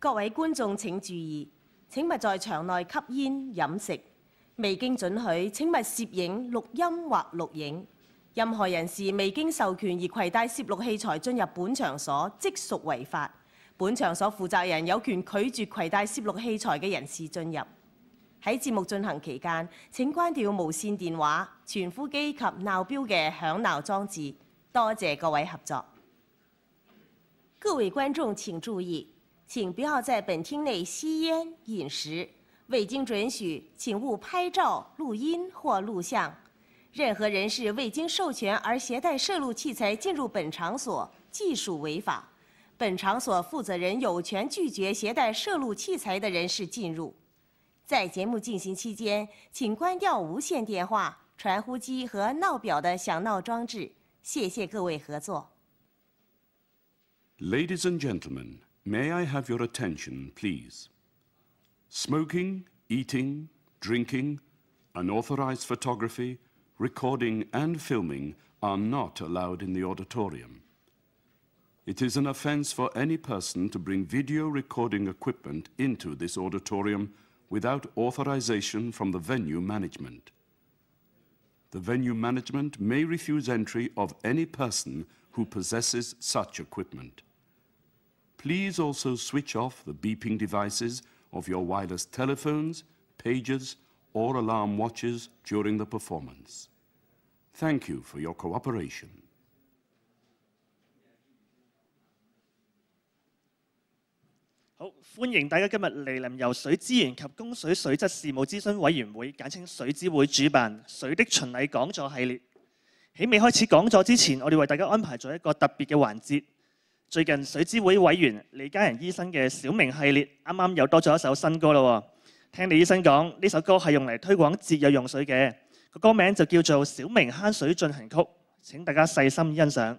各位觀眾請注意，請勿在場內吸煙、飲食；未經准許，請勿攝影、錄音或錄影。任何人士未經授權而攜帶攝錄器材進入本場所，即屬違法。本場所負責人有權拒絕攜帶攝錄器材嘅人士進入。喺節目進行期間，請關掉無線電話、傳呼機及鬧錶嘅響鬧裝置。多謝各位合作。各位觀眾請注意。请不要在本厅内吸烟、饮食。未经准许，请勿拍照、录音或录像。任何人士未经授权而携带摄录器材进入本场所，即属违法。本场所负责人有权拒绝携带摄录器材的人士进入。在节目进行期间，请关掉无线电话、传呼机和闹表的响闹装置。谢谢各位合作。Ladies and gentlemen. May I have your attention, please? Smoking, eating, drinking, unauthorized photography, recording and filming are not allowed in the auditorium. It is an offense for any person to bring video recording equipment into this auditorium without authorization from the venue management. The venue management may refuse entry of any person who possesses such equipment please also switch off the beeping devices of your wireless telephones, pagers, or alarm watches during the performance. Thank you for your cooperation. cooperation. 好，歡迎大家今日嚟臨由水資源及供水水質事務諮詢委員會，簡稱水資會主辦水的巡禮講座系列。喺未開始講座之前，我哋為大家安排咗一個特別嘅環節。最近水之会委员李嘉仁医生嘅小明系列，啱啱又多咗一首新歌咯。聽李醫生講，呢首歌係用嚟推廣節约用水嘅，個歌名就叫做《小明慳水進行曲》，請大家細心欣賞。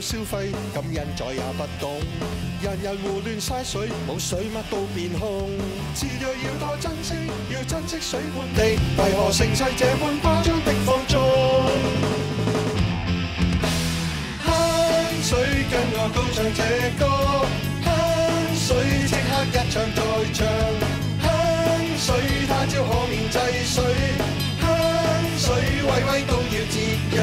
消费，感恩再也不懂，人人胡乱筛水，冇水乜都变空。自若要多珍惜，要珍惜水满地，为何盛世这般夸张的放纵？香水跟我高唱这歌，香水即刻一唱再唱，香水他朝可免济水，香水威威都要折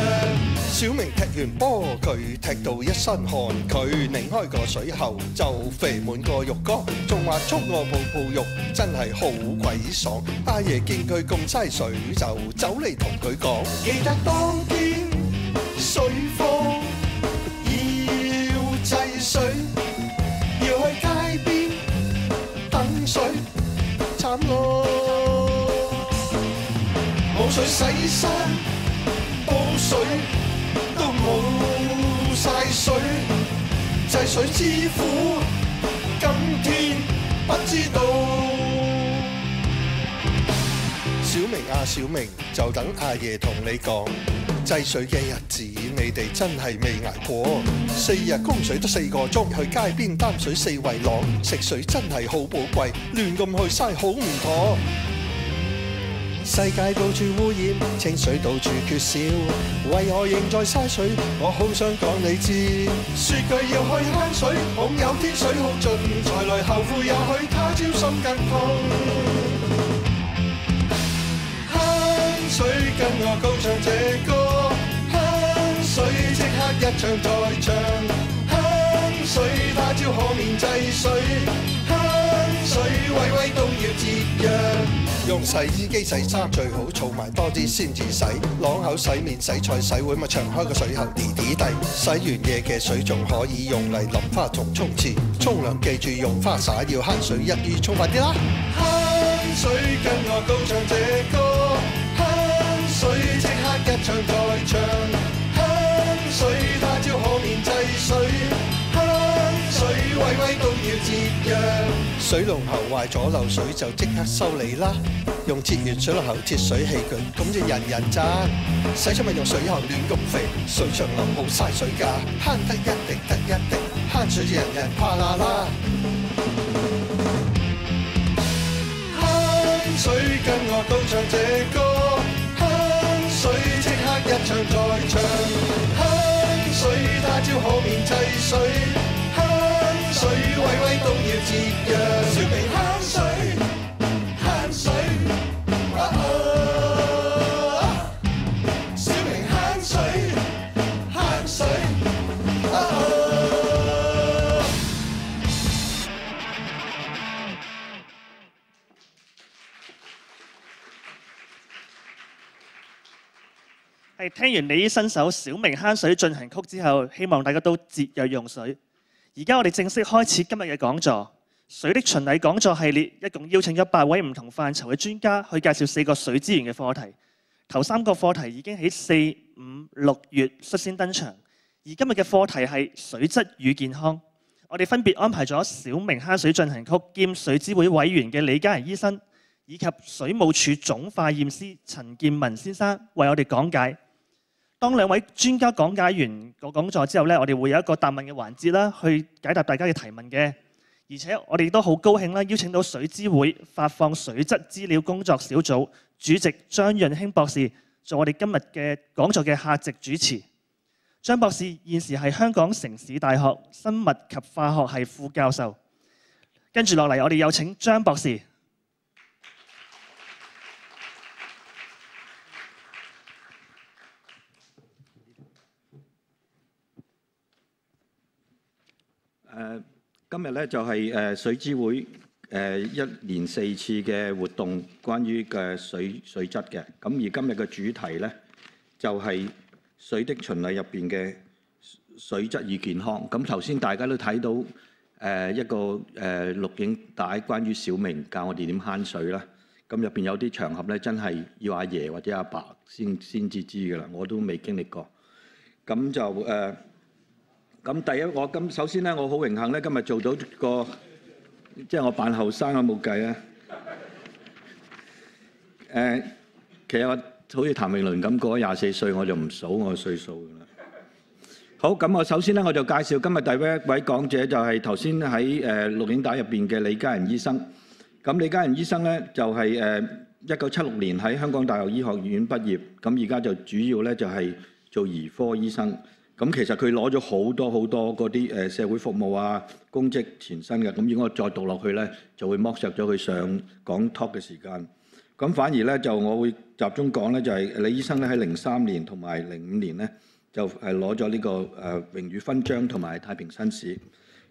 让。小明踢完波，佢踢到一身汗，佢拧开个水喉就肥满个浴缸，仲话搓我泡泡浴，真系好鬼爽。阿爷见佢咁晒水，就走嚟同佢讲：，记得当天水货要制水，要去街边等水，惨咯，冇水洗衫煲水。水今天不知道。小明啊，小明，就等阿爷同你讲，制水嘅日子，你哋真系未挨过。四日供水得四个钟，去街边担水四围攞，食水真系好宝贵，乱咁去嘥好唔妥。世界到处污染，清水到处缺少，为何仍在嘥水？我好想讲你知，说句要去悭水，恐有天水耗尽才来后悔，也许他朝心更痛。悭水跟我高唱这歌，悭水即刻一唱再唱，悭水他朝可免制水，悭水位位都要节约。用洗衣机洗衫最好储埋多啲先至洗，朗口洗面、洗菜、洗碗咪长开个水喉，滴滴地。洗完嘢嘅水仲可以用嚟淋花洒冲厕，冲凉记住用花洒要悭水，一於冲快啲啦。悭水跟我高唱这歌，悭水即刻一唱再唱，悭水他朝可免制水，悭水位位都要节约。水龍头壞咗漏水就即刻修理啦，用節節水龍头節水器具，咁就人人爭。洗出咪用水喉乱亂咁肥，水上流毛晒水噶，慳得一滴得一滴，慳水人人夸啦啦。慳水跟我都唱這歌，慳水即刻一唱再唱，慳水他朝可免濟水。水威威都要节约，小明悭水悭水，啊哦！小明悭水悭水，啊哦！系听完《你新手小明悭水进行曲》之后，希望大家都节约用水。而家我哋正式開始今日嘅講座，水的巡禮講座系列，一共邀請咗八位唔同範疇嘅專家去介紹四個水資源嘅課題。頭三個課題已經喺四、五、六月率先登場，而今日嘅課題係水質與健康。我哋分別安排咗小明蝦水進行曲兼水資會委員嘅李嘉仁醫生，以及水務署總化驗師陳建文先生為我哋講解。當兩位專家講解完個講座之後咧，我哋會有一個答問嘅環節啦，去解答大家嘅提問嘅。而且我哋亦都好高興啦，邀請到水資會發放水質資料工作小組主席張潤興博士做我哋今日嘅講座嘅客席主持。張博士現時係香港城市大學生物及化學系副教授。跟住落嚟，我哋有請張博士。誒今日咧就係誒水之會誒一年四次嘅活動，關於嘅水水質嘅。咁而今日嘅主題咧就係水的循例入邊嘅水質與健康。咁頭先大家都睇到誒一個誒錄影帶，關於小明教我哋點慳水啦。咁入邊有啲場合咧，真係要阿爺或者阿爸先先知知㗎啦。我都未經歷過。咁就誒。咁第一，我咁首先咧，我好榮幸咧，今日做到個即係我扮後生啊，冇計啊。誒，其實我好似譚詠麟咁，過咗廿四歲我就唔數我歲數㗎啦。好，咁我首先咧，我就介紹今日第一位講者，就係頭先喺誒錄影帶入邊嘅李嘉仁醫生。咁李嘉仁醫生咧，就係誒一九七六年喺香港大學醫學院畢業，咁而家就主要咧就係做兒科醫生。咁其實佢攞咗好多好多嗰啲誒社會服務啊公職前身嘅，咁如果再讀落去咧，就會剝削咗佢上講 talk 嘅時間。咁反而咧就我會集中講咧，就係李醫生咧喺零三年同埋零五年咧就係攞咗呢個誒榮譽勛章同埋太平紳士。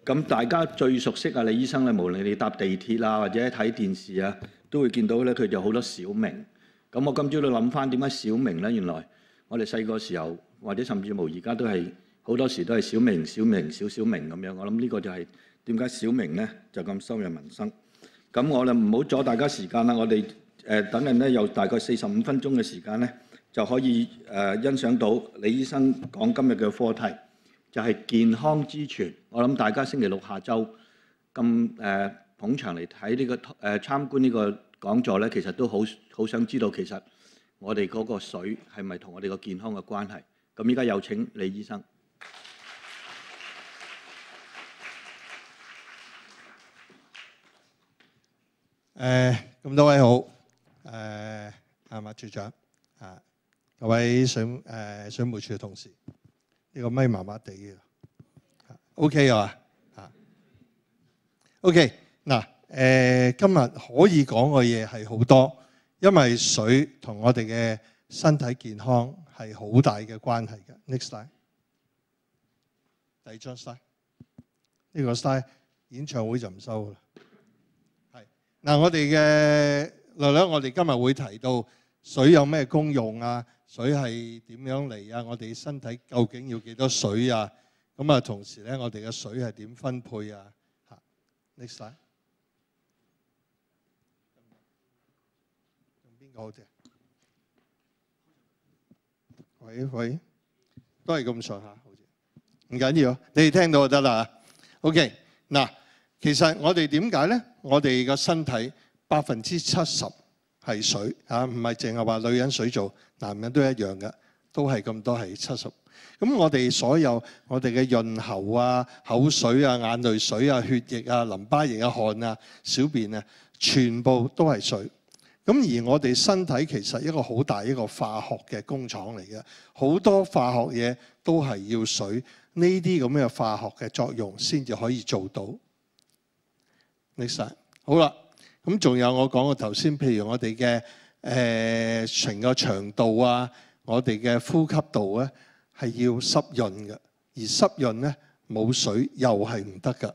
咁大家最熟悉啊李醫生咧，無論你搭地鐵啊或者睇電視啊，都會見到咧佢就好多小明。咁我今朝都諗翻點解小明咧？原來我哋細個時候。或者甚至乎而家都係好多時都係小明、小明、小小明咁樣。我諗呢個就係點解小明呢就咁收入民生。咁我哋唔好阻大家時間啦。我哋誒等人呢有大概四十五分鐘嘅時間呢，就可以誒欣賞到李醫生講今日嘅課題就係健康之泉。我諗大家星期六下昼咁誒捧場嚟睇呢個誒參觀呢個講座呢，其實都好好想知道其實我哋嗰個水係咪同我哋個健康嘅關係？咁依家有請李醫生。誒，咁多位好，誒，阿馬處長，啊，各位水誒水務處嘅同事，呢個咪麻麻地嘅，OK 啊，啊 o k 嗱，誒，今日可以講嘅嘢係好多，因為水同我哋嘅。身體健康係好大嘅關係嘅。Next slide，第張 slide，呢個 slide 演唱會就唔收啦。係嗱，我哋嘅來講，我哋今日會提到水有咩功用啊？水係點樣嚟啊？我哋身體究竟要幾多水啊？咁啊，同時咧，我哋嘅水係點分配啊？嚇，Next slide，邊個好啲？喂喂，都系咁上下，好似唔緊要，你哋聽到就得啦。OK，嗱，其實我哋點解咧？我哋個身體百分之七十係水啊，唔係淨係話女人水做，男人都一樣嘅，都係咁多係七十。咁我哋所有我哋嘅潤喉啊、口水啊、眼淚水啊、血液啊、淋巴液啊、汗啊、小便啊，全部都係水。咁而我哋身體其實一個好大一個化學嘅工廠嚟嘅，好多化學嘢都係要水呢啲咁嘅化學嘅作用先至可以做到。n e 好啦，咁仲有我講嘅頭先，譬如我哋嘅誒成個腸道啊，我哋嘅呼吸道咧係要濕潤嘅，而濕潤咧冇水又係唔得嘅。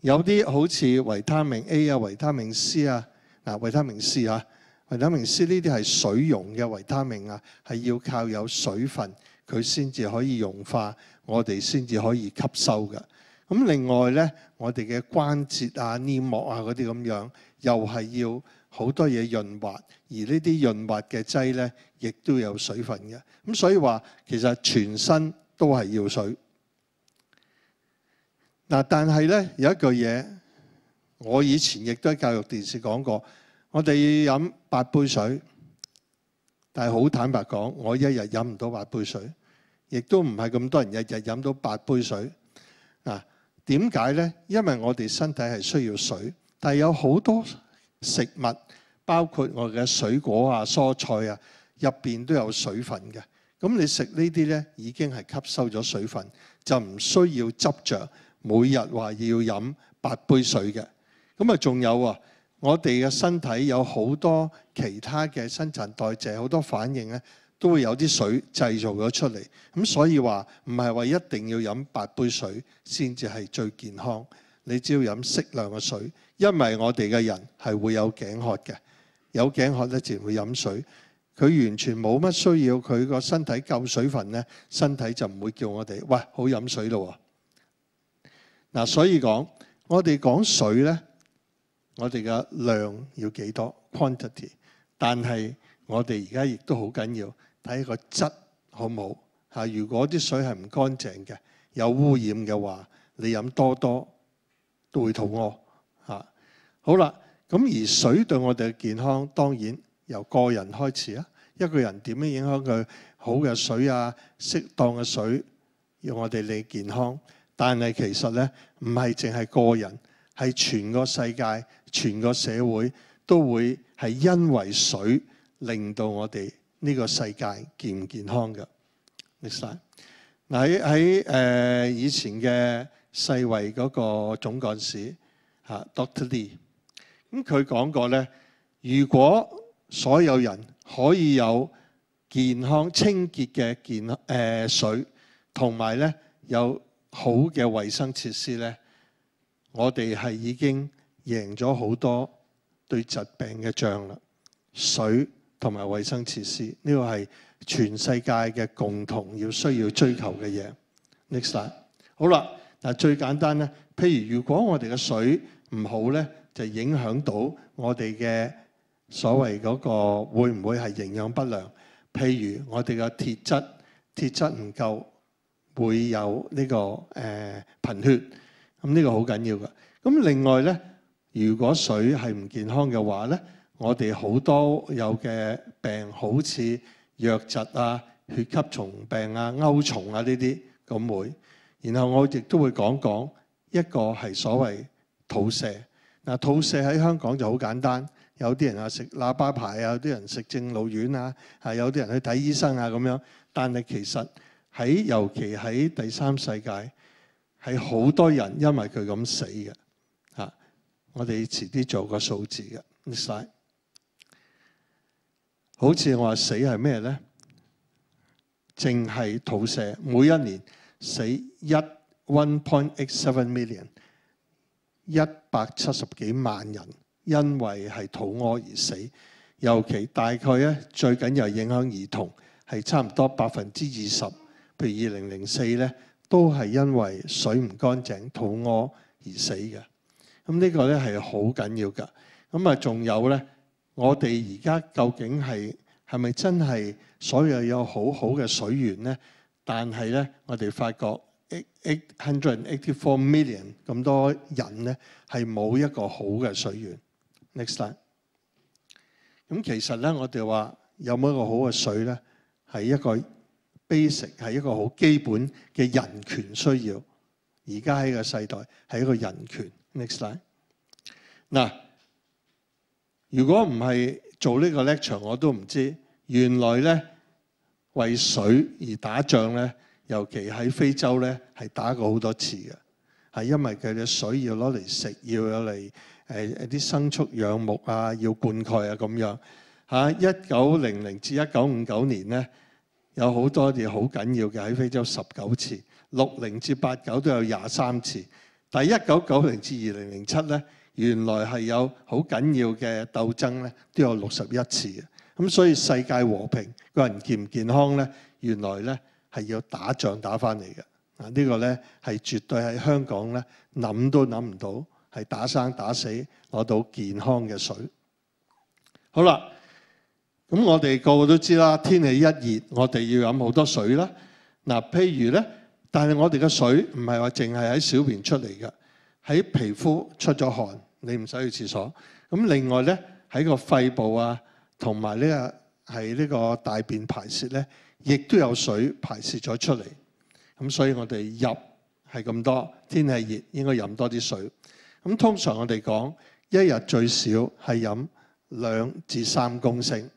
有啲好似維他命 A 啊、維他命 C 啊。啊，維他命 C 啊，維他命 C 呢啲係水溶嘅維他命啊，係要靠有水分佢先至可以溶化，我哋先至可以吸收嘅。咁另外咧，我哋嘅關節啊、黏膜啊嗰啲咁樣，又係要好多嘢潤滑，而呢啲潤滑嘅劑咧，亦都有水分嘅。咁所以話其實全身都係要水。嗱，但係咧有一句嘢。我以前亦都喺教育電視講過，我哋要飲八杯水，但係好坦白講，我一日飲唔到八杯水，亦都唔係咁多人日日飲到八杯水。啊，點解咧？因為我哋身體係需要水，但係有好多食物，包括我嘅水果啊、蔬菜啊，入邊都有水分嘅。咁你食呢啲咧，已經係吸收咗水分，就唔需要執着每日話要飲八杯水嘅。咁啊，仲有啊，我哋嘅身體有好多其他嘅新陳代謝，好多反應咧，都會有啲水製造咗出嚟。咁所以話唔係話一定要飲八杯水先至係最健康，你只要飲適量嘅水。因為我哋嘅人係會有頸渴嘅，有頸渴咧自然會飲水。佢完全冇乜需要，佢個身體夠水分咧，身體就唔會叫我哋喂好飲水咯。嗱，所以講我哋講水咧。我哋嘅量要幾多 quantity，但係我哋而家亦都好緊要睇個質好唔好嚇。如果啲水係唔乾淨嘅，有污染嘅話，你飲多多都會肚屙嚇。好啦，咁而水對我哋嘅健康，當然由個人開始啊。一個人點樣影響佢好嘅水啊？適當嘅水要我哋嚟健康，但係其實咧唔係淨係個人。係全個世界、全個社會都會係因為水令到我哋呢個世界健唔健康嘅。你睇 s 嗱喺喺以前嘅世卫嗰個總幹事 Doctor Lee，咁佢講過咧，如果所有人可以有健康清潔嘅健誒水，同埋咧有好嘅衛生設施咧。我哋係已經贏咗好多對疾病嘅仗啦。水同埋衛生設施呢個係全世界嘅共同要需要追求嘅嘢。Next 啦，好啦，嗱最簡單咧，譬如如果我哋嘅水唔好咧，就影響到我哋嘅所謂嗰個會唔會係營養不良？譬如我哋嘅鐵質鐵質唔夠，會有呢個誒貧血。咁呢個好緊要嘅。咁另外咧，如果水係唔健康嘅話咧，我哋好多有嘅病好似藥疾啊、血吸蟲病啊、勾蟲啊呢啲咁會。然後我亦都會講講一個係所謂肚瀉。嗱肚瀉喺香港就好簡單，有啲人啊食喇叭牌啊，有啲人食正路丸啊，啊有啲人去睇醫生啊咁樣。但係其實喺尤其喺第三世界。係好多人因為佢咁死嘅，嚇！我哋遲啲做個數字嘅唔使。好似我話死係咩咧？淨係肚瀉，每一年死一 one point eight seven million 一百七十幾萬人因為係肚屙而死，尤其大概咧最緊要影響兒童，係差唔多百分之二十。譬如二零零四咧。都係因為水唔乾淨、肚屙而死嘅。咁呢個咧係好緊要噶。咁啊，仲有咧，我哋而家究竟係係咪真係所有有好好嘅水源咧？但係咧，我哋發覺 eight eight hundred and eighty four million 咁多人咧係冇一個好嘅水源。Next slide。咁其實咧，我哋話有冇一個好嘅水咧，係一個。basic 系一个好基本嘅人权需要，而家喺个世代系一个人权。Next l i e 嗱，如果唔系做呢个 lecture，我都唔知原来咧为水而打仗咧，尤其喺非洲咧系打过好多次嘅，系因为佢哋水要攞嚟食，要攞嚟诶啲牲畜养牧啊，要灌溉啊咁样吓。一九零零至一九五九年咧。有好多嘢好緊要嘅喺非洲十九次，六零至八九都有廿三次，但一九九零至二零零七咧，原來係有好緊要嘅鬥爭咧，都有六十一次嘅。咁所以世界和平個人健唔健康咧，原來咧係要打仗打翻嚟嘅。啊，呢個咧係絕對喺香港咧諗都諗唔到，係打生打死攞到健康嘅水。好啦。咁我哋個個都知啦。天氣一熱，我哋要飲好多水啦。嗱，譬如咧，但係我哋嘅水唔係話淨係喺小便出嚟嘅，喺皮膚出咗汗，你唔使去廁所。咁另外咧，喺個肺部啊，同埋呢個係呢個大便排泄咧，亦都有水排泄咗出嚟。咁所以我哋入係咁多，天氣熱應該飲多啲水。咁通常我哋講一日最少係飲兩至三公升。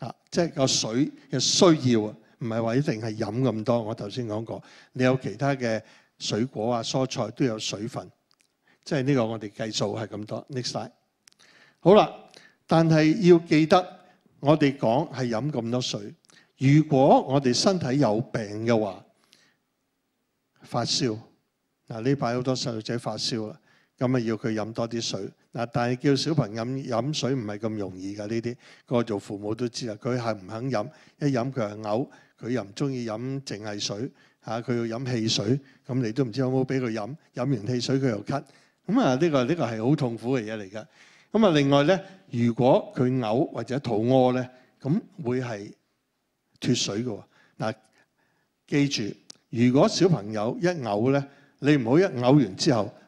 啊！即係個水嘅需要，唔係話一定係飲咁多。我頭先講過，你有其他嘅水果啊、蔬菜都有水分，即係呢個我哋計數係咁多。Next，好啦，但係要記得我哋講係飲咁多水。如果我哋身體有病嘅話，發燒嗱呢排好多細路仔發燒啦，咁啊要佢飲多啲水。嗱，但係叫小朋友飲水唔係咁容易㗎。呢啲個做父母都知啦，佢係唔肯飲，一飲佢係嘔，佢又唔中意飲淨係水嚇，佢要飲汽水。咁你都唔知有冇俾佢飲，飲完汽水佢又咳。咁啊，呢個呢個係好痛苦嘅嘢嚟㗎。咁啊，另外咧，如果佢嘔或者肚屙咧，咁會係脱水㗎。嗱，記住，如果小朋友一嘔咧，你唔好一嘔完之後。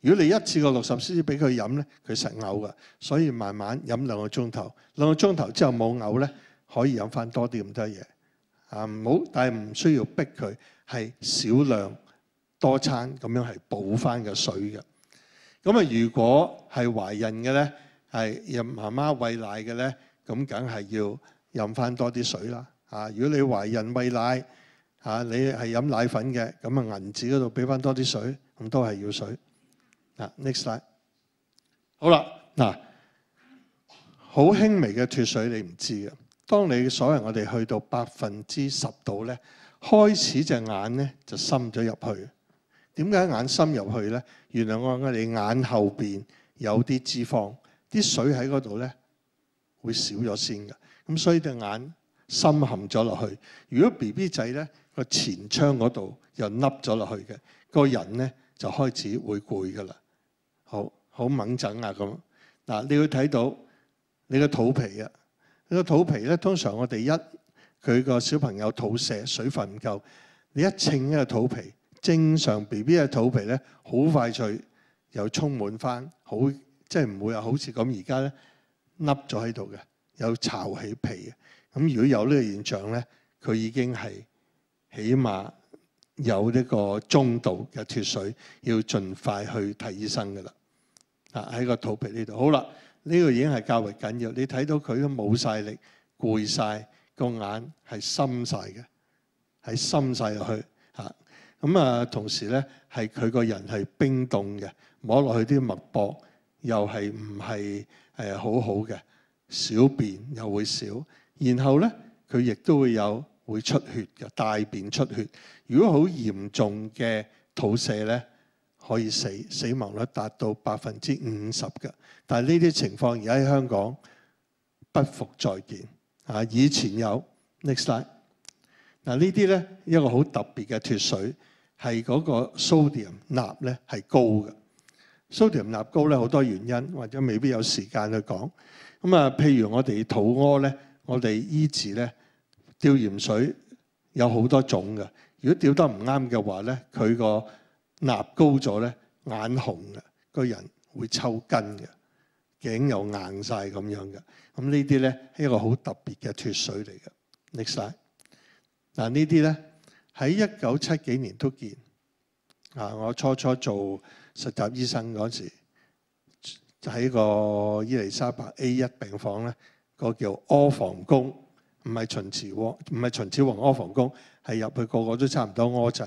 如果你一次過六十 cc 俾佢飲咧，佢實嘔噶，所以慢慢飲兩個鐘頭，兩個鐘頭之後冇嘔咧，可以飲翻多啲咁多嘢。啊，唔好，但係唔需要逼佢係少量多餐咁樣係補翻嘅水嘅。咁啊，如果係懷孕嘅咧，係孕媽媽喂奶嘅咧，咁梗係要飲翻多啲水啦。啊，如果你懷孕喂奶，啊，你係飲奶粉嘅，咁啊銀紙嗰度俾翻多啲水，咁都係要水。嗱，next slide，好啦，嗱，好輕微嘅脱水你唔知嘅。當你所謂我哋去到百分之十度咧，開始隻眼咧就深咗入去。點解眼深入去咧？原來我我哋眼後邊有啲脂肪，啲水喺嗰度咧會少咗先嘅。咁所以隻眼深陷咗落去。如果 B B 仔咧個前窗嗰度又凹咗落去嘅，個人咧就開始會攰噶啦。好好猛整啊咁嗱，你要睇到你個肚皮啊，你個肚皮咧通常我哋一佢個小朋友肚瀉，水分唔夠，你一稱個肚皮，正常 B B 嘅肚皮咧好快脆又充滿翻，好即係唔會話好似咁而家咧凹咗喺度嘅，有巢起皮嘅。咁如果有呢個現象咧，佢已經係起碼有呢個中度嘅脱水，要盡快去睇醫生噶啦。啊！喺個肚皮呢度，好啦，呢個已經係較為緊要。你睇到佢都冇晒力，攰晒，個眼係深晒嘅，係深晒落去嚇。咁啊，同時咧，係佢個人係冰凍嘅，摸落去啲脈搏又係唔係誒好好嘅，小便又會少。然後咧，佢亦都會有會出血嘅大便出血。如果好嚴重嘅吐瀉咧～可以死，死亡率達到百分之五十嘅。但係呢啲情況而喺香港不復再見啊！以前有 next slide。嗱呢啲咧一個好特別嘅脱水係嗰個 sodium 鈉咧係高嘅。sodium 鈉高咧好多原因，或者未必有時間去講。咁啊，譬如我哋肚屙咧，我哋醫治咧，吊鹽水有好多種嘅。如果吊得唔啱嘅話咧，佢個立高咗咧，眼紅嘅，個人會抽筋嘅，頸又硬晒咁樣嘅。咁呢啲咧係一個好特別嘅脱水嚟嘅。n e 嗱呢啲咧喺一九七幾年都見。啊！我初初做實習醫生嗰時，喺個伊麗莎白 A 一病房咧，個叫阿房宮，唔係秦始皇，唔係秦始皇阿房宮，係入去個個都差唔多屙仔。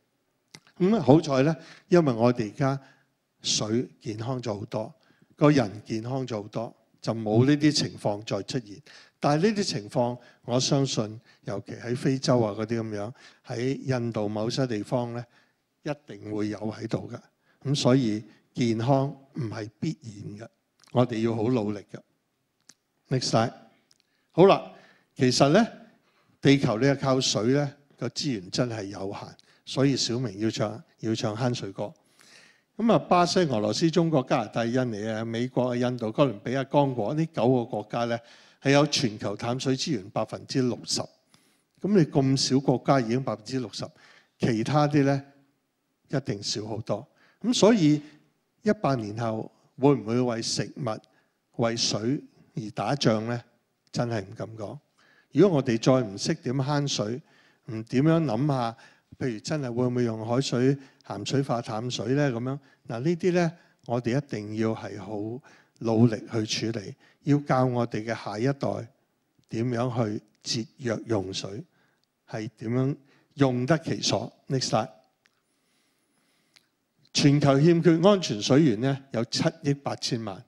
咁好彩咧，因為我哋而家水健康咗好多，個人健康咗好多，就冇呢啲情況再出現。但系呢啲情況，我相信尤其喺非洲啊嗰啲咁樣，喺印度某些地方咧，一定會有喺度嘅。咁所以健康唔係必然嘅，我哋要好努力嘅。slide，好啦，其實咧，地球呢係靠水咧，個資源真係有限。所以小明要唱要唱慳水歌咁啊！巴西、俄羅斯、中國、加拿大、印尼啊、美國啊、印度、哥倫比亞、剛果呢九個國家咧，係有全球淡水資源百分之六十。咁你咁少國家已經百分之六十，其他啲咧一定少好多。咁所以一百年後會唔會為食物、為水而打仗咧？真係唔敢講。如果我哋再唔識點慳水，唔點樣諗下？譬如真係會唔會用海水鹹水化淡水咧？咁樣嗱，呢啲咧我哋一定要係好努力去處理，要教我哋嘅下一代點樣去節約用水，係點樣用得其所。Next，全球欠缺安全水源咧，有七億八千萬。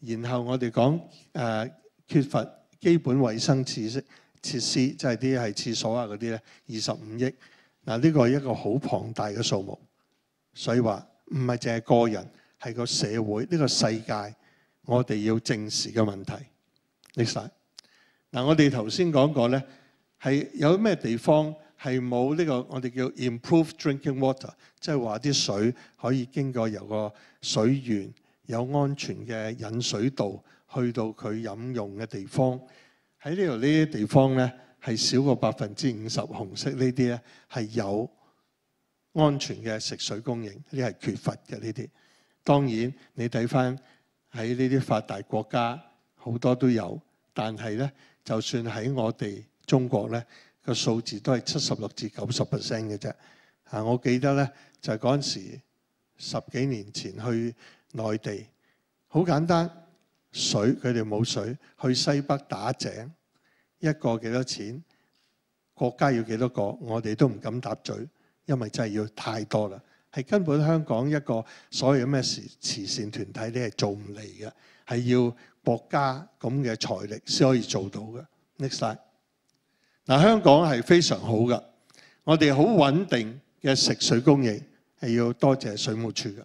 然後我哋講誒缺乏基本衛生設施，設施即係啲係廁所啊嗰啲咧，二十五億。嗱，呢個一個好龐大嘅數目，所以話唔係淨係個人，係個社會，呢個世界，我哋要正視嘅問題。l i s 嗱，我哋頭先講過咧，係有咩地方係冇呢個我哋叫 improved r i n k i n g water，即係話啲水可以經過由個水源有安全嘅引水道去到佢飲用嘅地方，喺呢度呢啲地方咧。係少過百分之五十紅色呢啲咧係有安全嘅食水供應，呢係缺乏嘅呢啲。當然你睇翻喺呢啲發達國家，好多都有，但係咧就算喺我哋中國咧個數字都係七十六至九十 percent 嘅啫。啊，我記得咧就嗰陣時十幾年前去內地，好簡單，水佢哋冇水，去西北打井。一个几多钱？国家要几多个？我哋都唔敢答嘴，因为真系要太多啦。系根本香港一个所謂咩慈善团体你系做唔嚟嘅，系要国家咁嘅财力先可以做到嘅。Next slide。嗱，香港系非常好噶，我哋好稳定嘅食水供应系要多谢水务處嘅。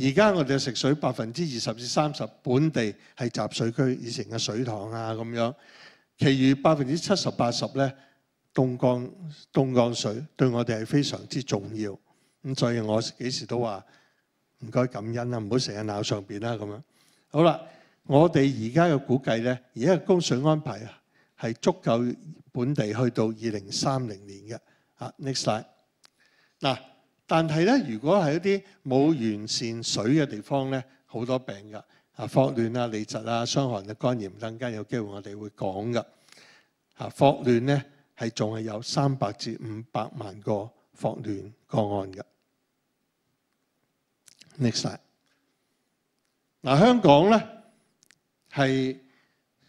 而家我哋食水百分之二十至三十本地系集水区，以前嘅水塘啊咁样。其餘百分之七十八十咧，東江東江水對我哋係非常之重要。咁所以我幾時都話唔該感恩啦，唔好成日鬧上边啦咁樣。好啦，我哋而家嘅估計咧，而家嘅供水安排係足夠本地去到二零三零年嘅。啊，next slide。嗱，但係咧，如果係一啲冇完善水嘅地方咧，好多病噶。啊，霍亂啊、痢疾啊、傷寒嘅肝炎，等，間有機會我哋會講噶。啊，霍亂咧係仲係有三百至五百萬個霍亂個案嘅。Next，嗱香港咧係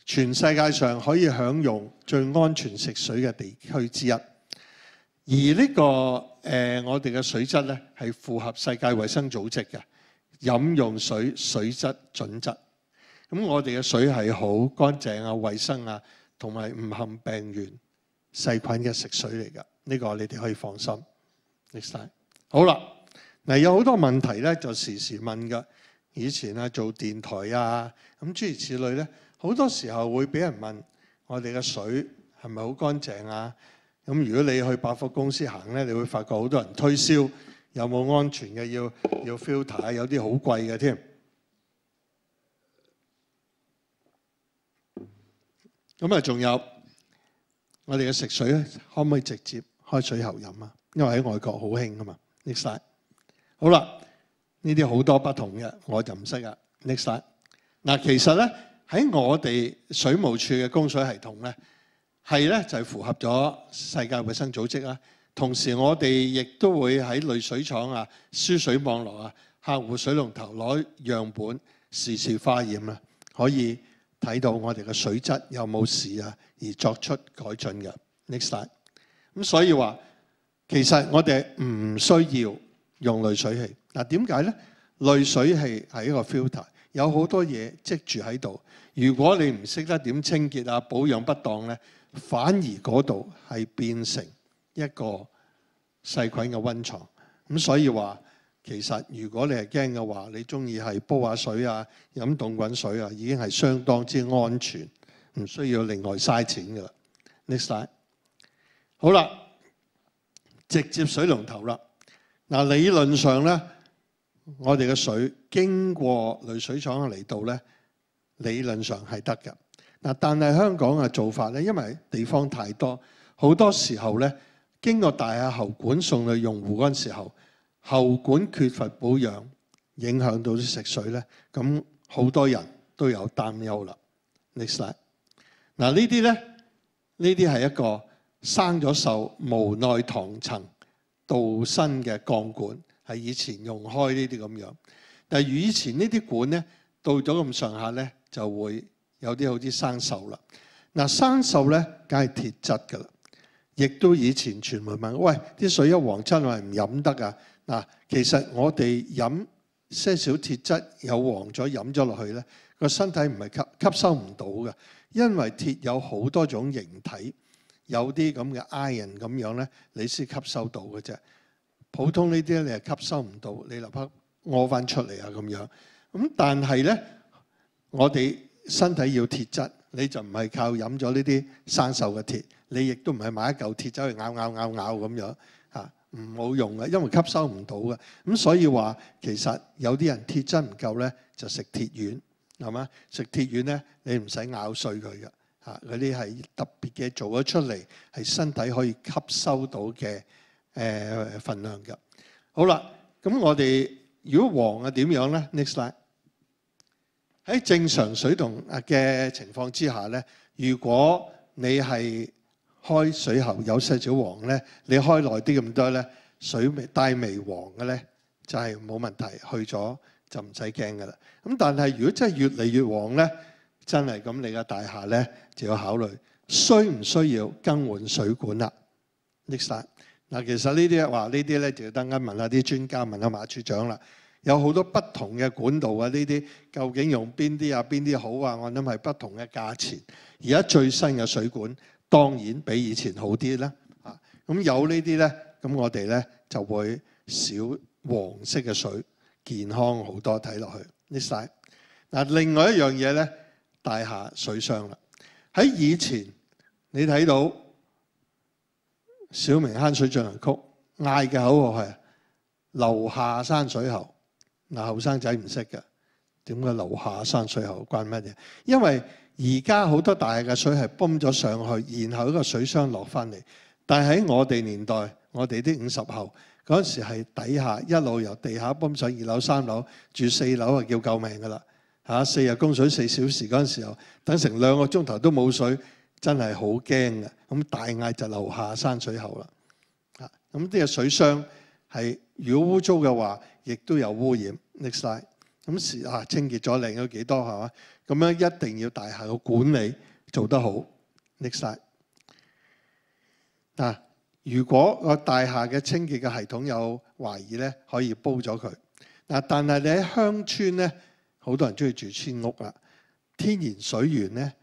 全世界上可以享用最安全食水嘅地區之一，而呢個誒我哋嘅水質咧係符合世界衛生組織嘅。飲用水水質準則，咁我哋嘅水係好乾淨啊、衞生啊，同埋唔含病原細菌嘅食水嚟噶，呢個你哋可以放心。Next，好啦，嗱有好多問題咧，就時時問噶，以前啊做電台啊，咁諸如此類咧，好多時候會俾人問我哋嘅水係咪好乾淨啊？咁如果你去百貨公司行咧，你會發覺好多人推銷。有冇安全嘅要要 filter 啊？有啲好貴嘅添。咁啊，仲有我哋嘅食水可唔可以直接開水喉飲啊？因為喺外國好興噶嘛，discard。好啦，呢啲好多不同嘅，我就唔识啦。discard。嗱，其實咧喺我哋水務處嘅供水系統咧，係咧就符合咗世界卫生組織啦。同時，我哋亦都會喺濾水廠啊、輸水網絡啊、客户水龍頭攞樣本，時時化驗啦，可以睇到我哋嘅水質有冇事啊，而作出改進嘅。Next slide。咁所以話，其實我哋唔需要用濾水器。嗱，點解咧？濾水器係一個 filter，有好多嘢積住喺度。如果你唔識得點清潔啊、保養不當咧，反而嗰度係變成。一個細菌嘅溫床咁，所以話其實如果你係驚嘅話，你中意係煲下水啊、飲凍滾水啊，已經係相當之安全，唔需要另外嘥錢啦。Next，slide，好啦，直接水龍頭啦。嗱，理論上咧，我哋嘅水經過濾水廠嚟到咧，理論上係得嘅。嗱，但係香港嘅做法咧，因為地方太多，好多時候咧。经过大阿喉管送嚟用户嗰阵时候，喉管缺乏保养，影响到啲食水咧，咁好多人都有担忧啦。Next slide，嗱呢啲咧，呢啲系一个生咗锈、无奈糖層導新嘅钢管，系以前用开呢啲咁样。但系以前呢啲管咧，到咗咁上下咧，就会有啲好似生锈啦。嗱，生锈咧，梗系铁质噶啦。亦都以前傳媒問：喂，啲水一黃真係唔飲得啊！嗱，其實我哋飲些少鐵質有黃咗飲咗落去咧，個身體唔係吸吸收唔到嘅，因為鐵有好多種形體，有啲咁嘅 iron 咁樣咧，你先吸收到嘅啫。普通呢啲咧，你係吸收唔到，你立刻屙翻出嚟啊咁樣。咁但係咧，我哋。身體要鐵質，你就唔係靠飲咗呢啲生鏽嘅鐵，你亦都唔係買一嚿鐵走去咬咬咬咬咁樣嚇，唔好用嘅，因為吸收唔到嘅。咁所以話其實有啲人鐵質唔夠咧，就食鐵丸係嘛？食鐵丸咧，你唔使咬碎佢嘅嚇，嗰啲係特別嘅做咗出嚟，係身體可以吸收到嘅誒份量嘅。好啦，咁我哋如果黃啊點樣咧？Next slide。喺正常水同啊嘅情況之下咧，如果你係開水喉有細少黃咧，你開耐啲咁多咧，水微帶微黃嘅咧，就係冇問題，去咗就唔使驚噶啦。咁但係如果真係越嚟越黃咧，真係咁，你嘅大廈咧就要考慮需唔需要更換水管啦。啱曬嗱，其實呢啲話呢啲咧，就要等間問下啲專家，問下馬處長啦。有好多不同嘅管道啊！呢啲究竟用边啲啊？边啲好啊？我諗係不同嘅價錢。而家最新嘅水管當然比以前好啲啦。啊，咁有呢啲咧，咁我哋咧就會少黃色嘅水，健康好多睇落去。呢晒嗱，另外一樣嘢咧，大下水箱啦。喺以前你睇到小明坑水进行曲嗌嘅口號係楼下山水喉。嗱，後生仔唔識嘅，點解樓下山水喉關乜嘢？因為而家好多大嘅水係泵咗上去，然後一個水箱落翻嚟。但喺我哋年代，我哋啲五十後嗰陣時係底下一路由地下泵水二樓、三樓住四樓啊，叫救命㗎啦嚇！四日供水四小時嗰陣時候，等成兩個鐘頭都冇水，真係好驚嘅。咁大嗌就樓下山水喉啦嚇。咁啲嘅水箱係。如果污糟嘅話，亦都有污染，甩咁時啊，清潔咗靚咗幾多係嘛？咁樣一定要大廈嘅管理做得好，甩嗱。如果個大廈嘅清潔嘅系統有懷疑咧，可以煲咗佢嗱。但係你喺鄉村咧，好多人中意住村屋啦，天然水源咧，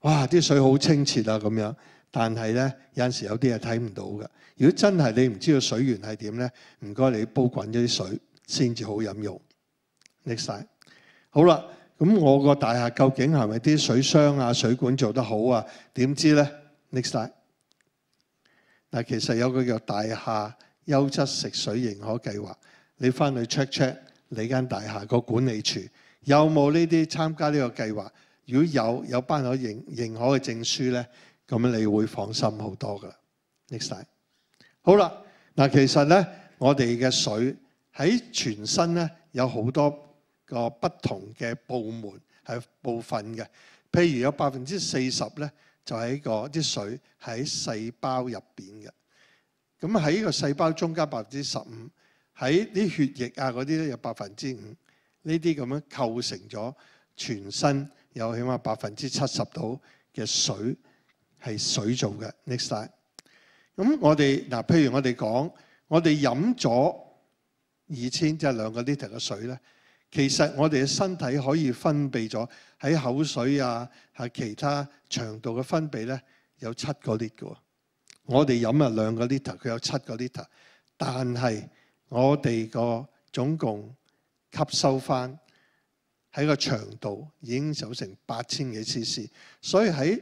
哇！啲水好清澈啊，咁樣。但係咧，有陣時有啲嘢睇唔到嘅。如果真係你唔知道水源係點咧，唔該你煲滾咗啲水先至好飲用。搦晒好啦。咁我個大廈究竟係咪啲水箱啊、水管做得好啊？點知咧？搦晒。嗱，其實有個叫大廈優質食水認可計劃。你翻去 check check 你間大廈個管理處有冇呢啲參加呢個計劃？如果有有班可認認可嘅證書咧？咁你會放心好多噶啦。Next，好啦，嗱其實咧，我哋嘅水喺全身咧有好多個不同嘅部門係部分嘅。譬如有百分之四十咧，就喺个啲水喺細胞入边嘅。咁喺個細胞中加百分之十五，喺啲血液啊嗰啲咧有百分之五。呢啲咁樣構成咗全身有起碼百分之七十度嘅水。係水做嘅，next。咁我哋嗱，譬如我哋講，我哋飲咗二千即係兩個 liter 嘅水咧，其實我哋嘅身體可以分泌咗喺口水啊，係其他腸道嘅分泌咧有七個 liter。我哋飲啊兩個 liter，佢有七個 liter，但係我哋個總共吸收翻喺個腸道已經走成八千幾 c.c.，所以喺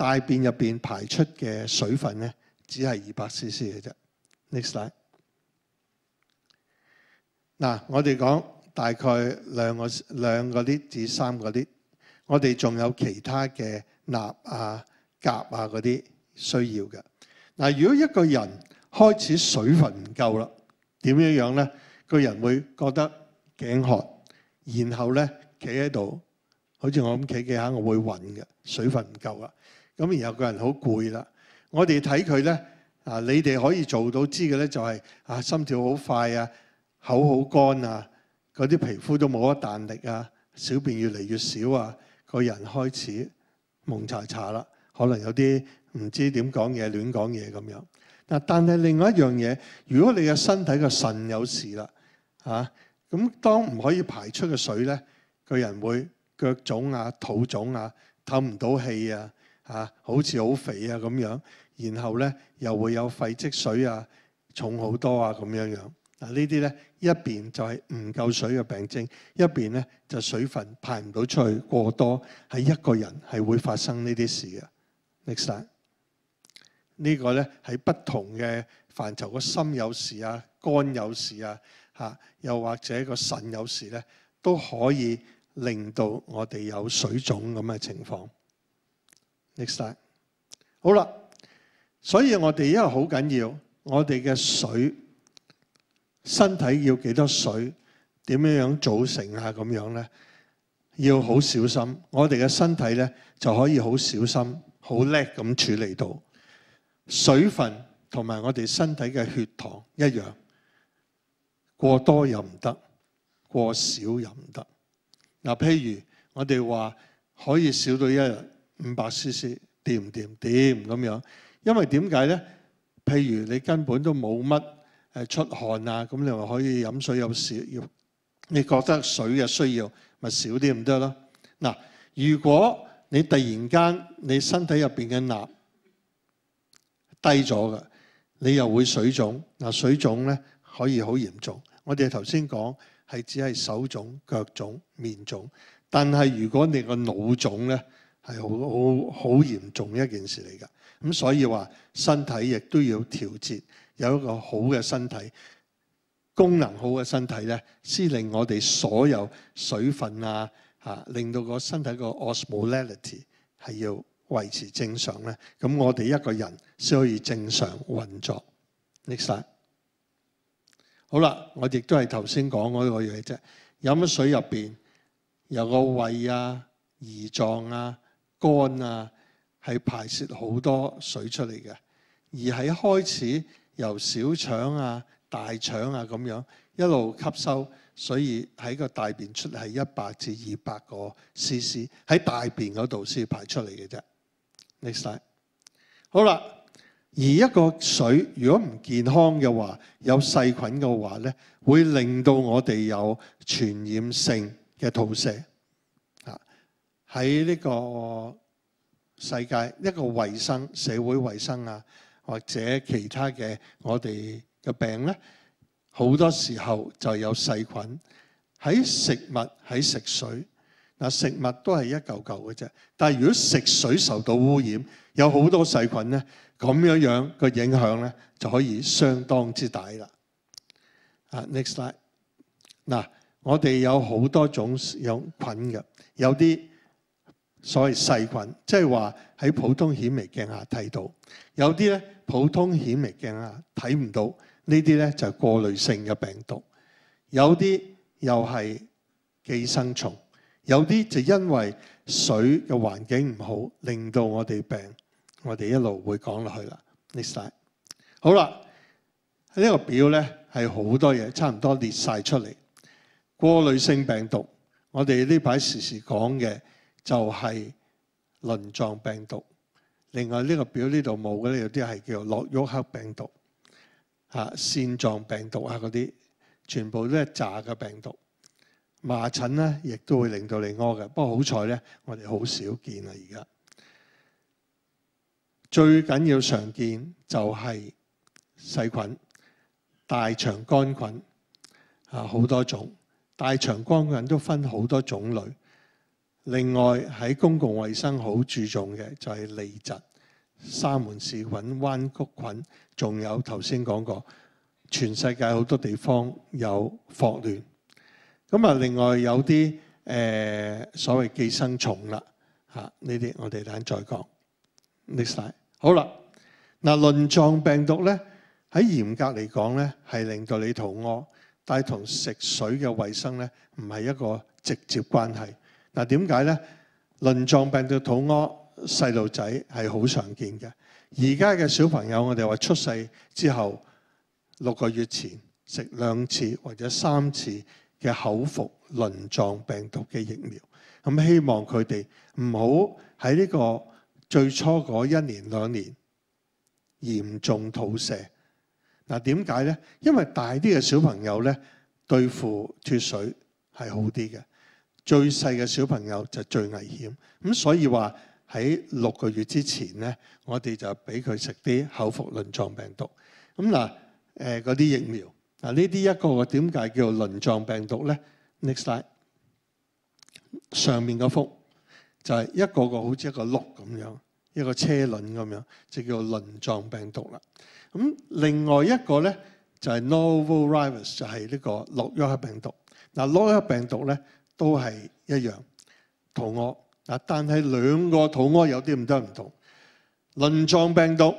大便入邊排出嘅水分咧，只係二百 CC 嘅啫。Next slide。嗱，我哋講大概兩個兩個啲至三個啲，我哋仲有其他嘅鈉啊、鈉啊嗰啲需要嘅。嗱，如果一個人開始水分唔夠啦，點樣樣咧？個人會覺得頸渴，然後咧企喺度，好似我咁企企下，我會暈嘅。水分唔夠啦。咁然後個人好攰啦，我哋睇佢咧啊，你哋可以做到知嘅咧就係啊心跳好快啊，口好乾啊，嗰啲皮膚都冇乜彈力啊，小便越嚟越少啊，個人開始蒙查查啦，可能有啲唔知點講嘢、亂講嘢咁樣。嗱，但係另外一樣嘢，如果你嘅身體嘅腎有事啦，嚇咁當唔可以排出嘅水咧，個人會腳腫啊、肚腫啊、透唔到氣啊。啊，好似好肥啊咁樣，然後咧又會有肺積水啊，重好多啊咁樣樣。嗱呢啲咧一邊就係唔夠水嘅病徵，一邊咧就水分排唔到出去過多，係一個人係會發生呢啲事嘅。Next，呢個咧喺不同嘅範疇，個心有事啊，肝有事啊，嚇，又或者個腎有事咧，都可以令到我哋有水腫咁嘅情況。好啦，所以我哋因为好紧要，我哋嘅水身体要几多水，点样样组成啊咁样咧，要好小心。我哋嘅身体咧就可以好小心、好叻咁处理到水分同埋我哋身体嘅血糖一样，过多又唔得，过少又唔得。嗱，譬如我哋话可以少到一日。五百 CC 掂唔掂？掂咁樣，因為點解咧？譬如你根本都冇乜誒出汗啊，咁你咪可以飲水有少要，你覺得水嘅需要咪少啲唔得咯？嗱，如果你突然間你身體入邊嘅鈉低咗嘅，你又會水腫。嗱，水腫咧可以好嚴重。我哋頭先講係只係手腫、腳腫、面腫，但係如果你個腦腫咧，系好好好嚴重一件事嚟噶，咁所以話身體亦都要調節，有一個好嘅身體功能，好嘅身體咧，先令我哋所有水分啊嚇，令到個身體個 osmolality 係要維持正常咧，咁我哋一個人先可以正常運作。Next，好啦，我哋都係頭先講嗰個嘢啫，飲水入邊有個胃啊、胰臟啊。肝啊，系排泄好多水出嚟嘅，而喺開始由小腸啊、大腸啊咁樣一路吸收，所以喺個大便出係一百至二百個 c.c. 喺大便嗰度先排出嚟嘅啫。Next slide，好啦，而一個水如果唔健康嘅話，有細菌嘅話咧，會令到我哋有傳染性嘅吐瀉。喺呢個世界，一個衞生、社會衞生啊，或者其他嘅我哋嘅病咧，好多時候就有細菌喺食物喺食水嗱。食物都係一嚿嚿嘅啫，但係如果食水受到污染，有好多細菌咧，咁樣樣個影響咧就可以相當之大啦。啊，next slide 嗱，我哋有好多種有菌嘅，有啲。所謂細菌，即係話喺普通顯微鏡下睇到有啲咧，普通顯微鏡下睇唔到呢啲咧就過濾性嘅病毒，有啲又係寄生蟲，有啲就因為水嘅環境唔好，令到我哋病。我哋一路會講落去啦，列曬好啦。呢個表咧係好多嘢，差唔多列晒出嚟過濾性病毒。我哋呢排時時講嘅。就係輪狀病毒，另外呢個表呢度冇嘅咧，有啲係叫洛沃克病毒啊、腺狀病毒啊嗰啲，全部都係炸嘅病毒。麻疹咧，亦都會令到你屙嘅，不過好彩咧，我哋好少見啦而家。最緊要常見就係細菌，大腸桿菌啊，好多種，大腸桿菌都分好多種類。另外喺公共衞生好注重嘅就係痢疾、三门氏菌、弯曲菌，仲有頭先講過全世界好多地方有霍亂。咁啊，另外有啲誒所謂寄生蟲啦嚇呢啲，我哋等再講。Next slide，好啦，嗱，輪狀病毒咧喺嚴格嚟講咧係令到你肚屙，但係同食水嘅衞生咧唔係一個直接關係。嗱點解咧？輪狀病毒肚屙細路仔係好常見嘅。而家嘅小朋友，我哋話出世之後六個月前食兩次或者三次嘅口服輪狀病毒嘅疫苗，咁希望佢哋唔好喺呢個最初嗰一年兩年嚴重吐瀉。嗱點解咧？因為大啲嘅小朋友咧，對付脱水係好啲嘅。最細嘅小朋友就最危險咁，所以話喺六個月之前咧，我哋就俾佢食啲口服輪狀病毒咁嗱。誒嗰啲疫苗嗱，呢啲一個個點解叫輪狀病毒咧？Next slide，上面嗰幅就係一個個好似一個轆咁樣，一個車輪咁樣，就叫輪狀病毒啦。咁另外一個咧就係 Novovirus，就係呢個諾約病毒嗱。諾約病毒咧。都係一樣肚屙啊，但係兩個肚屙有啲唔得唔同。輪狀病毒、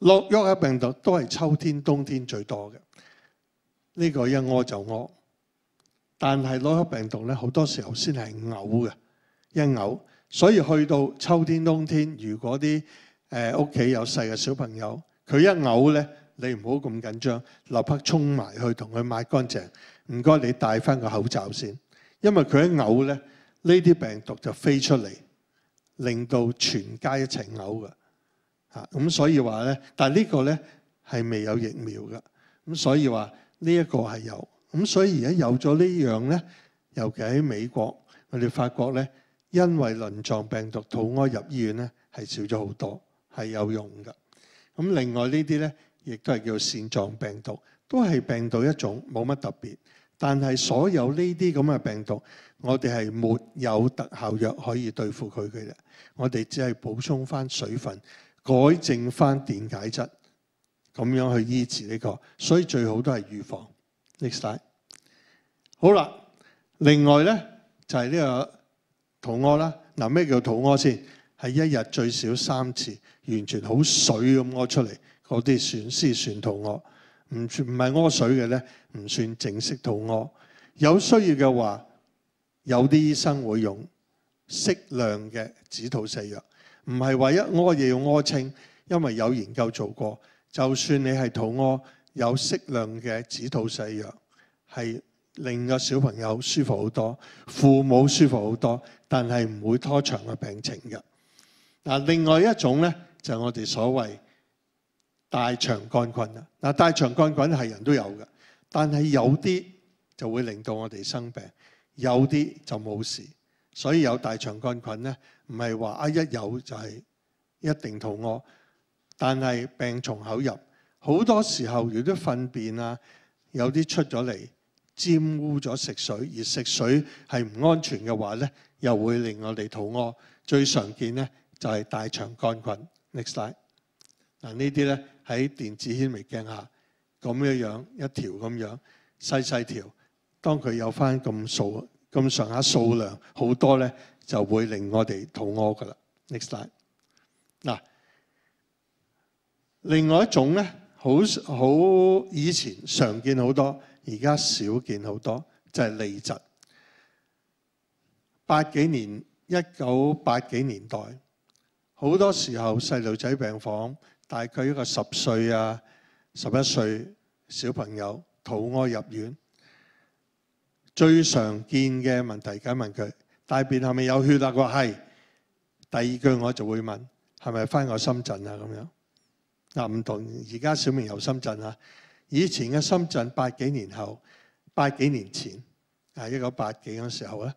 諾沃克病毒都係秋天、冬天最多嘅。呢個一屙就屙，但係諾克病毒咧好多時候先係嘔嘅，一嘔。所以去到秋天、冬天，如果啲诶屋企有細嘅小朋友，佢一嘔咧，你唔好咁緊張，立刻沖埋去同佢抹乾淨。唔該，你戴翻個口罩先。因為佢一嘔咧，呢啲病毒就飛出嚟，令到全街一齊嘔噶嚇，咁所以話咧，但系呢個咧係未有疫苗噶，咁所以話呢一個係有，咁所以而家有咗呢樣咧，尤其喺美國、我哋发觉咧，因為輪狀病毒肚屙入醫院咧係少咗好多，係有用噶。咁另外呢啲咧亦都係叫腺狀病毒，都係病毒一種，冇乜特別。但係所有呢啲咁嘅病毒，我哋係没有特效藥可以對付佢嘅。我哋只係補充翻水分、改正翻电解質，咁樣去醫治呢個。所以最好都係預防。Next slide。好啦，另外咧就係呢個肚屙啦。嗱，咩叫肚屙先？係一日最少三次，完全好水咁屙出嚟嗰啲算先算肚屙。唔唔係屙水嘅咧？唔算正式肚屙，有需要嘅话，有啲医生会用适量嘅止吐泻药，唔系话一屙嘢要屙清，因为有研究做过，就算你系肚屙，有适量嘅止吐泻药系令个小朋友舒服好多，父母舒服好多，但系唔会拖长個病情嘅。嗱，另外一种咧就我哋所谓大肠杆菌啦，嗱，大肠杆菌系人都有嘅。但係有啲就會令到我哋生病，有啲就冇事，所以有大腸桿菌咧，唔係話啊一有就係一定肚屙。但係病從口入，好多時候如果糞便啊有啲出咗嚟沾污咗食水，而食水係唔安全嘅話咧，又會令我哋肚屙。最常見咧就係大腸桿菌。Next slide，嗱呢啲咧喺電子顯微鏡下。咁樣樣一條咁樣細細條，當佢有翻咁數咁上下數量好多咧，就會令我哋肚屙噶啦。Next l i d e 嗱，另外一種咧，好好以前常見好多，而家少見好多，就係痢疾。八幾年，一九八幾年代，好多時候細路仔病房大概一個十歲啊。十一歲小朋友肚屙入院，最常見嘅問題，解問佢大便係咪有血啊？話係。第二句我就會問係咪翻我深圳啊？咁樣嗱，唔同而家小明由深圳啊，以前嘅深圳八幾年後、八幾年前啊，一九八幾嘅時候咧，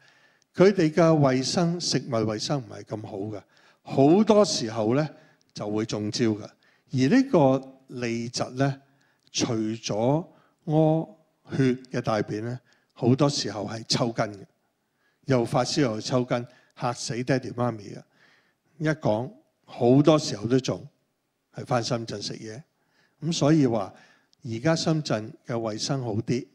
佢哋嘅衛生、食物衛生唔係咁好嘅，好多時候咧就會中招嘅，而呢個。痢疾咧，除咗屙血嘅大便咧，好多時候係抽筋嘅，又发烧又抽筋，嚇死爹哋媽咪啊！一講好多時候都仲係翻深圳食嘢咁，所以話而家深圳嘅衞生好啲，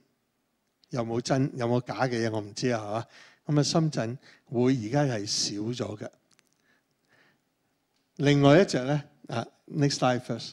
有冇真有冇假嘅嘢我唔知啊，嚇咁啊！深圳會而家係少咗嘅。另外一隻咧啊，next life first。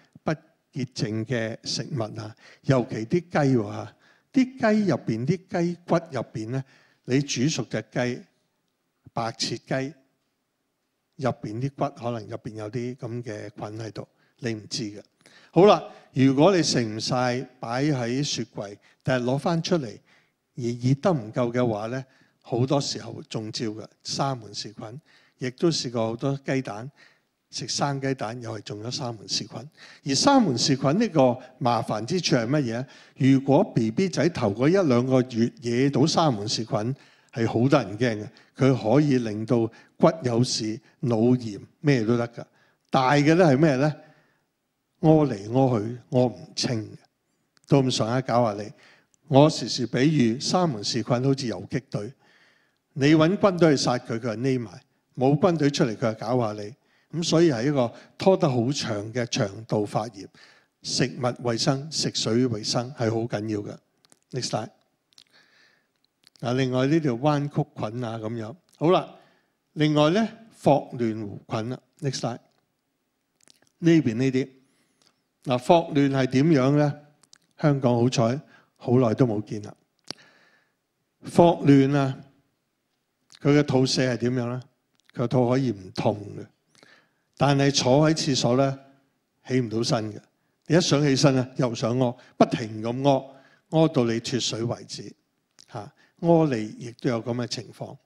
洁净嘅食物啊，尤其啲鸡话，啲鸡入边啲鸡骨入边咧，你煮熟嘅鸡白切鸡入边啲骨，可能入边有啲咁嘅菌喺度，你唔知嘅。好啦，如果你食唔晒，摆喺雪柜，但系攞翻出嚟而热得唔够嘅话咧，好多时候中招嘅沙门氏菌，亦都试过好多鸡蛋。食生雞蛋又係中咗三門氏菌，而三門氏菌呢個麻煩之處係乜嘢？如果 B B 仔頭嗰一兩個月惹到三門氏菌，係好得人驚嘅。佢可以令到骨有事、腦炎咩都得㗎。大嘅咧係咩咧？屙嚟屙去，屙唔清，都咁上下搞下你。我時時比喻三門氏菌好似遊擊隊，你揾軍隊去殺佢，佢就匿埋；冇軍隊出嚟，佢就搞下你。咁所以系一个拖得好长嘅肠道发炎，食物卫生、食水卫生系好紧要嘅。Next slide。嗱，另外呢条弯曲菌啊，咁样好啦。另外咧霍乱菌啦，Next slide。呢边呢啲嗱，霍乱系点样咧？香港好彩，好耐都冇见啦。霍乱啊，佢嘅吐泻系点样咧？佢吐可以唔痛嘅。但係坐喺廁所咧，起唔到身嘅。你一想起身咧，又想屙，不停咁屙，屙到你脱水為止。嚇，屙嚟亦都有咁嘅情況。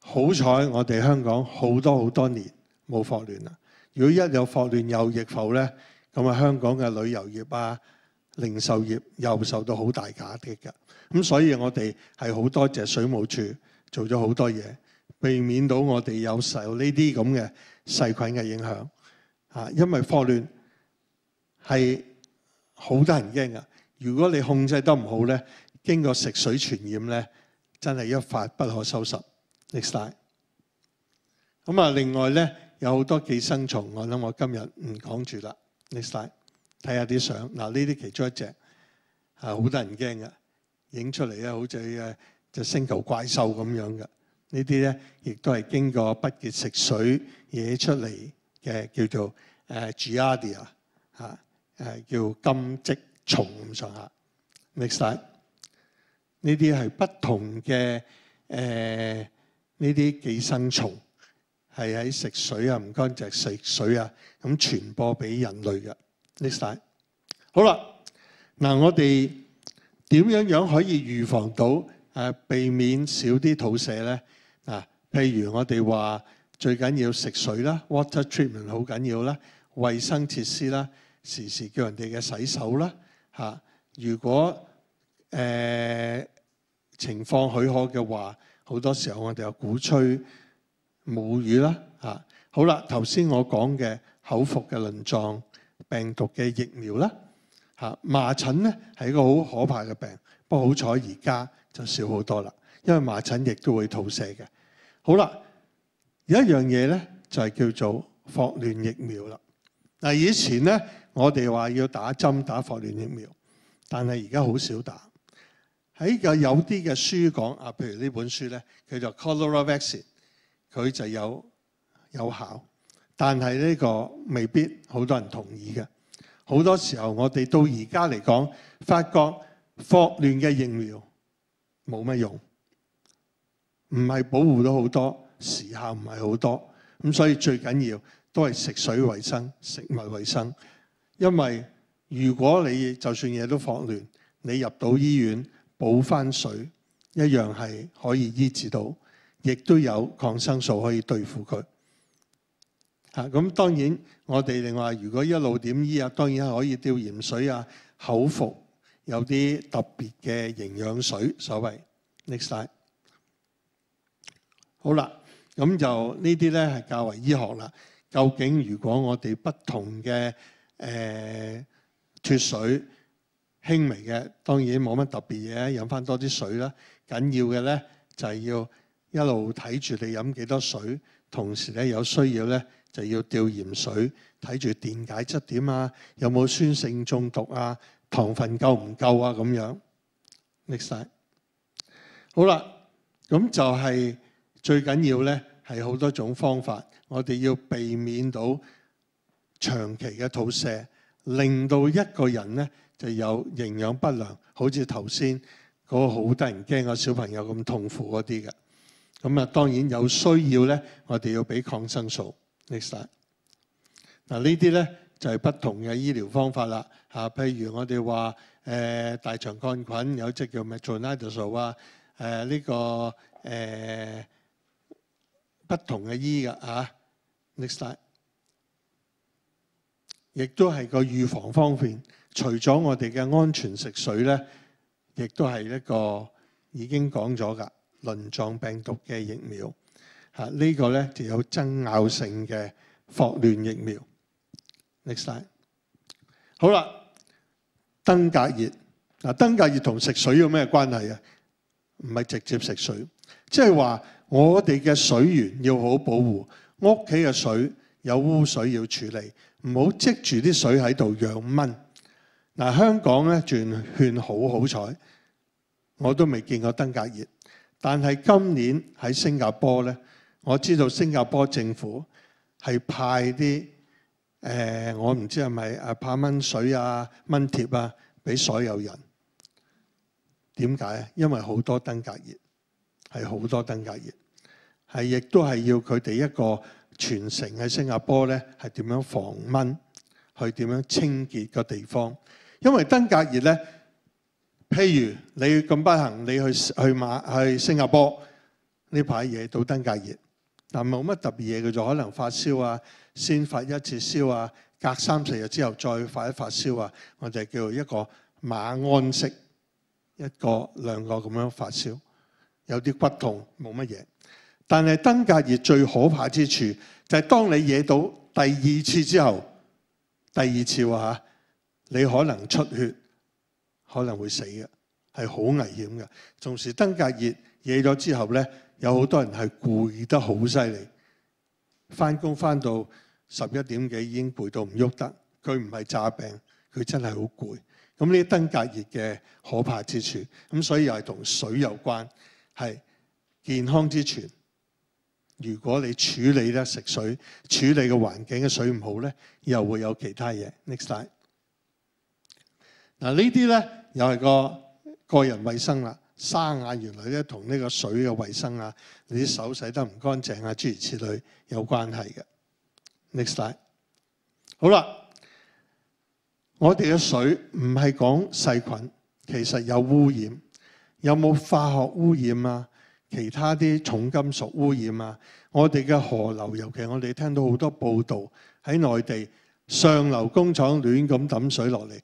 好彩我哋香港好多好多年冇霍亂啦。如果一有霍亂又疫浮咧，咁啊香港嘅旅遊業啊、零售業又受到好大打击嘅。咁所以我哋係好多隻水務处做咗好多嘢，避免到我哋有受呢啲咁嘅。細菌嘅影響，啊，因為霍亂係好得人驚噶。如果你控制得唔好咧，經過食水傳染咧，真係一發不可收拾。next slide。咁啊，另外咧有好多寄生蟲，我諗我今日唔講住啦。next slide，睇下啲相。嗱，呢啲其中一隻係好得人驚嘅，影出嚟咧好似誒只星球怪獸咁樣嘅。呢啲咧亦都系经过不洁食水惹出嚟嘅，叫做诶 Giardia 吓，诶叫金积虫咁上下。Next slide，呢啲系不同嘅诶呢啲寄生虫系喺食水啊、唔干净食水啊咁传播俾人类嘅。Next s 好啦，嗱我哋点样样可以预防到诶避免少啲吐泻咧？譬如我哋話最緊要食水啦，water treatment 好緊要啦，衛生設施啦，時時叫人哋嘅洗手啦嚇。如果誒情況許可嘅話，好多時候我哋又鼓吹母乳啦嚇。好啦，頭先我講嘅口服嘅輪狀病毒嘅疫苗啦嚇。麻疹咧係一個好可怕嘅病，不過好彩而家就少好多啦，因為麻疹亦都會吐瀉嘅。好啦，有一樣嘢咧，就係叫做霍亂疫苗啦。嗱，以前咧，我哋話要打針打霍亂疫苗，但係而家好少打。喺個有啲嘅書講啊，譬如呢本書咧，佢就 Cholera Vaccine，佢就有有效，但係呢個未必好多人同意嘅。好多時候我哋到而家嚟講，發覺霍亂嘅疫苗冇乜用。唔係保護到好多，時效唔係好多，咁所以最緊要都係食水衞生、食物衞生。因為如果你就算嘢都放亂，你入到醫院補翻水一樣係可以醫治到，亦都有抗生素可以對付佢。嚇！咁當然我哋另外如果一路點醫啊，當然可以吊鹽水啊、口服，有啲特別嘅營養水所謂。Next slide。好啦，咁就呢啲咧係較為醫學啦。究竟如果我哋不同嘅誒脱水輕微嘅，當然冇乜特別嘢，飲翻多啲水啦。緊要嘅咧就係要一路睇住你飲幾多水，同時咧有需要咧就要調鹽水，睇住電解質點啊，有冇酸性中毒啊，糖分夠唔夠啊，咁樣。Next 好啦，咁就係。最緊要咧係好多種方法，我哋要避免到長期嘅吐瀉，令到一個人咧就有營養不良，好似頭先嗰個好得人驚個小朋友咁痛苦嗰啲嘅。咁啊，當然有需要咧，我哋要俾抗生素。Next，嗱呢啲咧就係不同嘅醫療方法啦。嚇，譬如我哋話誒大腸桿菌有隻叫咩 z o n a d a s l 啊，誒呢個誒。不同嘅医嘅啊，next slide，亦都系个预防方面，除咗我哋嘅安全食水咧，亦都系一个已经讲咗噶轮状病毒嘅疫苗，啊，呢个咧就有增拗性嘅霍乱疫苗，next slide，好啦，登革热嗱，登革热同食水有咩关系啊？唔系直接食水，即系话。我哋嘅水源要好保護，屋企嘅水有污水要處理，唔好積住啲水喺度养蚊。嗱，香港咧仲勸好好彩，我都未見過登革熱，但係今年喺新加坡咧，我知道新加坡政府係派啲誒，我唔知係咪啊，蚊水啊、蚊貼啊，俾所有人。點解？因為好多登革熱係好多登革熱。係，亦都係要佢哋一個全城喺新加坡咧，係點樣防蚊，去點樣清潔個地方。因為登革熱咧，譬如你咁不幸，你去去馬去新加坡呢排嘢到登革熱，但冇乜特別嘢，佢就可能發燒啊，先發一次燒啊，隔三四日之後再發一發燒啊，我哋叫一個馬鞍式，一個兩個咁樣發燒，有啲骨痛，冇乜嘢。但係登革熱最可怕之處就係，當你惹到第二次之後，第二次話你可能出血，可能會死嘅，係好危險嘅。同時，登革熱惹咗之後咧，有好多人係攰得好犀利，翻工翻到十一點幾已經攰到唔喐得。佢唔係诈病，佢真係好攰。咁呢啲登革熱嘅可怕之處，咁所以又係同水有關，係健康之泉。如果你處理咧食水，處理嘅環境嘅水唔好咧，又會有其他嘢。Next slide。嗱呢啲咧又係個個人衞生啦，沙啊原來咧同呢個水嘅衞生啊，你啲手洗得唔乾淨啊，諸如此類有關係嘅。Next slide。好啦，我哋嘅水唔係講細菌，其實有污染，有冇化學污染啊？其他啲重金屬污染啊，我哋嘅河流，尤其我哋聽到好多報道喺內地上流工廠亂咁抌水落嚟，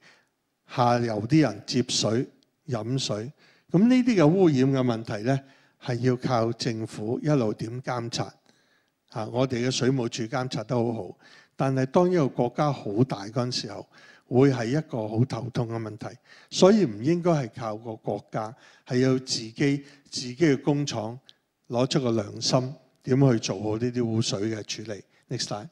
下游啲人接水飲水，咁呢啲嘅污染嘅問題咧，係要靠政府一路點監察吓，我哋嘅水務处監察得好好，但係當一個國家好大嗰陣時候。會係一個好頭痛嘅問題，所以唔應該係靠個國家，係有自己自己嘅工廠攞出個良心點去做好呢啲污水嘅處理。Next slide。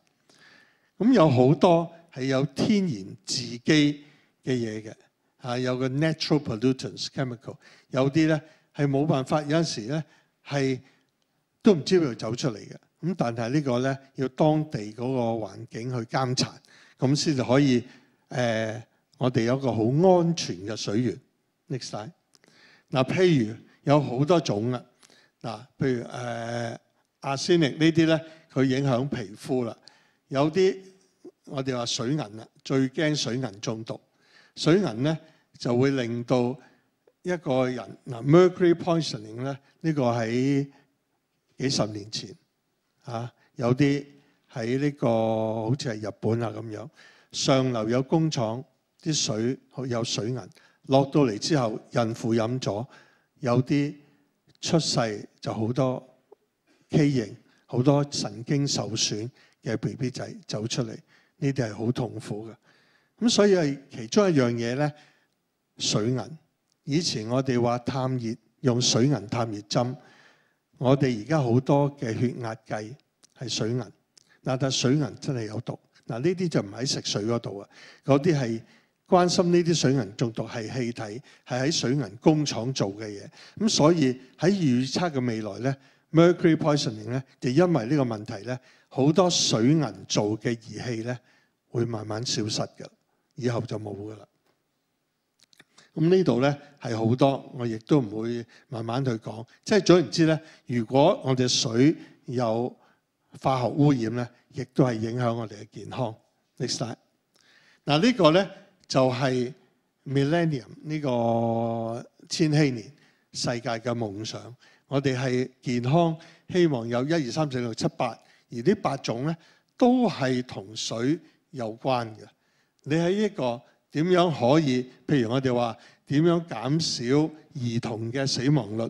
咁有好多係有天然自己嘅嘢嘅吓有個 natural pollutants chemical，有啲咧係冇辦法，有阵時咧係都唔知佢走出嚟嘅。咁但係呢個咧要當地嗰個環境去監察，咁先至可以。誒，我哋有個好安全嘅水源。Next slide。嗱，譬如有好多種啊。嗱，譬如誒，arsenic 呢啲咧，佢影響皮膚啦。有啲我哋話水銀啊，最驚水銀中毒。水銀咧就會令到一個人嗱，mercury poisoning 咧，呢個喺幾十年前啊，有啲喺呢個好似係日本啊咁樣。上流有工廠，啲水有水銀落到嚟之後，孕婦飲咗，有啲出世就好多畸形、好多神經受損嘅 B B 仔走出嚟，呢啲係好痛苦嘅。咁所以係其中一樣嘢咧，水銀。以前我哋話探熱用水銀探熱針，我哋而家好多嘅血壓計係水銀，嗱但水銀真係有毒。嗱，呢啲就唔喺食水嗰度啊，嗰啲係關心呢啲水銀中毒係氣體，係喺水銀工廠做嘅嘢，咁所以喺預測嘅未來咧，mercury poisoning 咧，就因為呢個問題咧，好多水銀做嘅儀器咧，會慢慢消失嘅，以後就冇噶啦。咁呢度咧係好多，我亦都唔會慢慢去講。即係總言之咧，如果我哋水有化學污染咧，亦都係影響我哋嘅健康。Next slide。嗱呢個咧就係 Millennium 呢個千禧年世界嘅夢想。我哋係健康，希望有一、二、三、四、六、七、八，而呢八種咧都係同水有關嘅。你喺一個點樣可以？譬如我哋話點樣減少兒童嘅死亡率？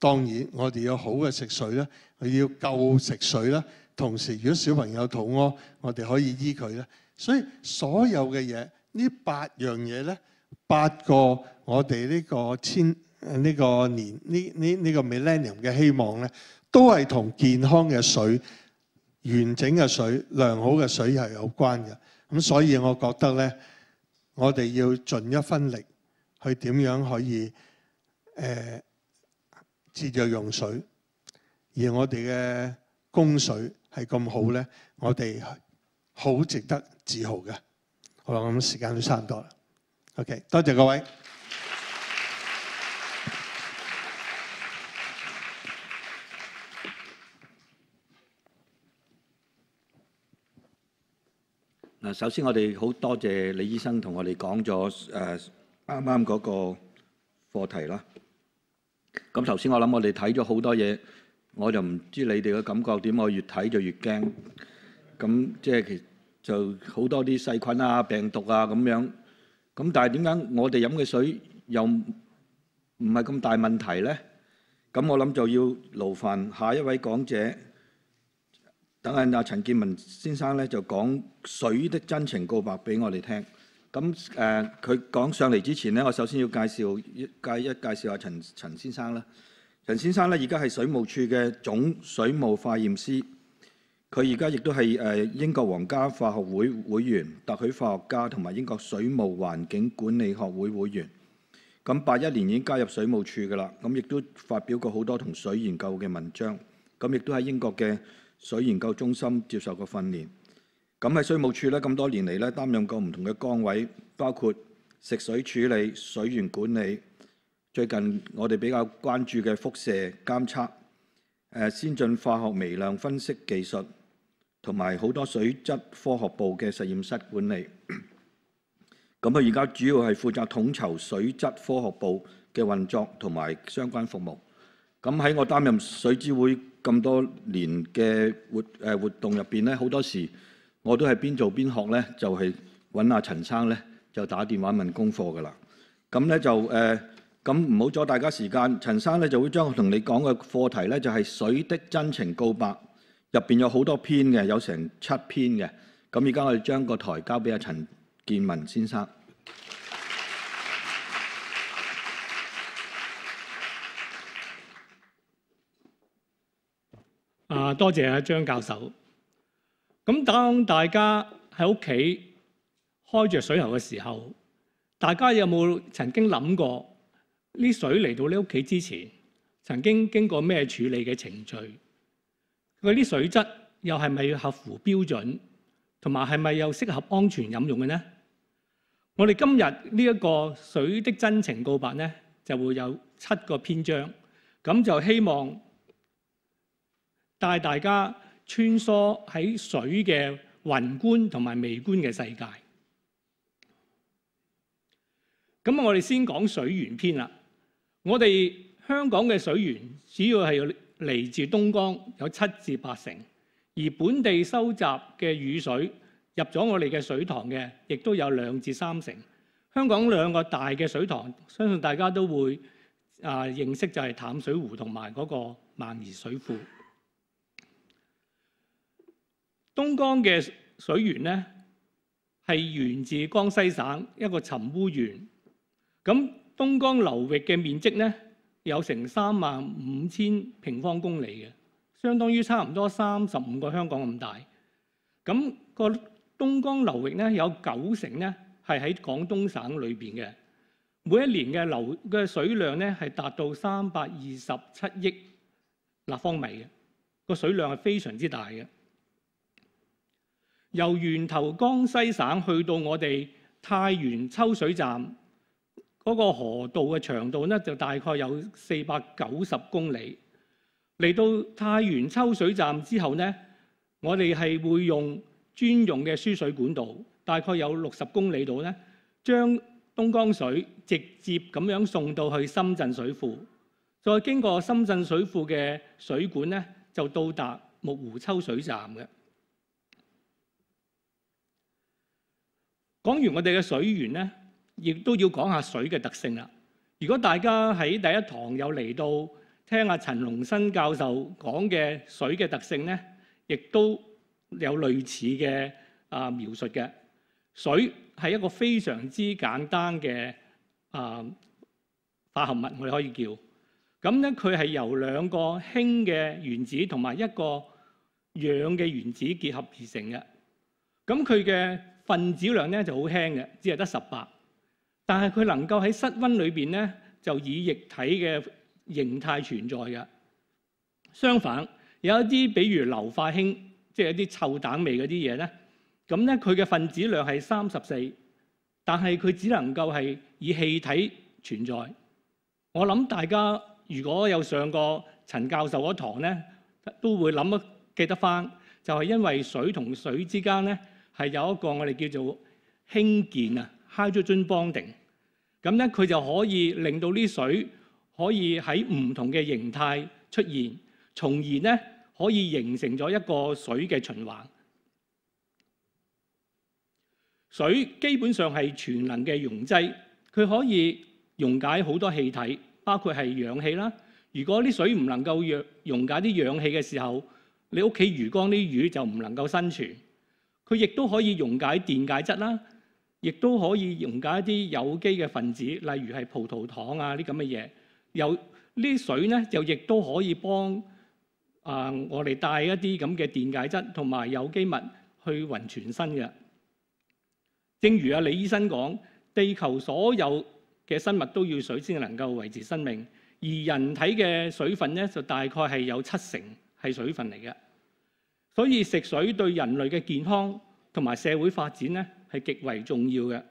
當然我哋有好嘅食水咧。佢要夠食水啦，同時如果小朋友肚屙，我哋可以醫佢啦。所以所有嘅嘢，呢八樣嘢咧，八個我哋呢個千呢個年呢呢呢個 millennium 嘅希望咧，都係同健康嘅水、完整嘅水、良好嘅水係有關嘅。咁所以我覺得咧，我哋要盡一分力去點樣可以誒節約用水。而我哋嘅供水係咁好咧，我哋好值得自豪嘅。好啦，咁時間都差唔多啦。OK，多謝各位。嗱，首先我哋好多謝李醫生同我哋講咗诶啱啱嗰個課題啦。咁頭先我諗，我哋睇咗好多嘢。我就唔知你哋嘅感覺點，我越睇就越驚。咁即係就好多啲細菌啊、病毒啊咁樣。咁但係點解我哋飲嘅水又唔係咁大問題咧？咁我諗就要勞煩下一位講者，等下阿陳建文先生咧就講水的真情告白俾我哋聽。咁誒，佢講上嚟之前咧，我首先要介紹介一介紹下陳陳先生啦。陳先生咧，而家係水務處嘅總水務化驗師。佢而家亦都係誒英國皇家化學會會員、特許化學家，同埋英國水務環境管理學會會員。咁八一年已經加入水務處噶啦，咁亦都發表過好多同水研究嘅文章。咁亦都喺英國嘅水研究中心接受過訓練。咁喺水務處咧，咁多年嚟咧擔任過唔同嘅崗位，包括食水處理、水源管理。最近我哋比較關注嘅輻射監測，誒先進化學微量分析技術，同埋好多水質科學部嘅實驗室管理。咁啊，而家主要係負責統籌水質科學部嘅運作同埋相關服務。咁喺我擔任水之會咁多年嘅活誒活動入邊咧，好多時我都係邊做邊學咧，就係揾阿陳生咧就打電話問功課㗎啦。咁咧就誒。咁唔好阻大家時間，陳生咧就會將同你講嘅課題咧就係《水的真情告白》，入邊有好多篇嘅，有成七篇嘅。咁而家我哋將個台交俾阿陳建文先生。啊，多謝阿張教授。咁當大家喺屋企開着水喉嘅時候，大家有冇曾經諗過？啲水嚟到你屋企之前，曾經經過咩處理嘅程序？佢啲水質又係咪合乎標準？同埋係咪又適合安全飲用嘅呢？我哋今日呢一個《水的真情告白》呢，就會有七個篇章，咁就希望帶大家穿梭喺水嘅宏觀同埋微觀嘅世界。咁我哋先講水源篇啦。我哋香港嘅水源主要係嚟自東江，有七至八成；而本地收集嘅雨水入咗我哋嘅水塘嘅，亦都有兩至三成。香港兩個大嘅水塘，相信大家都會啊認識，就係淡水湖同埋嗰個萬宜水庫。東江嘅水源呢，係源自江西省一個沉污源，咁。東江流域嘅面積咧有成三萬五千平方公里嘅，相當於差唔多三十五個香港咁大。咁個東江流域咧有九成咧係喺廣東省裏邊嘅。每一年嘅流嘅水量咧係達到三百二十七億立方米嘅，個水量係非常之大嘅。由源頭江西省去到我哋太原抽水站。嗰個河道嘅長度呢，就大概有四百九十公里。嚟到太原抽水站之後呢，我哋係會用專用嘅輸水管道，大概有六十公里度呢，將東江水直接咁樣送到去深圳水庫，再經過深圳水庫嘅水管呢，就到達木湖抽水站嘅。講完我哋嘅水源呢？亦都要講下水嘅特性啦。如果大家喺第一堂有嚟到聽阿陳龍新教授講嘅水嘅特性咧，亦都有類似嘅啊描述嘅。水係一個非常之簡單嘅啊化合物，我哋可以叫咁咧。佢係由兩個氫嘅原子同埋一個氧嘅原子結合而成嘅。咁佢嘅分子量咧就好輕嘅，只係得十八。但係佢能夠喺室温裏边咧，就以液體嘅形態存在嘅。相反，有一啲比如硫化氢，即係一啲臭蛋味嗰啲嘢咧，咁咧佢嘅分子量係三十四，但係佢只能夠係以氣體存在。我諗大家如果有上過陳教授嗰堂咧，都會諗記得翻，就係因為水同水之間咧係有一個我哋叫做氢键啊。bonding，咁咧佢就可以令到啲水可以喺唔同嘅形態出現，從而咧可以形成咗一個水嘅循環。水基本上係全能嘅溶劑，佢可以溶解好多氣體，包括係氧氣啦。如果啲水唔能夠溶溶解啲氧氣嘅時候，你屋企魚缸啲魚就唔能夠生存。佢亦都可以溶解電解質啦。亦都可以溶解一啲有機嘅分子，例如係葡萄糖啊啲咁嘅嘢。有呢啲水咧，就亦都可以幫啊我哋帶一啲咁嘅電解質同埋有機物去運全身嘅。正如阿李醫生講，地球所有嘅生物都要水先能夠維持生命，而人體嘅水分咧就大概係有七成係水分嚟嘅。所以食水對人類嘅健康同埋社會發展咧。係極為重要嘅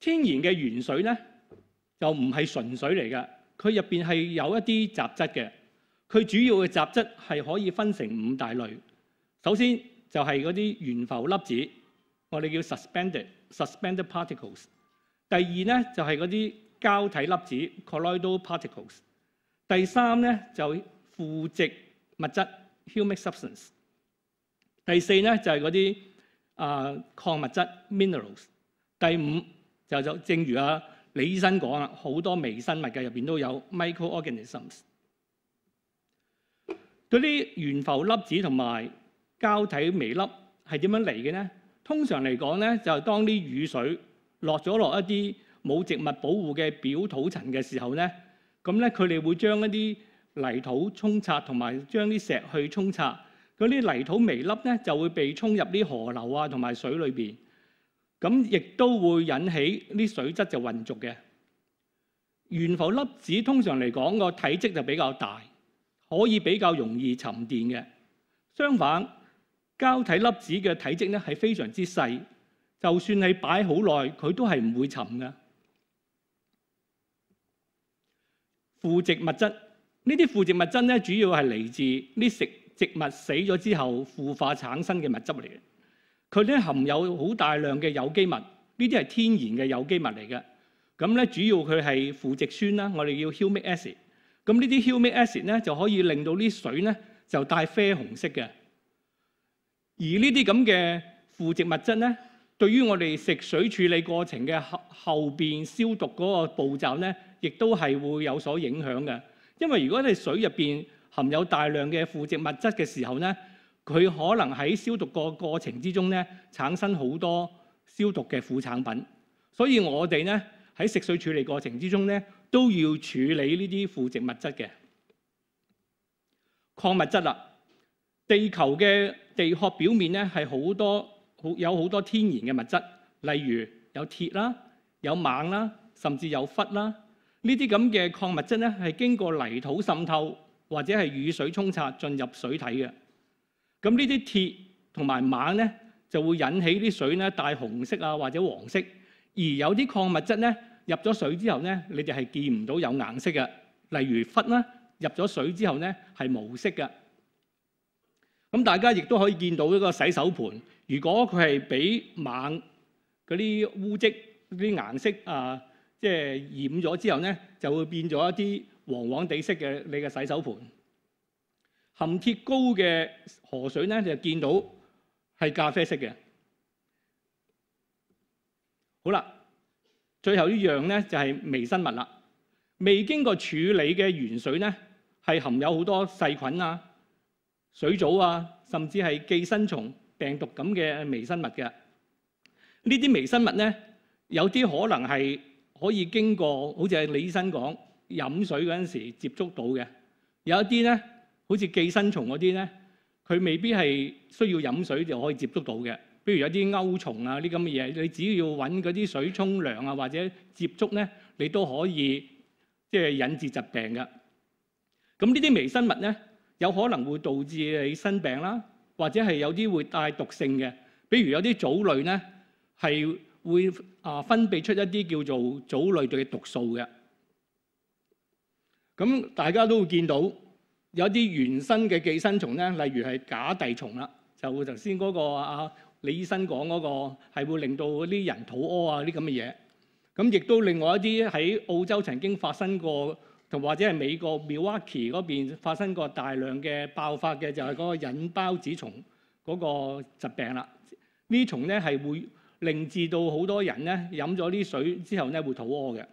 天然嘅原水咧，就唔係純水嚟嘅，佢入邊係有一啲雜質嘅。佢主要嘅雜質係可以分成五大類。首先就係嗰啲懸浮粒子，我哋叫 suspended suspended particles。第二咧就係嗰啲膠體粒子 (colloidal particles)。第三咧就腐殖物質 humic substance。第四咧就係嗰啲。啊，礦物質 minerals，第五就就正如啊李醫生講啦，好多微生物嘅入邊都有 microorganisms。嗰啲懸浮粒子同埋膠體微粒係點樣嚟嘅呢？通常嚟講呢，就當啲雨水落咗落一啲冇植物保護嘅表土層嘅時候呢，咁呢佢哋會將一啲泥土沖刷同埋將啲石去沖刷。嗰啲泥土微粒咧就會被沖入啲河流啊同埋水裏邊，咁亦都會引起啲水質就混濁嘅。悬浮粒子通常嚟講個體積就比較大，可以比較容易沉澱嘅。相反，膠體粒子嘅體積咧係非常之細，就算係擺好耐，佢都係唔會沉嘅。附植物質呢啲附植物質咧主要係嚟自啲食。植物死咗之後腐化產生嘅物質嚟，佢咧含有好大量嘅有機物，呢啲係天然嘅有機物嚟嘅。咁咧主要佢係腐殖酸啦，我哋叫 humic acid。咁呢啲 humic acid 咧就可以令到啲水咧就帶啡紅色嘅。而呢啲咁嘅腐殖物質咧，對於我哋食水處理過程嘅後後邊消毒嗰個步驟咧，亦都係會有所影響嘅。因為如果你水入邊，含有大量嘅腐殖物質嘅時候咧，佢可能喺消毒個過程之中咧產生好多消毒嘅副產品，所以我哋咧喺食水處理過程之中咧都要處理呢啲腐殖物質嘅礦物質啦。地球嘅地殼表面咧係好多好有好多天然嘅物質，例如有鐵啦、有銅啦，甚至有氟啦。呢啲咁嘅礦物質咧係經過泥土滲透。或者係雨水沖刷進入水體嘅，咁呢啲鐵同埋猛咧就會引起啲水咧帶紅色啊或者黃色，而有啲礦物質咧入咗水之後咧，你哋係見唔到有顏色嘅，例如氟啦，入咗水之後咧係無色嘅。咁大家亦都可以見到一個洗手盤，如果佢係俾猛嗰啲污漬啲顏色啊，即係染咗之後咧，就會變咗一啲。黃黃地色嘅你嘅洗手盤，含鐵高嘅河水咧，就見到係咖啡色嘅。好啦，最後一樣咧就係微生物啦。未經過處理嘅原水咧，係含有好多細菌啊、水藻啊，甚至係寄生蟲、病毒咁嘅微生物嘅。呢啲微生物咧，有啲可能係可以經過，好似李醫生講。飲水嗰陣時接觸到嘅，有一啲咧，好似寄生蟲嗰啲咧，佢未必係需要飲水就可以接觸到嘅。比如有啲勾蟲啊，啲咁嘅嘢，你只要揾嗰啲水沖涼啊，或者接觸咧，你都可以即係引致疾病嘅。咁呢啲微生物咧，有可能會導致你生病啦，或者係有啲會帶毒性嘅。比如有啲藻類咧，係會啊分泌出一啲叫做藻類嘅毒素嘅。咁大家都會見到有啲原生嘅寄生蟲咧，例如係假地蟲啦，就頭先嗰個啊李醫生講嗰個，係會令到嗰啲人肚屙啊啲咁嘅嘢。咁亦都另外一啲喺澳洲曾經發生過，同或者係美國 Milwaukee 嗰邊發生過大量嘅爆發嘅，就係嗰個引孢子蟲嗰個疾病啦。呢蟲咧係會令至到好多人咧飲咗啲水之後咧會肚屙嘅。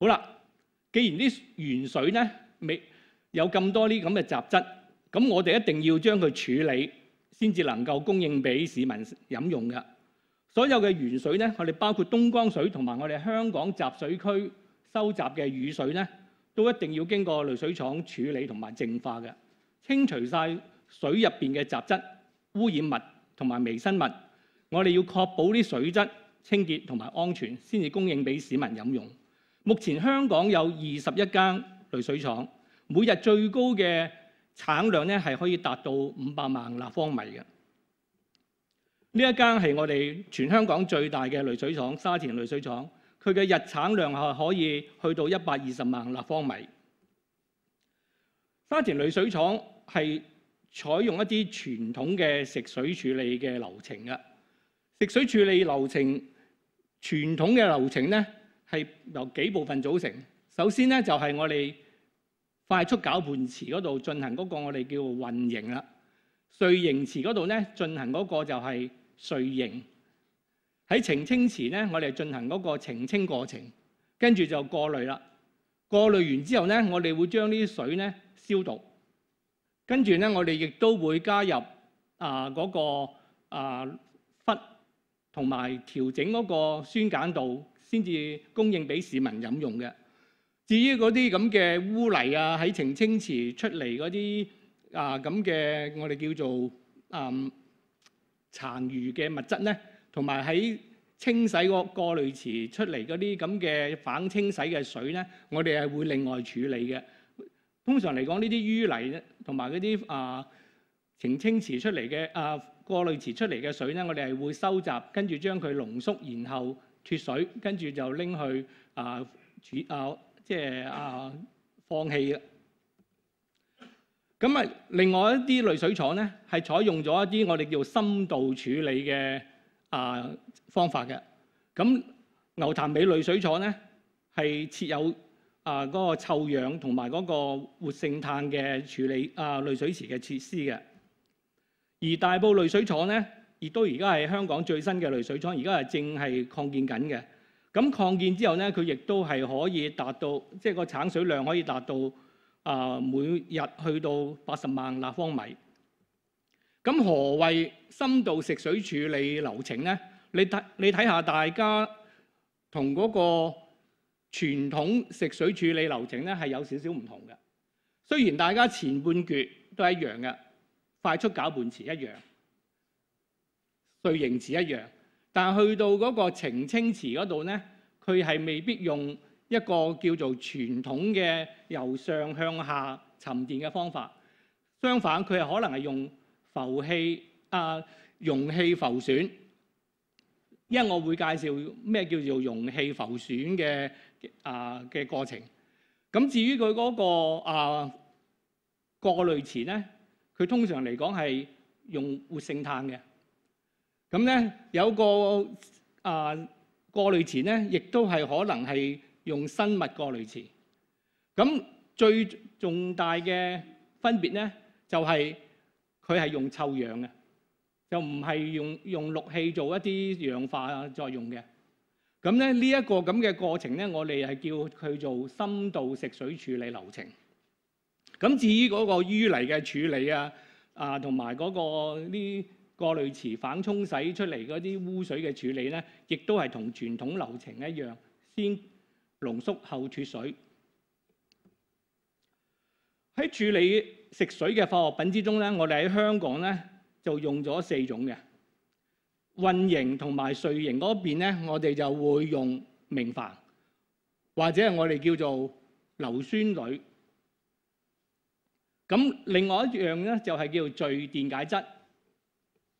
好啦。既然啲原水咧未有咁多啲咁嘅雜質，咁我哋一定要將佢處理，先至能夠供應俾市民飲用嘅。所有嘅原水咧，我哋包括東江水同埋我哋香港集水區收集嘅雨水咧，都一定要經過濾水廠處理同埋淨化嘅，清除晒水入邊嘅雜質、污染物同埋微生物。我哋要確保啲水質清潔同埋安全，先至供應俾市民飲用。目前香港有二十一间濾水廠，每日最高嘅產量咧係可以達到五百萬立方米嘅。呢一間係我哋全香港最大嘅濾水廠——沙田濾水廠，佢嘅日產量係可以去到一百二十萬立方米。沙田濾水廠係採用一啲傳統嘅食水處理嘅流程嘅。食水處理流程傳統嘅流程咧。係由幾部分組成。首先咧就係我哋快速攪拌池嗰度進行嗰個我哋叫混營啦。碎形池嗰度咧進行嗰個就係碎形喺澄清池咧，我哋進行嗰個澄清過程，跟住就過濾啦。過濾完之後咧，我哋會將啲水咧消毒，跟住咧我哋亦都會加入啊嗰個啊氟同埋調整嗰個酸鹼度。先至供應俾市民飲用嘅。至於嗰啲咁嘅污泥啊，喺澄清池出嚟嗰啲啊咁嘅，我哋叫做啊殘餘嘅物質咧，同埋喺清洗個過濾池出嚟嗰啲咁嘅反清洗嘅水咧，我哋係會另外處理嘅。通常嚟講，呢啲淤泥咧，同埋嗰啲啊澄清池出嚟嘅啊過濾池出嚟嘅水咧，我哋係會收集，跟住將佢濃縮，然後。脱水，跟住就拎去啊處啊，即係啊放棄嘅。咁啊，另外一啲濾水廠咧，係採用咗一啲我哋叫深度處理嘅啊方法嘅。咁牛潭尾濾水廠咧，係設有啊嗰個臭氧同埋嗰個活性炭嘅處理啊濾水池嘅設施嘅。而大埔濾水廠咧。亦都而家係香港最新嘅濾水廠，而家係正係擴建緊嘅。咁擴建之後咧，佢亦都係可以達到，即係個產水量可以達到啊每日去到八十萬立方米。咁何為深度食水處理流程咧？你睇你睇下，大家同嗰個傳統食水處理流程咧係有少少唔同嘅。雖然大家前半橛都一樣嘅，快速攪拌池一樣。對形池一樣，但去到嗰個澄清池嗰度咧，佢係未必用一個叫做傳統嘅由上向下沉澱嘅方法。相反，佢係可能係用浮氣啊、溶氣浮損，因為我會介紹咩叫做溶氣浮損嘅啊嘅過程。咁至於佢嗰個啊過濾池咧，佢通常嚟講係用活性炭嘅。咁咧有個啊過濾池咧，亦都係可能係用生物過濾池。咁最重大嘅分別咧，就係佢係用臭氧嘅，就唔係用用氯氣做一啲氧化作用嘅。咁咧呢一個咁嘅過程咧，我哋係叫佢做深度食水處理流程。咁至於嗰個淤泥嘅處理啊，啊同埋嗰個呢？過濾池反沖洗出嚟嗰啲污水嘅處理咧，亦都係同傳統流程一樣，先濃縮後脱水。喺處理食水嘅化學品之中咧，我哋喺香港咧就用咗四種嘅混營同埋碎營嗰邊咧，我哋就會用明矾或者係我哋叫做硫酸鋁。咁另外一樣咧就係叫做聚電解質。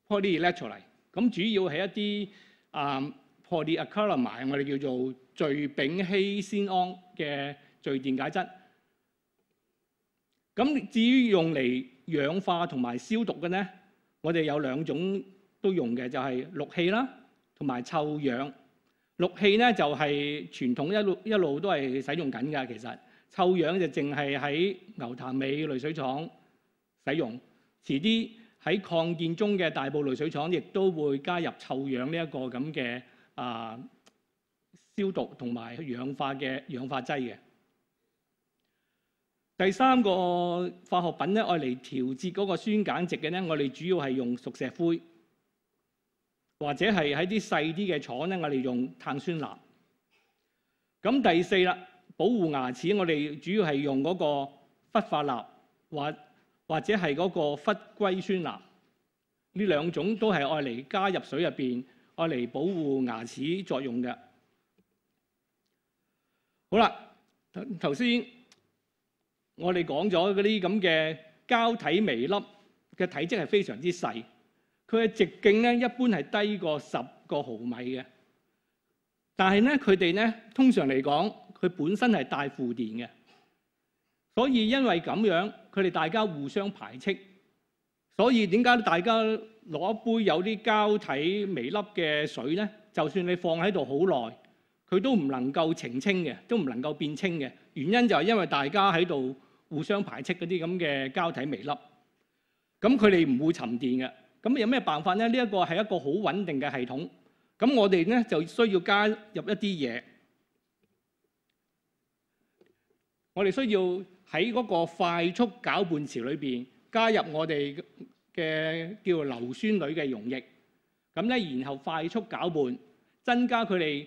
破啲 r 裂劑，咁主要係一啲啊破啲 a c r o l m i e 我哋叫做聚丙烯酰胺嘅聚電解質。咁至於用嚟氧化同埋消毒嘅咧，我哋有兩種都用嘅，就係氯氣啦，同埋臭氧。氯氣咧就係傳統一路一路都係使用緊㗎，其實臭氧就淨係喺牛潭尾濾水廠使用，遲啲。喺擴建中嘅大埔濾水廠，亦都會加入臭氧呢一個咁嘅啊消毒同埋氧化嘅氧化劑嘅。第三個化學品咧，愛嚟調節嗰個酸鹼值嘅咧，我哋主要係用熟石灰，或者係喺啲細啲嘅廠咧，我哋用碳酸鈉。咁第四啦，保護牙齒，我哋主要係用嗰個氟化鈉或。或者係嗰個氟硅酸鈉，呢兩種都係愛嚟加入水入邊，愛嚟保護牙齒作用嘅。好啦，頭先我哋講咗嗰啲咁嘅膠體微粒嘅體積係非常之細，佢嘅直徑咧一般係低過十個毫米嘅。但係咧佢哋咧通常嚟講，佢本身係帶負電嘅，所以因為咁樣。佢哋大家互相排斥，所以點解大家攞一杯有啲膠體微粒嘅水咧？就算你放喺度好耐，佢都唔能夠澄清嘅，都唔能夠變清嘅。原因就係因為大家喺度互相排斥嗰啲咁嘅膠體微粒，咁佢哋唔會沉澱嘅。咁有咩辦法咧？呢一個係一個好穩定嘅系統，咁我哋咧就需要加入一啲嘢，我哋需要。喺嗰個快速攪拌池裏邊加入我哋嘅叫硫酸鋁嘅溶液，咁咧然後快速攪拌，增加佢哋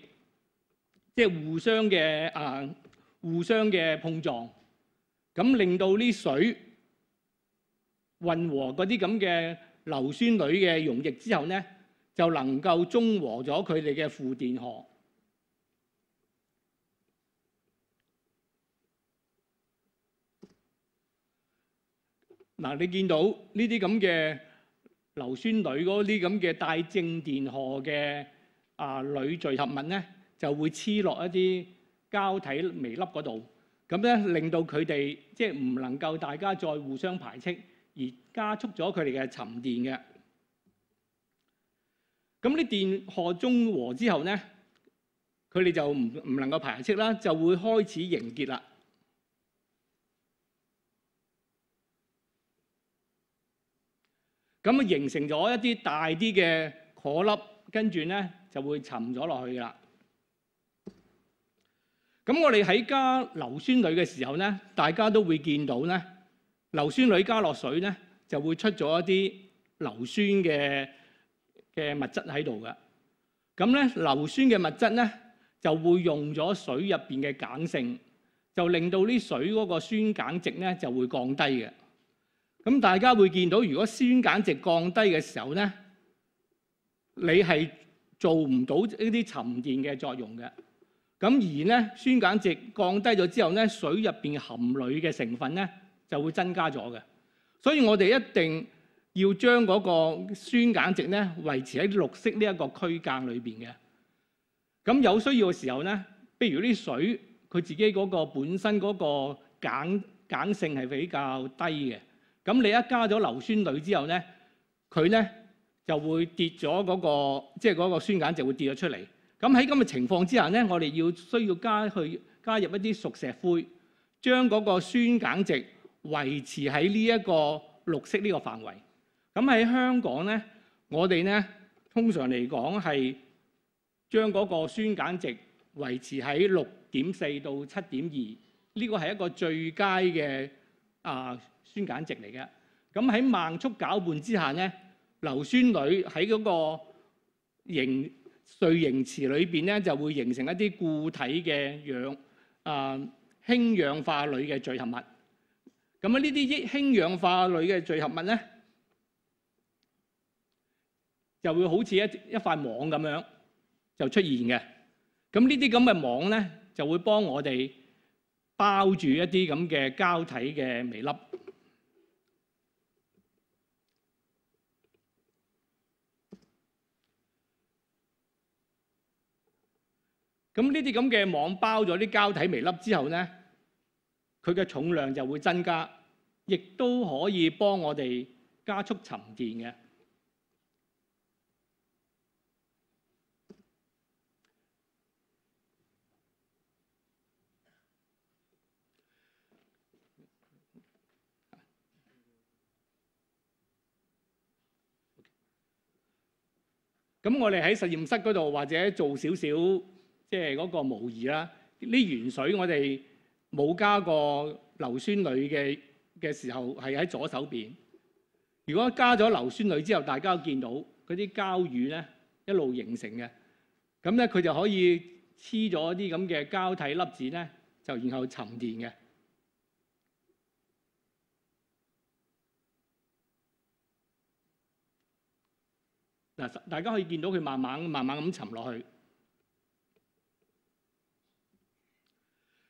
即係互相嘅啊互相嘅碰撞，咁令到啲水混和嗰啲咁嘅硫酸鋁嘅溶液之後咧，就能夠中和咗佢哋嘅負電荷。嗱，你見到呢啲咁嘅硫酸鋁嗰啲咁嘅帶正電荷嘅啊鋁聚合物咧，就會黐落一啲膠體微粒嗰度，咁咧令到佢哋即係唔能夠大家再互相排斥，而加速咗佢哋嘅沉澱嘅。咁啲電荷中和之後咧，佢哋就唔唔能夠排斥啦，就會開始凝結啦。咁啊，形成咗一啲大啲嘅顆粒，跟住咧就會沉咗落去噶啦。咁我哋喺加硫酸鋁嘅時候咧，大家都會見到咧，硫酸鋁加落水咧就會出咗一啲硫酸嘅嘅物質喺度噶。咁咧，硫酸嘅物質咧就會用咗水入邊嘅鹼性，就令到啲水嗰個酸鹼值咧就會降低嘅。咁大家會見到，如果酸鹼值降低嘅時候咧，你係做唔到呢啲沉澱嘅作用嘅。咁而咧酸鹼值降低咗之後咧，水入邊含鋁嘅成分咧就會增加咗嘅。所以我哋一定要將嗰個酸鹼值咧維持喺綠色呢一個區間裏邊嘅。咁有需要嘅時候咧，譬如啲水佢自己嗰個本身嗰個鹼鹼性係比較低嘅。咁你一加咗硫酸鈣之後咧，佢咧就會跌咗嗰個，即係嗰個酸鹼值會跌咗出嚟。咁喺咁嘅情況之下咧，我哋要需要加去加入一啲熟石灰，將嗰個酸鹼值維持喺呢一個綠色呢個範圍。咁喺香港咧，我哋咧通常嚟講係將嗰個酸鹼值維持喺六點四到七點二，呢個係一個最佳嘅啊。酸碱值嚟嘅咁喺慢速攪拌之下咧，硫酸鋁喺嗰個碎形池裏邊咧，就會形成一啲固體嘅氧啊，氫氧化鋁嘅聚合物。咁啊，呢啲氫氧化鋁嘅聚合物咧，就會好似一一塊網咁樣就出現嘅。咁呢啲咁嘅網咧，就會幫我哋包住一啲咁嘅膠體嘅微粒。咁呢啲咁嘅網包咗啲膠體微粒之後咧，佢嘅重量就會增加，亦都可以幫我哋加速沉澱嘅。咁我哋喺實驗室嗰度或者做少少。即係嗰個模擬啦，啲原水我哋冇加個硫酸鋯嘅嘅時候係喺左手邊。如果加咗硫酸鋯之後，大家見到嗰啲膠魚咧一路形成嘅，咁咧佢就可以黐咗啲咁嘅膠體粒子咧，就然後沉澱嘅。嗱，大家可以見到佢慢慢慢慢咁沉落去。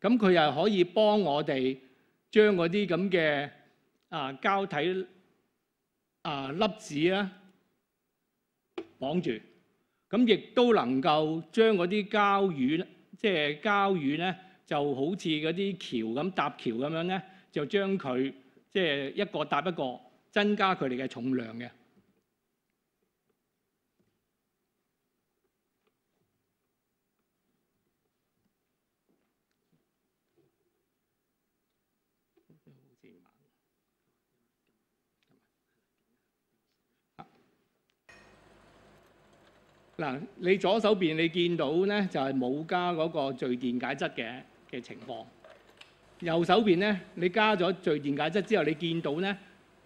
咁佢又可以幫我哋將嗰啲咁嘅啊膠體啊粒子咧綁住，咁亦都能夠將嗰啲膠魚，即係膠魚咧就好似嗰啲橋咁搭橋咁樣咧，就將佢即係一個搭一個，增加佢哋嘅重量嘅。嗱，你左手邊你見到咧就係冇加嗰個聚電解質嘅嘅情況，右手邊咧你加咗聚電解質之後，你見到咧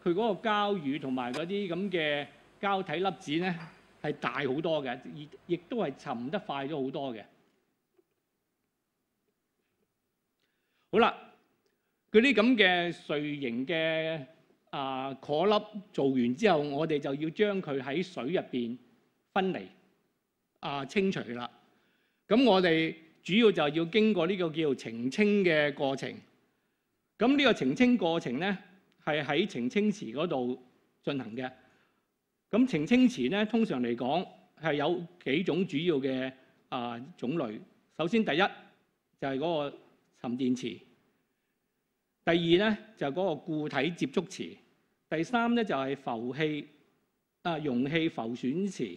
佢嗰個膠乳同埋嗰啲咁嘅膠體粒子咧係大好多嘅，亦亦都係沉得快咗好多嘅。好啦，嗰啲咁嘅碎形嘅啊顆粒做完之後，我哋就要將佢喺水入邊分離。啊，清除啦！咁我哋主要就要經過呢個叫澄清嘅過程。咁呢個澄清過程咧，係喺澄清池嗰度進行嘅。咁澄清池咧，通常嚟講係有幾種主要嘅啊種類。首先第一就係嗰個沉澱池。第二咧就係嗰個固體接觸池。第三咧就係浮氣啊容器浮損池。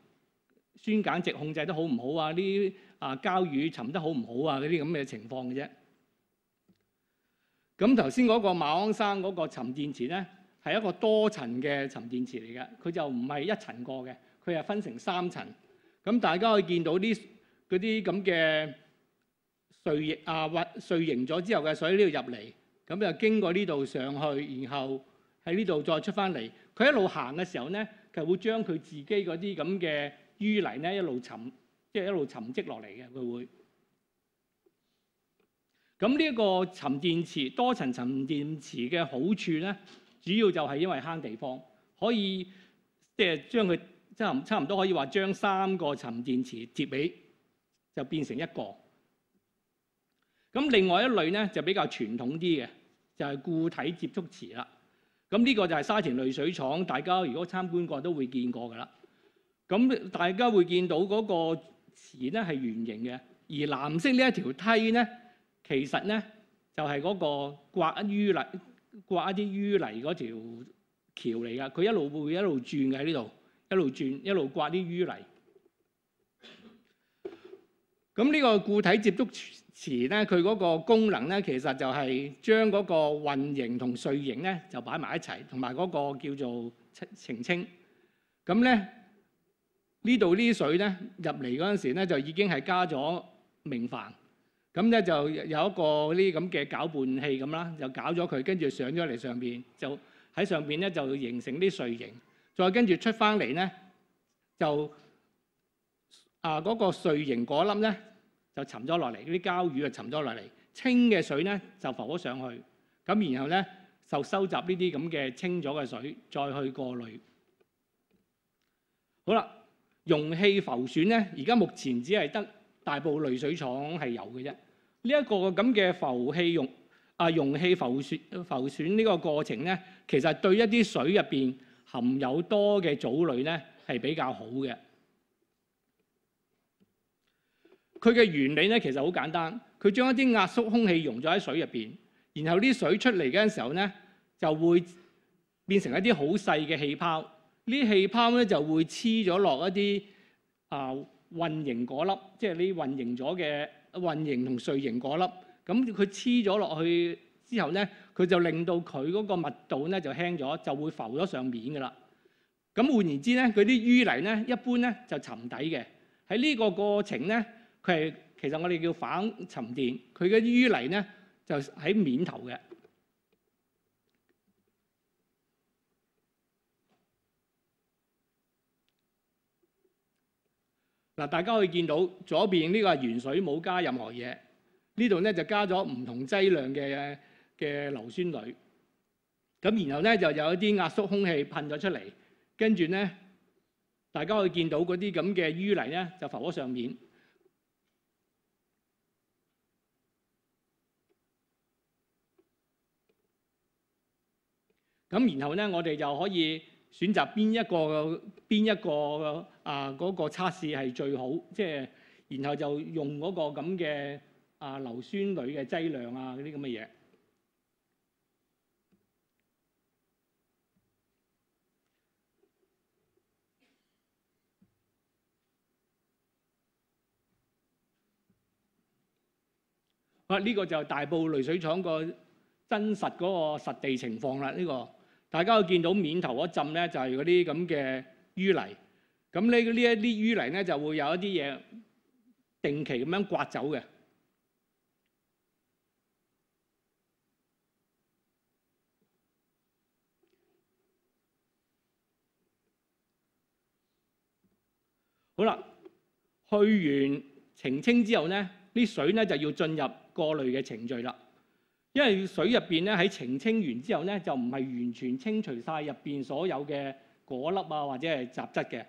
酸鹼值控制得好唔好啊？呢啲啊膠魚沉得好唔好啊？嗰啲咁嘅情況嘅啫。咁頭先嗰個馬鞍山嗰個沉電池咧，係一個多層嘅沉電池嚟嘅，佢就唔係一層過嘅，佢係分成三層。咁大家可以見到啲嗰啲咁嘅碎液啊，或碎形咗之後嘅水呢度入嚟，咁就經過呢度上去，然後喺呢度再出翻嚟。佢一路行嘅時候咧，佢會將佢自己嗰啲咁嘅。淤泥咧一路沉，即係一路沉積落嚟嘅，佢會。咁呢一個沉電池、多層沉電池嘅好處咧，主要就係因為慳地方，可以即係將佢差唔差唔多可以話將三個沉電池接尾，就變成一個。咁另外一類咧就比較傳統啲嘅，就係固體接觸池啦。咁呢個就係沙田濾水廠，大家如果參觀過都會見過㗎啦。咁大家會見到嗰個池咧係圓形嘅，而藍色呢一條梯咧，其實咧就係嗰個刮淤泥、刮一啲淤泥嗰條橋嚟噶，佢一路會一路轉嘅喺呢度，一路轉一路刮啲淤泥。咁呢個固體接觸池咧，佢嗰個功能咧，其實就係將嗰個混型同碎型咧就擺埋一齊，同埋嗰個叫做澄清。咁咧。呢度呢啲水咧入嚟嗰陣時咧就已經係加咗明矾，咁咧就有一個呢啲咁嘅攪拌器咁啦，就搞咗佢，跟住上咗嚟上邊，就喺上邊咧就形成啲碎形，再跟住出翻嚟咧就啊嗰個碎形嗰粒咧就沉咗落嚟，啲膠魚啊沉咗落嚟，清嘅水咧就浮咗上去，咁然後咧就收集呢啲咁嘅清咗嘅水，再去過濾。好啦。容氣浮選咧，而家目前只係得大埔濾水廠係有嘅啫。呢一個咁嘅浮氣容啊，容器浮選浮選呢個過程咧，其實對一啲水入邊含有多嘅藻類咧係比較好嘅。佢嘅原理咧其實好簡單，佢將一啲壓縮空氣溶咗喺水入邊，然後啲水出嚟嗰陣時候咧就會變成一啲好細嘅氣泡。啲氣泡咧就會黐咗落一啲啊運形果粒，即係你運形咗嘅運形同碎形果粒，咁佢黐咗落去之後咧，佢就令到佢嗰個密度咧就輕咗，就會浮咗上面噶啦。咁換言之咧，佢啲淤泥咧一般咧就沉底嘅。喺呢個過程咧，佢係其實我哋叫反沉澱，佢嘅淤泥咧就喺面頭嘅。嗱，大家可以見到左邊呢個係原水冇加任何嘢，呢度咧就加咗唔同劑量嘅嘅硫酸鈣，咁然後咧就有一啲壓縮空氣噴咗出嚟，跟住咧大家可以見到嗰啲咁嘅淤泥咧就浮喺上面，咁然後咧我哋就可以選擇邊一個邊一個。啊！嗰個測試係最好，即係然後就用嗰個咁嘅啊硫酸鋁嘅劑量啊，嗰啲咁嘅嘢。啊！呢個就大埔濾水廠個真實嗰個實地情況啦。呢個大家會見到面頭嗰浸咧，就係嗰啲咁嘅淤泥。咁呢？呢一啲淤泥咧就會有一啲嘢定期咁樣刮走嘅。好啦，去完澄清之後咧，啲水咧就要進入過濾嘅程序啦。因為水入邊咧喺澄清完之後咧就唔係完全清除晒入邊所有嘅果粒啊或者係雜質嘅。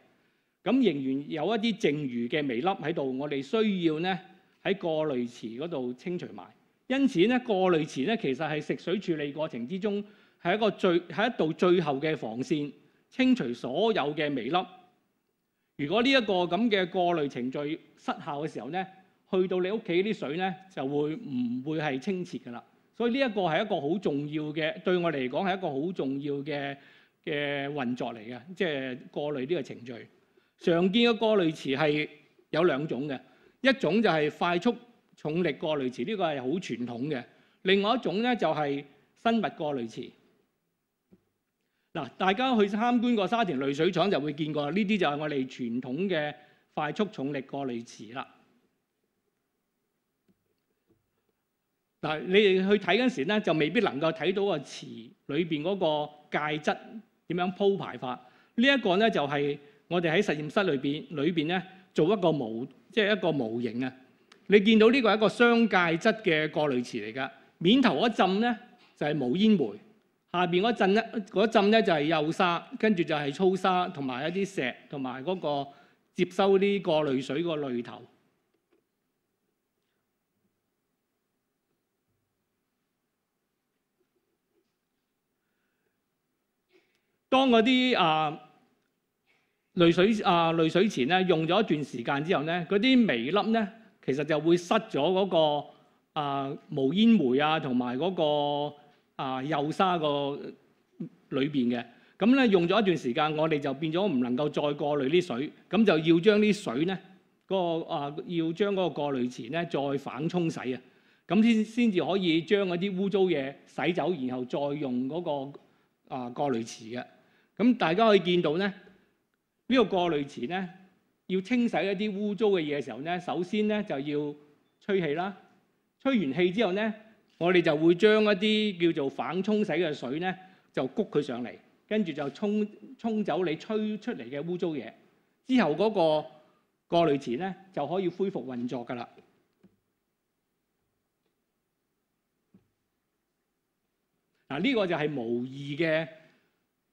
咁仍然有一啲剩余嘅微粒喺度，我哋需要咧喺过滤池嗰度清除埋。因此咧，过滤池咧其实系食水处理过程之中系一个最系一道最后嘅防线，清除所有嘅微粒。如果呢一个咁嘅过滤程序失效嘅时候咧，去到你屋企啲水咧就会唔会系清澈噶啦。所以呢一个系一个好重要嘅对我嚟讲系一个好重要嘅嘅运作嚟嘅，即系过滤呢个程序。常見嘅過濾池係有兩種嘅，一種就係快速重力過濾池，呢個係好傳統嘅；另外一種咧就係生物過濾池。嗱，大家去參觀過沙田濾水廠就會見過呢啲就係我哋傳統嘅快速重力過濾池啦。嗱，你哋去睇嗰時咧，就未必能夠睇到個池裏邊嗰個介質點樣鋪排法。呢一個咧就係。我哋喺實驗室裏邊，裏邊咧做一個模，即係一個模型啊！你見到呢個係一個雙介質嘅過濾池嚟噶，面頭嗰浸咧就係冇煙煤，下邊嗰浸咧嗰浸咧就係幼沙，跟住就係粗沙同埋一啲石同埋嗰個接收呢過濾水個濾頭。當嗰啲啊～濾水啊！濾水前咧用咗一段時間之後咧，嗰啲微粒咧其實就會失咗嗰個啊無煙煤啊同埋嗰個啊幼沙個裏邊嘅咁咧，用咗一段時間，我哋就變咗唔能夠再過濾啲水，咁就要將啲水咧嗰個啊要將嗰個過濾池咧再反沖洗啊，咁先先至可以將嗰啲污糟嘢洗走，然後再用嗰個啊過濾池嘅咁大家可以見到咧。邊個過濾池咧？要清洗一啲污糟嘅嘢嘅時候咧，首先咧就要吹氣啦。吹完氣之後咧，我哋就會將一啲叫做反沖洗嘅水咧，就掬佢上嚟，跟住就沖沖走你吹出嚟嘅污糟嘢。之後嗰個過濾池咧就可以恢復運作㗎啦。嗱，呢個就係無意嘅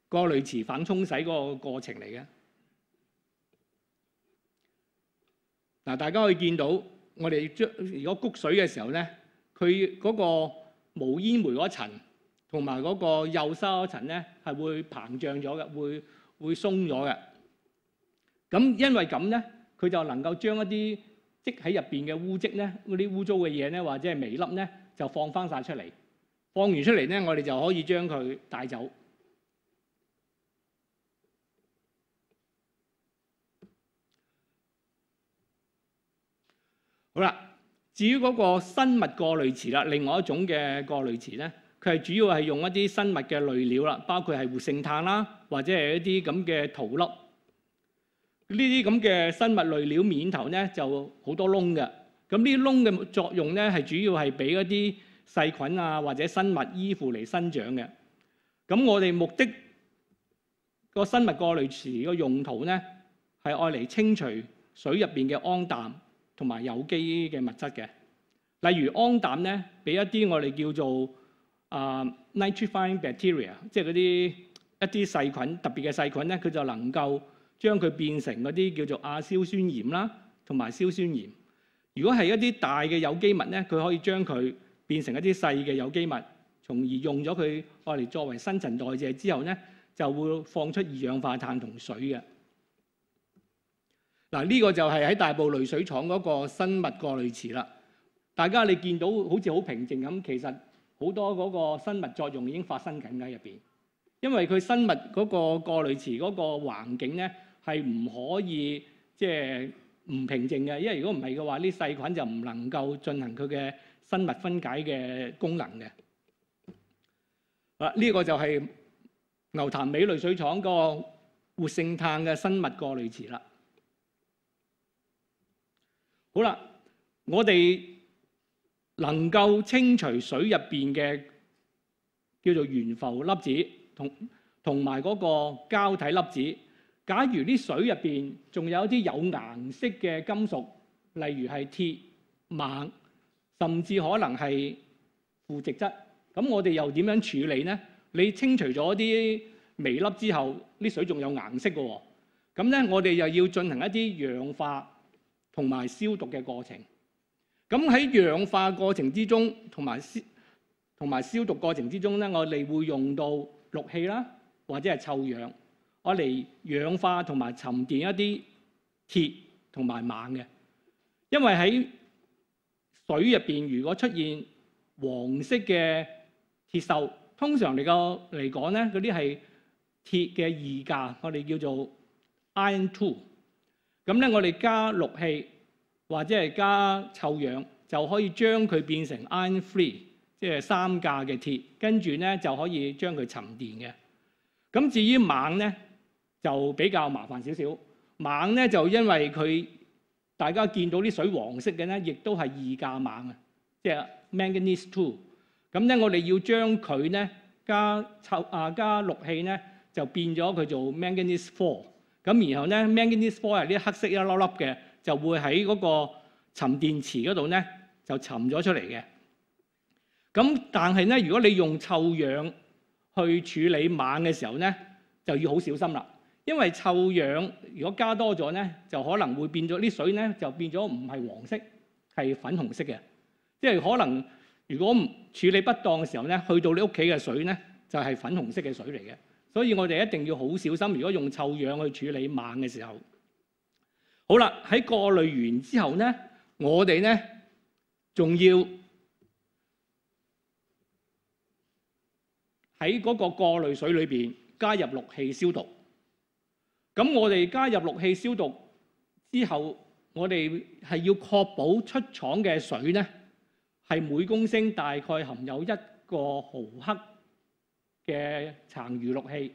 過濾池反沖洗嗰個過程嚟嘅。嗱，大家可以見到我哋將如果谷水嘅時候咧，佢嗰個無煙煤嗰層同埋嗰個幼砂嗰層咧，係會膨脹咗嘅，會會鬆咗嘅。咁因為咁咧，佢就能夠將一啲積喺入邊嘅污漬咧，嗰啲污糟嘅嘢咧，或者係微粒咧，就放翻晒出嚟。放完出嚟咧，我哋就可以將佢帶走。好啦，至於嗰個生物過濾池啦，另外一種嘅過濾池咧，佢係主要係用一啲生物嘅類料啦，包括係活性炭啦，或者係一啲咁嘅陶粒。呢啲咁嘅生物類料面頭咧就好多窿嘅，咁呢啲窿嘅作用咧係主要係俾一啲細菌啊或者生物依附嚟生長嘅。咁我哋目的個生物過濾池個用途咧係愛嚟清除水入邊嘅氨氮。同埋有機嘅物質嘅，例如氨氮咧，俾一啲我哋叫做啊 n i t r i f y i n g bacteria，即係嗰啲一啲細菌特別嘅細菌咧，佢就能夠將佢變成嗰啲叫做亞硝酸鹽啦，同埋硝酸鹽。如果係一啲大嘅有機物咧，佢可以將佢變成一啲細嘅有機物，從而用咗佢嚟作為新陳代謝之後咧，就會放出二氧化碳同水嘅。嗱，呢個就係喺大埔濾水廠嗰個生物過濾池啦。大家你見到好似好平靜咁，其實好多嗰個生物作用已經發生緊喺入邊，因為佢生物嗰個過濾池嗰個環境咧係唔可以即係唔平靜嘅，因為如果唔係嘅話，啲細菌就唔能夠進行佢嘅生物分解嘅功能嘅。啊，呢個就係牛潭尾濾水廠個活性炭嘅生物過濾池啦。好啦，我哋能夠清除水入边嘅叫做悬浮粒子，同同埋嗰個膠體粒子。假如啲水入边仲有一啲有顏色嘅金屬，例如係鐵、锰，甚至可能係腐蝕質，咁我哋又點樣處理呢？你清除咗啲微粒之後，啲水仲有顏色嘅喎，咁呢？我哋又要進行一啲氧化。同埋消毒嘅過程，咁喺氧化過程之中，同埋消同埋消毒過程之中咧，我哋會用到氯氣啦，或者係臭氧，我嚟氧化同埋沉澱一啲鐵同埋猛嘅，因為喺水入邊如果出現黃色嘅鐵鏽，通常嚟個嚟講咧，嗰啲係鐵嘅二價，我哋叫做 iron two。咁咧，我哋加氯氣或者係加臭氧就可以將佢變成 iron three，即係三價嘅鐵，跟住咧就可以將佢沉澱嘅。咁至於猛咧，就比較麻煩少少。猛咧就因為佢大家見到啲水黃色嘅咧，亦都係二價猛啊，即係 m a g n e s e two。咁咧，我哋要將佢咧加臭啊加氯氣咧，就變咗佢做 m a g n e s e four。咁然後咧，manganese f o i e 呢啲黑色一粒粒嘅，就會喺嗰個沉電池嗰度咧，就沉咗出嚟嘅。咁但係咧，如果你用臭氧去處理猛嘅時候咧，就要好小心啦，因為臭氧如果加多咗咧，就可能會變咗啲水咧，就變咗唔係黃色，係粉紅色嘅。即係可能如果唔處理不當嘅時候咧，去到你屋企嘅水咧，就係粉紅色嘅水嚟嘅。所以我哋一定要好小心，如果用臭氧去處理猛嘅時候，好啦，喺過濾完之後呢，我哋呢仲要喺嗰個過濾水裏邊加入氯氣消毒。咁我哋加入氯氣消毒之後，我哋係要確保出廠嘅水呢係每公升大概含有一個毫克。嘅殘餘氯氣，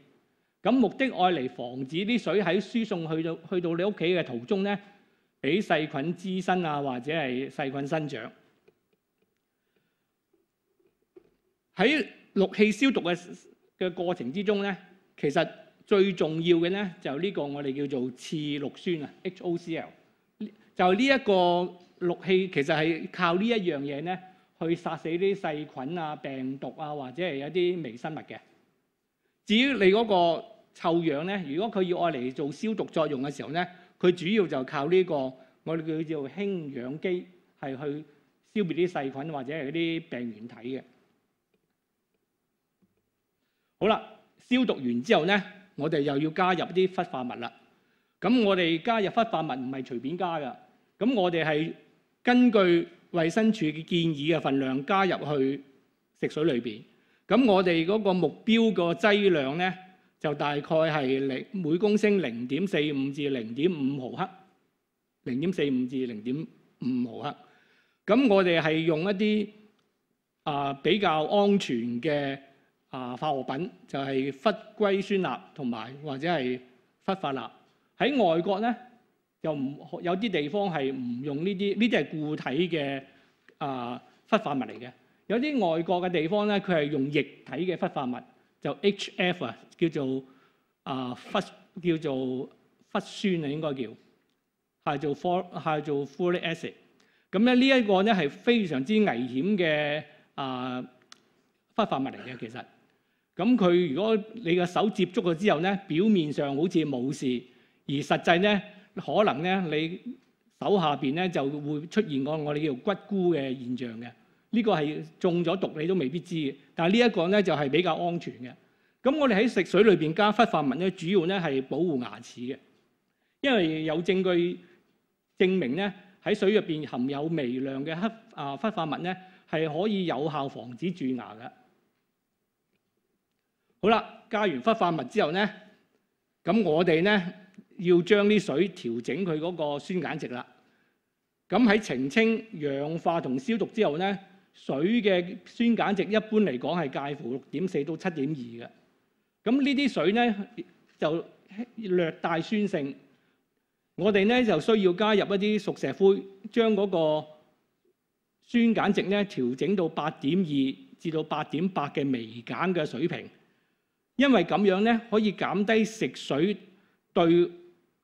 咁目的愛嚟防止啲水喺輸送去到去到你屋企嘅途中咧，俾細菌滋生啊，或者係細菌生長。喺氯氣消毒嘅嘅過程之中咧，其實最重要嘅咧就呢個我哋叫做次氯酸啊 （H O C L）。就呢一個氯氣，其實係靠呢一樣嘢咧。去殺死啲細菌啊、病毒啊，或者係一啲微生物嘅。至於你嗰個臭氧咧，如果佢要愛嚟做消毒作用嘅時候咧，佢主要就靠呢個我哋叫叫做氫氧機係去消滅啲細菌或者係嗰啲病原體嘅。好啦，消毒完之後咧，我哋又要加入啲氟化物啦。咁我哋加入氟化物唔係隨便加噶，咁我哋係根據。衛生署嘅建議嘅份量加入去食水裏邊，咁我哋嗰個目標個劑量咧就大概係零每公升零點四五至零點五毫克，零點四五至零點五毫克。咁我哋係用一啲啊比較安全嘅啊化學品，就係氟硅酸鈉同埋或者係氟化鈉。喺外國咧。又唔有啲地方係唔用呢啲，呢啲係固體嘅啊，揮化物嚟嘅。有啲外國嘅地方咧，佢係用液體嘅揮化物，就 H.F 啊，叫做啊揮叫做揮酸啊，應該叫係做 for 係做 full acid。咁咧呢一個咧係非常之危險嘅啊揮化物嚟嘅。其實咁佢如果你嘅手接觸咗之後咧，表面上好似冇事，而實際咧。可能咧，你手下邊咧就會出現個我哋叫做骨姑嘅現象嘅。呢個係中咗毒你都未必知，嘅，但係呢一個咧就係比較安全嘅。咁我哋喺食水裏邊加氟化物咧，主要咧係保護牙齒嘅，因為有證據證明咧喺水入邊含有微量嘅黑啊氟化物咧，係可以有效防止蛀牙嘅。好啦，加完氟化物之後咧，咁我哋咧。要將啲水調整佢嗰個酸鹼值啦。咁喺澄清、氧化同消毒之後咧，水嘅酸鹼值一般嚟講係介乎六點四到七點二嘅。咁呢啲水咧就略帶酸性，我哋咧就需要加入一啲熟石灰，將嗰個酸鹼值咧調整到八點二至到八點八嘅微鹼嘅水平。因為咁樣咧可以減低食水對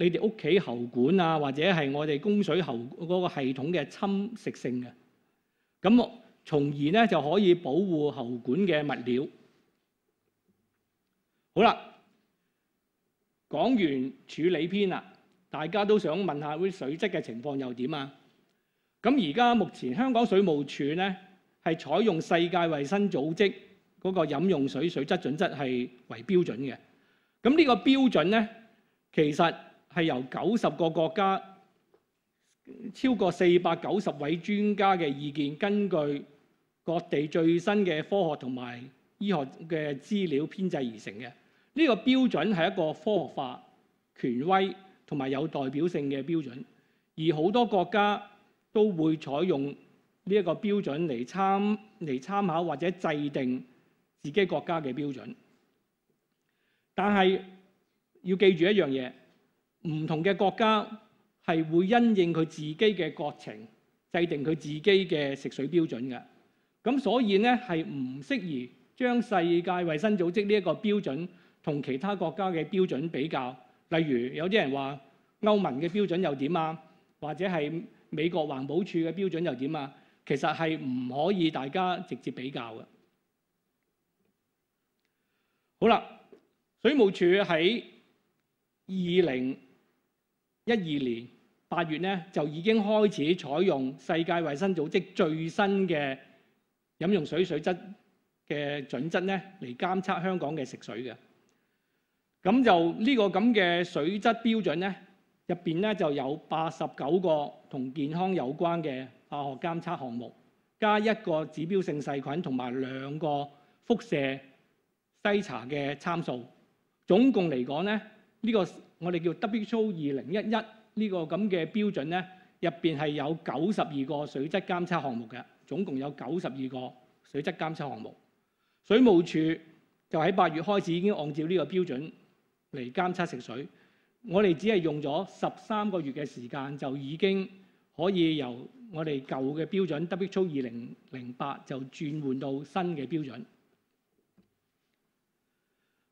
你哋屋企喉管啊，或者係我哋供水喉嗰個系統嘅侵蝕性嘅，咁從而咧就可以保護喉管嘅物料。好啦，講完處理篇啦，大家都想問下啲水質嘅情況又點啊？咁而家目前香港水務署咧係採用世界衞生組織嗰個飲用水水質準則係為標準嘅。咁呢個標準咧其實～係由九十個國家、超過四百九十位專家嘅意見，根據各地最新嘅科學同埋醫學嘅資料編製而成嘅。呢個標準係一個科學化、權威同埋有代表性嘅標準，而好多國家都會採用呢一個標準嚟參嚟參考或者制定自己國家嘅標準。但係要記住一樣嘢。唔同嘅國家係會因應佢自己嘅國情，制定佢自己嘅食水標準嘅。咁所以咧係唔適宜將世界衞生組織呢一個標準同其他國家嘅標準比較。例如有啲人話歐盟嘅標準又點啊，或者係美國環保署嘅標準又點啊，其實係唔可以大家直接比較嘅。好啦，水務署喺二零。一二年八月咧，就已經開始採用世界衛生組織最新嘅飲用水水質嘅準則咧，嚟監測香港嘅食水嘅。咁就呢個咁嘅水質標準咧，入邊咧就有八十九個同健康有關嘅化學監測項目，加一個指標性細菌同埋兩個輻射篩查嘅參數，總共嚟講咧呢個。我哋叫 WQO 二零一一呢個咁嘅標準咧，入邊係有九十二個水質監測項目嘅，總共有九十二個水質監測項目。水務署就喺八月開始已經按照呢個標準嚟監測食水。我哋只係用咗十三個月嘅時間，就已經可以由我哋舊嘅標準 w o 二零零八就轉換到新嘅標準。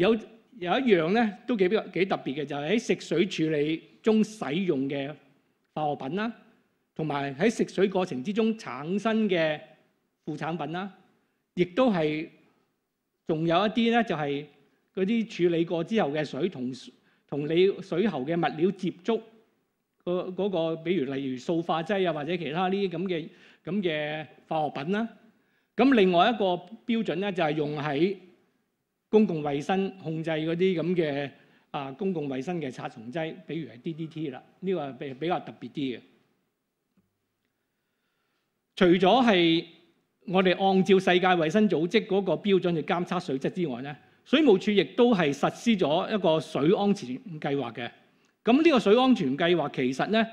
有有一樣咧都幾比幾特別嘅，就係喺食水處理中使用嘅化學品啦，同埋喺食水過程之中產生嘅副產品啦，亦都係仲有一啲咧，就係嗰啲處理過之後嘅水同同你水喉嘅物料接觸個嗰個，比如例如塑化劑啊或者其他呢啲咁嘅咁嘅化學品啦。咁另外一個標準咧就係用喺公共衛生控制嗰啲咁嘅啊，公共衛生嘅殺蟲劑，比如係 DDT 啦，呢個比比較特別啲嘅。除咗係我哋按照世界衛生組織嗰個標準去監測水質之外咧，水務署亦都係實施咗一個水安全計劃嘅。咁呢個水安全計劃其實咧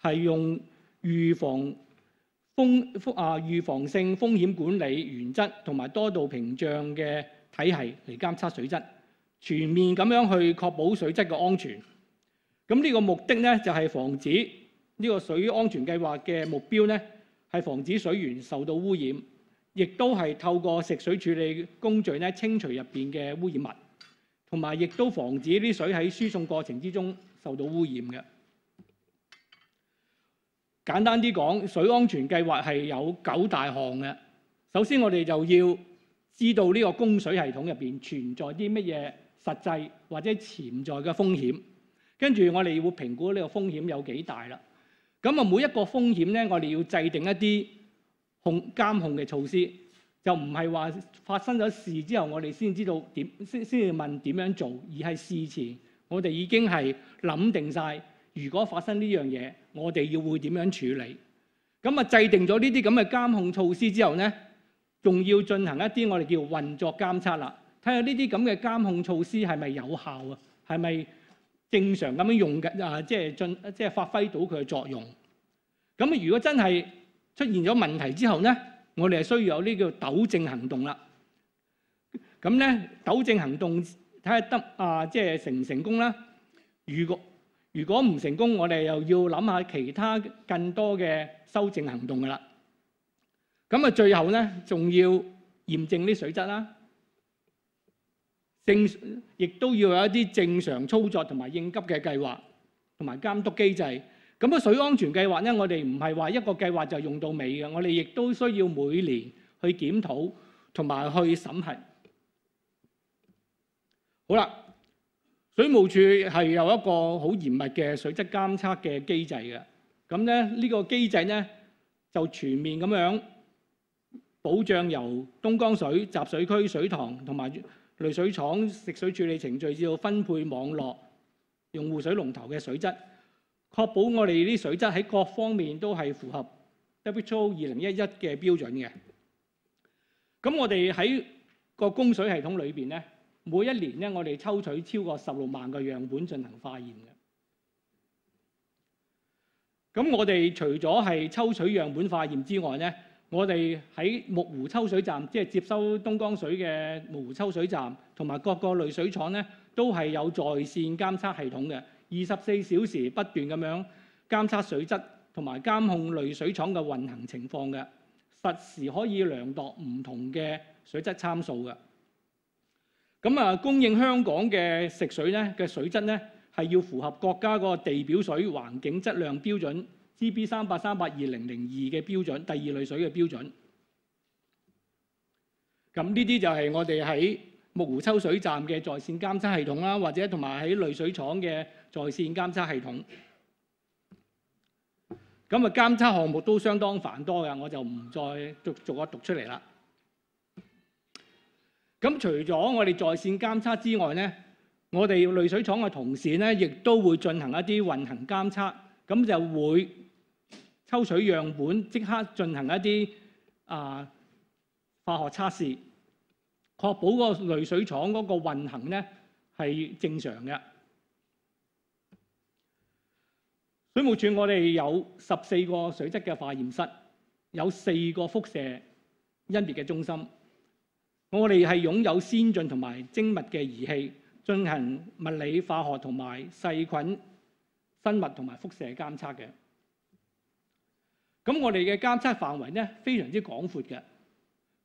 係用預防風啊預防性風險管理原則同埋多道屏障嘅。體系嚟監測水質，全面咁樣去確保水質嘅安全。咁呢個目的呢，就係防止呢個水安全計劃嘅目標呢，係防止水源受到污染，亦都係透過食水處理工序咧清除入邊嘅污染物，同埋亦都防止啲水喺輸送過程之中受到污染嘅。簡單啲講，水安全計劃係有九大項嘅。首先，我哋就要知道呢個供水系統入邊存在啲乜嘢實際或者潛在嘅風險，跟住我哋會評估呢個風險有幾大啦。咁啊，每一個風險咧，我哋要制定一啲控監控嘅措施，就唔係話發生咗事之後我哋先知道點，先先至問點樣做，而係事前我哋已經係諗定晒，如果發生呢樣嘢，我哋要會點樣處理。咁啊，制定咗呢啲咁嘅監控措施之後咧。仲要進行一啲我哋叫運作監測啦，睇下呢啲咁嘅監控措施係咪有效啊？係咪正常咁樣用嘅啊？即係進即係發揮到佢嘅作用。咁啊，如果真係出現咗問題之後咧，我哋係需要有呢叫糾正行動啦。咁咧，糾正行動睇下得啊，即係成唔成功啦？如果如果唔成功，我哋又要諗下其他更多嘅修正行動噶啦。咁啊，最後咧仲要驗證啲水質啦，正亦都要有一啲正常操作同埋應急嘅計劃同埋監督機制。咁啊，水安全計劃咧，我哋唔係話一個計劃就用到尾嘅，我哋亦都需要每年去檢討同埋去審核。好啦，水務署係有一個好嚴密嘅水質監測嘅機制嘅。咁咧呢個機制咧就全面咁樣。保障由東江水集水區、水塘同埋濾水廠食水處理程序至到分配網絡用戶水龍頭嘅水質，確保我哋啲水質喺各方面都係符合 WTO 二零一一嘅標準嘅。咁我哋喺個供水系統裏邊咧，每一年咧我哋抽取超過十六萬個樣本進行化驗嘅。咁我哋除咗係抽取樣本化驗之外咧，我哋喺木湖抽水站，即係接收東江水嘅木湖抽水站，同埋各個濾水廠咧，都係有在線監測系統嘅，二十四小時不斷咁樣監測水質，同埋監控濾水廠嘅運行情況嘅，實時可以量度唔同嘅水質參數嘅。咁啊，供應香港嘅食水咧嘅水質咧，係要符合國家個地表水環境質量標準。DB 三八三八二零零二嘅標準，第二類水嘅標準。咁呢啲就係我哋喺木湖抽水站嘅在線監測系統啦，或者同埋喺濾水廠嘅在線監測系統。咁啊，監測項目都相當繁多嘅，我就唔再逐逐個讀出嚟啦。咁除咗我哋在線監測之外咧，我哋濾水廠嘅同事咧，亦都會進行一啲運行監測，咁就會。抽水樣本即刻進行一啲啊化學測試，確保個濾水廠嗰個運行咧係正常嘅。水務署我哋有十四个水質嘅化驗室，有四个輻射甄別嘅中心。我哋係擁有先進同埋精密嘅儀器，進行物理、化學同埋細菌、生物同埋輻射監測嘅。咁我哋嘅監測範圍咧非常之廣闊嘅，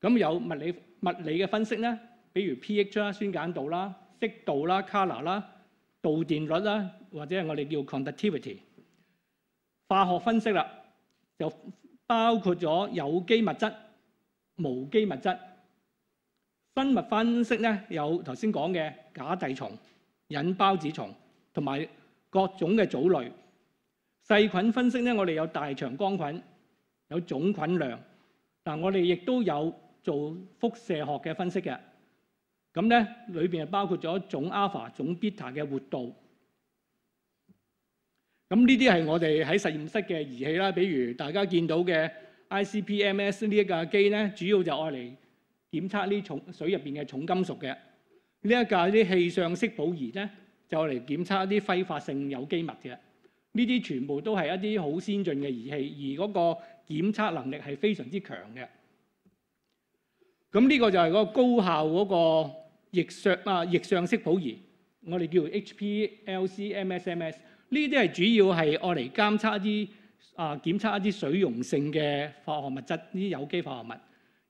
咁有物理物理嘅分析咧，比如 pH 啦、酸鹼度啦、色度啦、colour 啦、導電率啦，或者係我哋叫 conductivity。化學分析啦，就包括咗有機物質、無機物質。生物分析咧有頭先講嘅假地蟲、隱孢子蟲同埋各種嘅藻類。細菌分析咧，我哋有大腸桿菌，有總菌量。嗱，我哋亦都有做輻射學嘅分析嘅。咁咧，裏邊係包括咗總 alpha、總 beta 嘅活度。咁呢啲係我哋喺實驗室嘅儀器啦，比如大家見到嘅 ICPMS 呢一架機咧，主要就愛嚟檢測呢重水入邊嘅重金屬嘅。呢一架啲氣相式保儀咧，就嚟檢測一啲揮發性有機物嘅。呢啲全部都係一啲好先進嘅儀器，而嗰個檢測能力係非常之強嘅。咁呢個就係个個高效嗰個液相啊液相色譜儀，我哋叫 HPLC-MSMS。呢啲係主要係我嚟監測一啲啊檢測一啲水溶性嘅化學物質，呢啲有機化學物。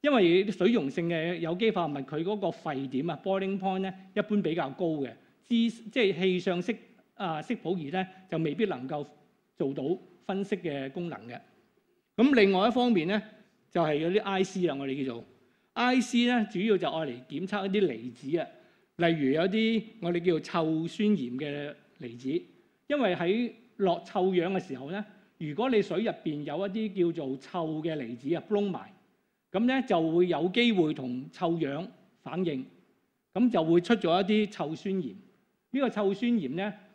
因為水溶性嘅有機化學物，佢嗰個沸點啊 boiling point 咧一般比較高嘅，即係氣相色。啊，硒補二咧就未必能夠做到分析嘅功能嘅。咁另外一方面咧，就係有啲 I C 啦，我哋叫做 I C 咧，主要就愛嚟檢測一啲離子啊。例如有啲我哋叫臭酸鹽嘅離子，因為喺落臭氧嘅時候咧，如果你水入邊有一啲叫做臭嘅離子啊，孭埋咁咧，就會有機會同臭氧反應，咁就會出咗一啲臭酸鹽。呢個臭酸鹽咧。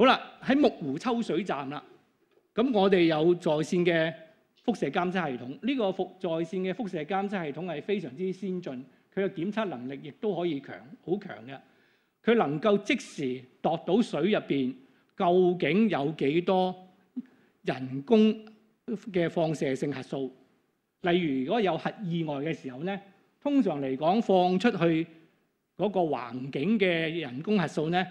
好啦，喺木湖抽水站啦，咁我哋有在線嘅輻射監測系統。呢個輻在線嘅輻射監測系統係非常之先進，佢嘅檢測能力亦都可以強，好強嘅。佢能夠即時度到水入邊究竟有幾多人工嘅放射性核素。例如如果有核意外嘅時候咧，通常嚟講放出去嗰個環境嘅人工核素咧。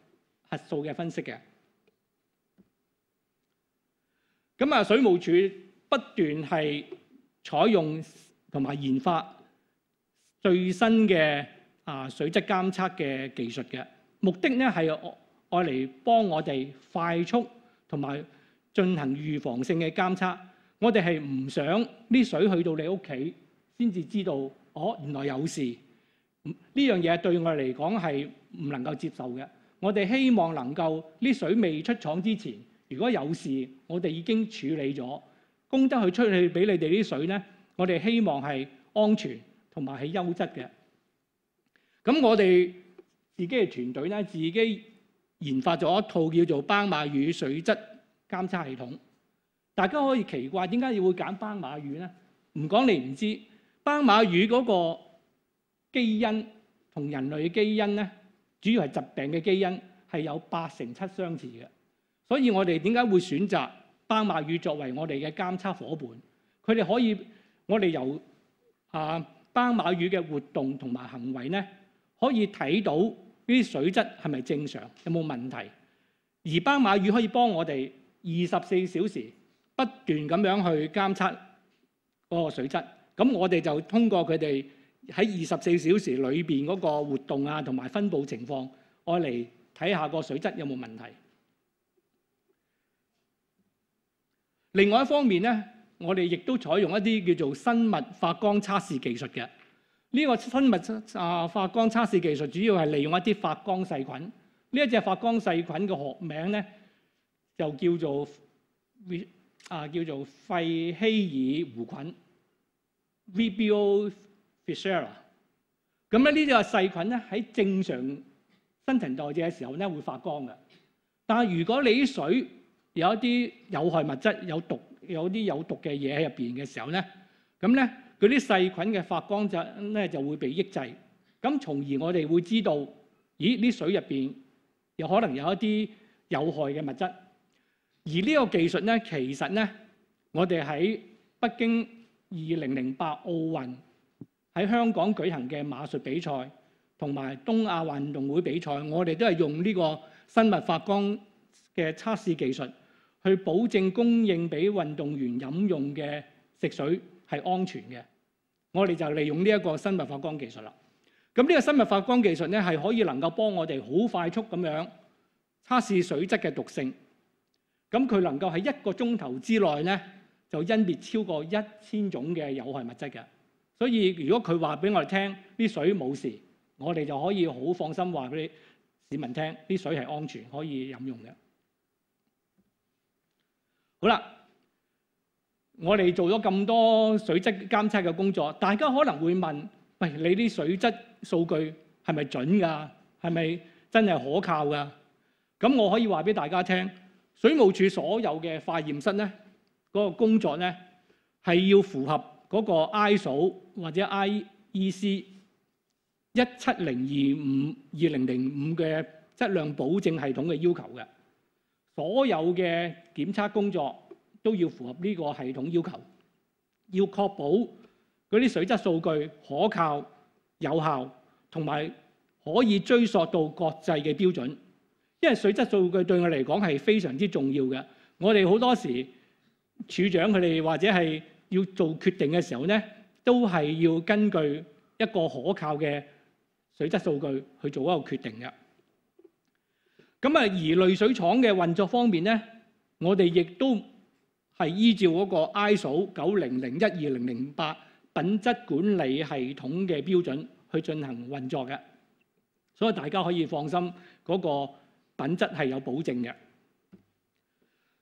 核數嘅分析嘅咁啊，水務署不斷係採用同埋研發最新嘅啊水質監測嘅技術嘅目的咧係愛嚟幫我哋快速同埋進行預防性嘅監測。我哋係唔想啲水去到你屋企先至知道，哦原來有事呢樣嘢對我嚟講係唔能夠接受嘅。我哋希望能夠啲水未出廠之前，如果有事，我哋已經處理咗，供得去出去俾你哋啲水咧。我哋希望係安全同埋係優質嘅。咁我哋自己嘅團隊咧，自己研發咗一套叫做斑馬魚水質監測系統。大家可以奇怪點解要會揀斑馬魚咧？唔講你唔知，斑馬魚嗰個基因同人類嘅基因咧。主要系疾病嘅基因係有八成七相似嘅，所以我哋點解會選擇斑馬魚作為我哋嘅監測伙伴？佢哋可以，我哋由啊斑馬魚嘅活動同埋行為呢，可以睇到啲水質係咪正常，有冇問題。而斑馬魚可以幫我哋二十四小時不斷咁樣去監測嗰個水質，咁我哋就通過佢哋。喺二十四小時裏邊嗰個活動啊，同埋分佈情況，愛嚟睇下個水質有冇問題。另外一方面咧，我哋亦都採用一啲叫做生物發光測試技術嘅。呢個生物啊發光測試技術主要係利用一啲發光細菌。呢一隻發光細菌嘅學名咧，就叫做啊，叫做費希爾湖菌 VBO。咁咧，呢啲個細菌咧喺正常新陳代謝嘅時候咧會發光嘅。但係如果你啲水有一啲有害物質、有毒有啲有毒嘅嘢喺入邊嘅時候咧，咁咧嗰啲細菌嘅發光就咧就會被抑制。咁從而我哋會知道，咦？呢水入邊有可能有一啲有害嘅物質。而呢個技術咧，其實咧，我哋喺北京二零零八奧運。喺香港舉行嘅馬術比賽同埋東亞運動會比賽，我哋都係用呢個生物發光嘅測試技術，去保證供應俾運動員飲用嘅食水係安全嘅。我哋就利用呢一個生物發光技術啦。咁呢個生物發光技術咧，係可以能夠幫我哋好快速咁樣測試水質嘅毒性。咁佢能夠喺一個鐘頭之內咧，就甄別超過一千種嘅有害物質嘅。所以如果佢話俾我哋聽啲水冇事，我哋就可以好放心話俾市民聽啲水係安全可以飲用嘅。好啦，我哋做咗咁多水質監測嘅工作，大家可能會問：喂，你啲水質數據係咪準㗎？係咪真係可靠㗎？咁我可以話俾大家聽，水務署所有嘅化驗室咧，嗰個工作咧係要符合嗰個 ISO。或者 I.E.C. 一七零二五二零零五嘅質量保證系統嘅要求嘅，所有嘅檢測工作都要符合呢個系統要求，要確保嗰啲水質數據可靠、有效同埋可以追溯到國際嘅標準。因為水質數據對我嚟講係非常之重要嘅。我哋好多時處長佢哋或者係要做決定嘅時候咧。都係要根據一個可靠嘅水質數據去做一個決定嘅。咁啊，而濾水廠嘅運作方面咧，我哋亦都係依照嗰個 ISO 九零零一二零零八品質管理系統嘅標準去進行運作嘅，所以大家可以放心嗰個品質係有保證嘅。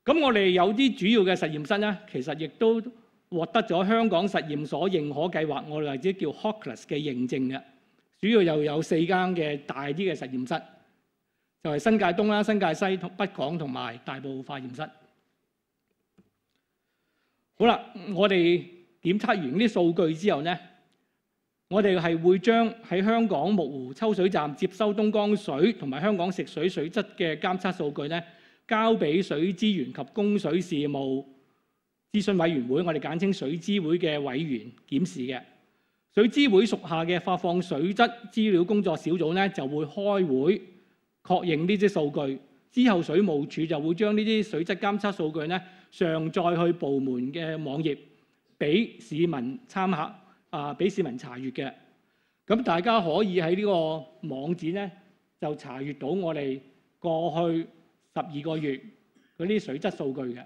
咁我哋有啲主要嘅實驗室咧，其實亦都。獲得咗香港實驗所認可計劃，我哋或者叫 Hawkes 嘅認證嘅，主要又有四間嘅大啲嘅實驗室，就係新界東啦、新界西、北港同埋大埔化驗室。好啦，我哋檢測完啲數據之後咧，我哋係會將喺香港木湖抽水站接收東江水同埋香港食水水質嘅監測數據咧，交俾水資源及供水事務。諮詢委員會，我哋簡稱水資會嘅委員檢視嘅水資會屬下嘅發放水質資料工作小組咧，就會開會確認呢啲數據，之後水務署就會將呢啲水質監測數據咧上載去部門嘅網頁，俾市民參考啊，俾市民查閲嘅。咁大家可以喺呢個網址咧就查閲到我哋過去十二個月嗰啲水質數據嘅。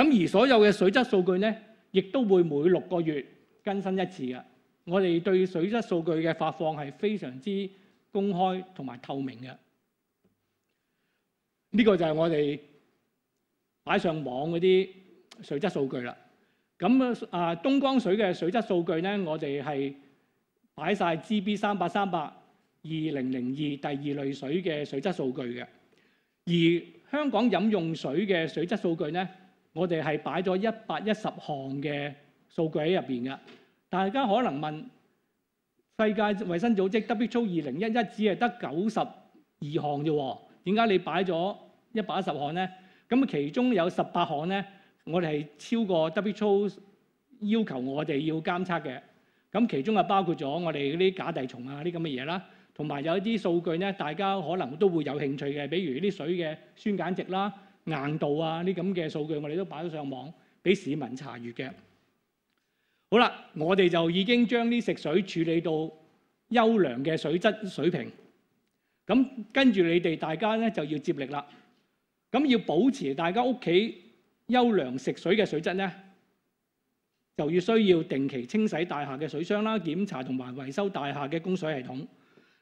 咁而所有嘅水質數據咧，亦都會每六個月更新一次嘅。我哋對水質數據嘅發放係非常之公開同埋透明嘅。呢個就係我哋擺上網嗰啲水質數據啦。咁啊，啊東江水嘅水質數據咧，我哋係擺晒 GB 三八三八二零零二第二類水嘅水質數據嘅。而香港飲用水嘅水質數據咧。我哋係擺咗一百一十項嘅數據喺入邊嘅。大家可能問世界衞生組織 WTO 二零一一只係得九十二項啫喎，點解你擺咗一百一十項呢？咁其中有十八項呢，我哋係超過 WTO 要求我哋要監測嘅。咁其中啊包括咗我哋嗰啲假地蟲啊啲咁嘅嘢啦，同埋有一啲數據呢，大家可能都會有興趣嘅，比如啲水嘅酸鹼值啦。硬度啊，呢咁嘅數據我哋都擺咗上網俾市民查閲嘅。好啦，我哋就已經將啲食水處理到優良嘅水質水平。咁跟住你哋大家咧就要接力啦。咁要保持大家屋企優良食水嘅水質咧，就要需要定期清洗大廈嘅水箱啦，檢查同埋維修大廈嘅供水系統。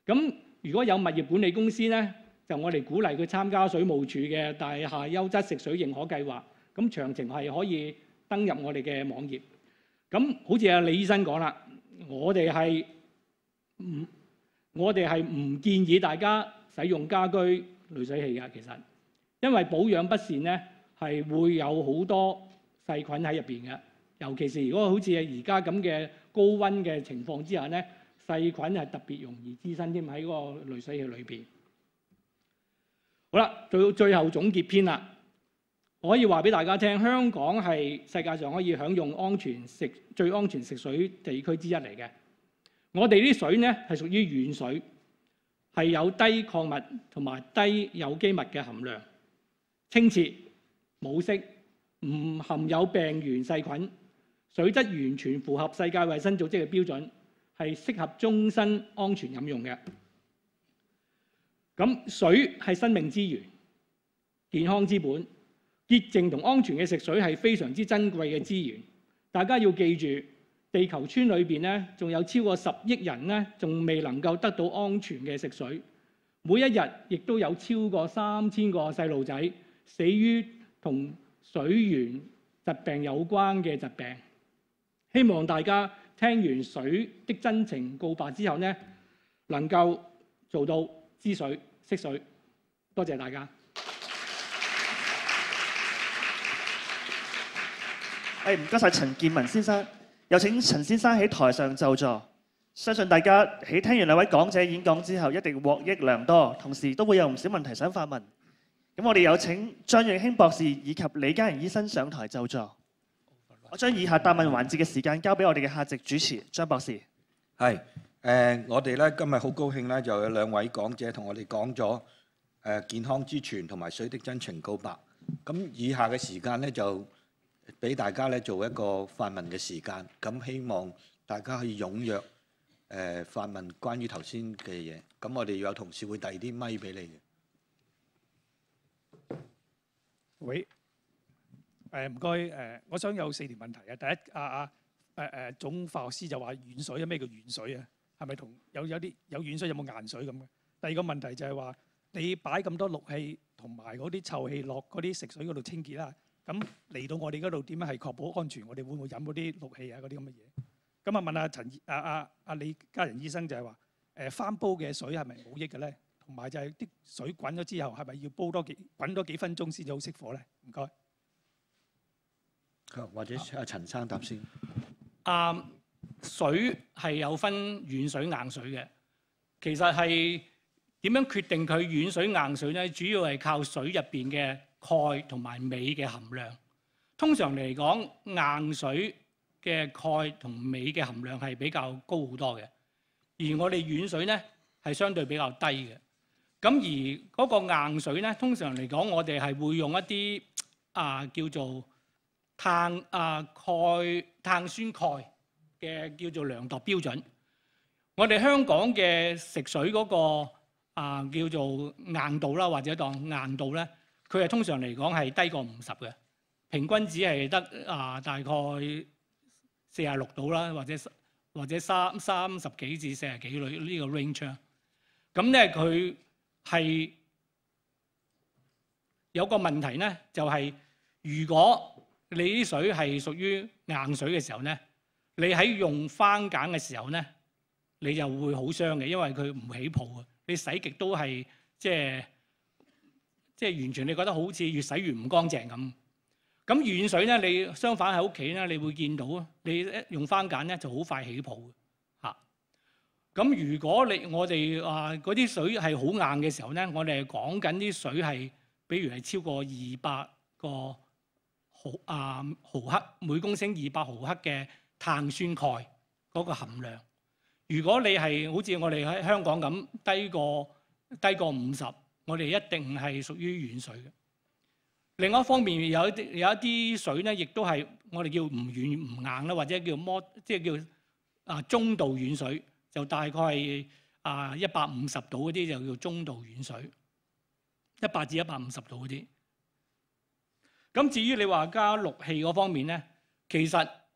咁如果有物业管理公司咧，就我哋鼓勵佢參加水務署嘅大廈優質食水認可計劃。咁長程係可以登入我哋嘅網頁。咁好似阿李醫生講啦，我哋係唔我哋係唔建議大家使用家居濾水器嘅。其實因為保養不善咧，係會有好多細菌喺入邊嘅。尤其是如果好似而家咁嘅高温嘅情況之下咧，細菌係特別容易滋生添喺嗰個濾水器裏邊。好啦，到最後總結篇啦，可以話俾大家聽，香港係世界上可以享用安全食最安全食水地區之一嚟嘅。我哋啲水呢係屬於軟水，係有低礦物同埋低有機物嘅含量，清澈、冇色，唔含有病原細菌，水質完全符合世界衛生組織嘅標準，係適合終身安全飲用嘅。咁水係生命之源、健康之本，潔淨同安全嘅食水係非常之珍貴嘅資源。大家要記住，地球村裏邊咧，仲有超過十億人咧，仲未能夠得到安全嘅食水。每一日亦都有超過三千個細路仔死於同水源疾病有關嘅疾病。希望大家聽完水的真情告白之後呢能夠做到知水。色水，多謝大家。誒，唔該晒陳建文先生，有請陳先生喺台上就座。相信大家喺聽完兩位講者演講之後，一定獲益良多，同時都會有唔少問題想發問。咁我哋有請張應興博士以及李嘉仁醫生上台就座。我將以下答問環節嘅時間交俾我哋嘅客席主持張博士。係。誒，我哋咧今日好高興咧，就有兩位講者同我哋講咗誒健康之泉同埋水的真情告白。咁以下嘅時間咧，就俾大家咧做一個發問嘅時間。咁希望大家可以踴躍誒發問關於頭先嘅嘢。咁我哋有同事會遞啲麥俾你嘅。喂，誒唔該誒，我想有四條問題啊。第一，阿阿誒誒總化學師就話軟水啊，咩叫軟水啊？係咪同有有啲有軟水有冇硬水咁嘅？第二個問題就係話你擺咁多氯氣同埋嗰啲臭氣落嗰啲食水嗰度清潔啦。咁嚟到我哋嗰度點樣係確保安全？我哋會唔會飲嗰啲氯氣啊嗰啲咁嘅嘢？咁啊問下陳啊啊啊李嘉仁醫生就係話：誒翻煲嘅水係咪冇益嘅咧？同埋就係啲水滾咗之後係咪要煲多幾滾多幾分鐘先至好熄火咧？唔該。或者阿陳生答先。啱。水係有分軟水、硬水嘅。其實係點樣決定佢軟水、硬水呢？主要係靠水入邊嘅鈣同埋鎂嘅含量。通常嚟講，硬水嘅鈣同鎂嘅含量係比較高好多嘅。而我哋軟水呢係相對比較低嘅。咁而嗰個硬水呢，通常嚟講，我哋係會用一啲啊叫做碳啊鈣碳酸鈣。嘅叫做量度標準，我哋香港嘅食水嗰個啊叫做硬度啦，或者當硬度咧，佢係通常嚟講係低過五十嘅，平均只係得啊大概四廿六度啦，或者或者三三十幾至四十幾度呢個 range。咁咧，佢係有個問題咧，就係如果你啲水係屬於硬水嘅時候咧。你喺用番鹼嘅時候咧，你就會好傷嘅，因為佢唔起泡啊！你洗極都係即係即係完全，你覺得好似越洗越唔乾淨咁。咁軟水咧，你相反喺屋企咧，你會見到啊！你一用番鹼咧，就好快起泡嚇。咁如果你我哋啊嗰啲水係好硬嘅時候咧，我哋講緊啲水係，比如係超過二百個毫啊毫克每公升二百毫克嘅。碳酸鈣嗰個含量，如果你係好似我哋喺香港咁低過低過五十，我哋一定係屬於軟水嘅。另一方面，有一啲有一啲水咧，亦都係我哋叫唔軟唔硬啦，或者叫摩，即係叫啊中度軟水，就大概係啊一百五十度嗰啲就叫中度軟水，一百至一百五十度嗰啲。咁至於你話加氯氣嗰方面咧，其實。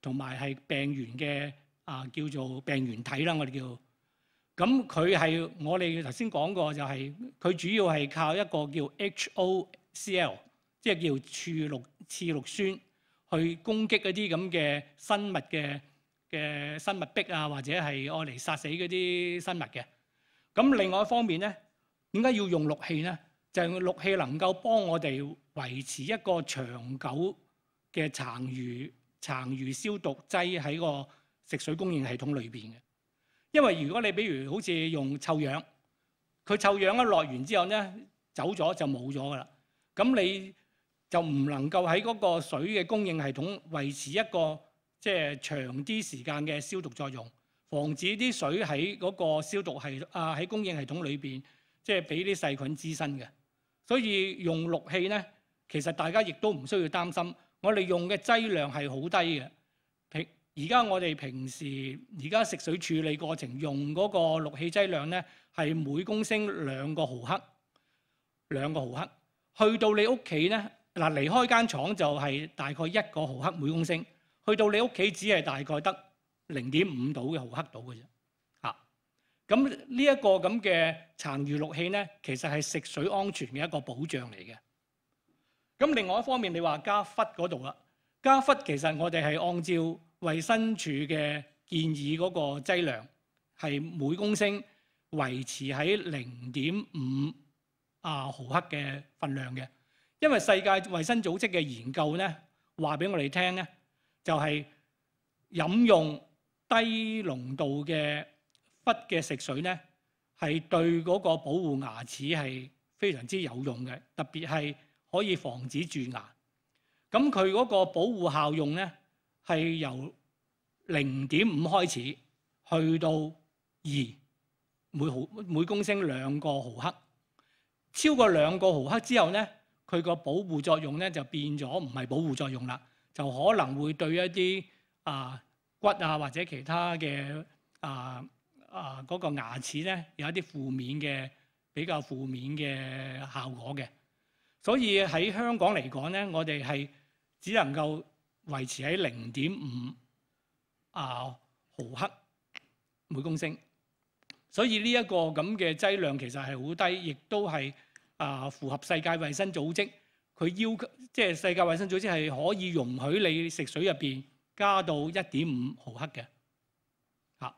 同埋係病原嘅啊，叫做病原體啦，我哋叫。咁佢係我哋頭先講過，就係佢主要係靠一個叫 HOCl，即係叫次氯次氯酸去攻擊嗰啲咁嘅生物嘅嘅生物壁啊，或者係愛嚟殺死嗰啲生物嘅。咁另外一方面咧，點解要用氯氣咧？就係氯氣能夠幫我哋維持一個長久嘅殘餘。殘餘消毒劑喺個食水供應系統裏邊嘅，因為如果你比如好似用臭氧，佢臭氧一落完之後咧走咗就冇咗噶啦，咁你就唔能夠喺嗰個水嘅供應系統維持一個即係長啲時間嘅消毒作用，防止啲水喺嗰個消毒系啊喺供應系統裏邊即係俾啲細菌滋生嘅，所以用氯氣咧，其實大家亦都唔需要擔心。我哋用嘅劑量係好低嘅。平而家我哋平時而家食水處理過程用嗰個氯氣劑量咧，係每公升兩個毫克，兩個毫克。去到你屋企咧，嗱離開間廠就係大概一個毫克每公升，去到你屋企只係大概得零點五度嘅毫克到嘅啫。嚇，咁呢一個咁嘅殘餘氯氣咧，其實係食水安全嘅一個保障嚟嘅。咁另外一方面，你話加氟嗰度啦，加氟其實我哋係按照衞生署嘅建議嗰個劑量，係每公升維持喺零點五啊毫克嘅份量嘅。因為世界衞生組織嘅研究咧，話俾我哋聽咧，就係飲用低濃度嘅氟嘅食水咧，係對嗰個保護牙齒係非常之有用嘅，特別係。可以防止蛀牙，咁佢嗰個保護效用咧，係由零點五開始去到二每毫每公升兩個毫克，超過兩個毫克之後咧，佢個保護作用咧就變咗唔係保護作用啦，就可能會對一啲啊骨啊或者其他嘅啊啊嗰個牙齒咧有一啲負面嘅比較負面嘅效果嘅。所以喺香港嚟講咧，我哋係只能夠維持喺零點五啊毫克每公升，所以呢一個咁嘅劑量其實係好低，亦都係啊符合世界衞生組織佢要求，即係世界衞生組織係可以容許你食水入邊加到一點五毫克嘅。啊，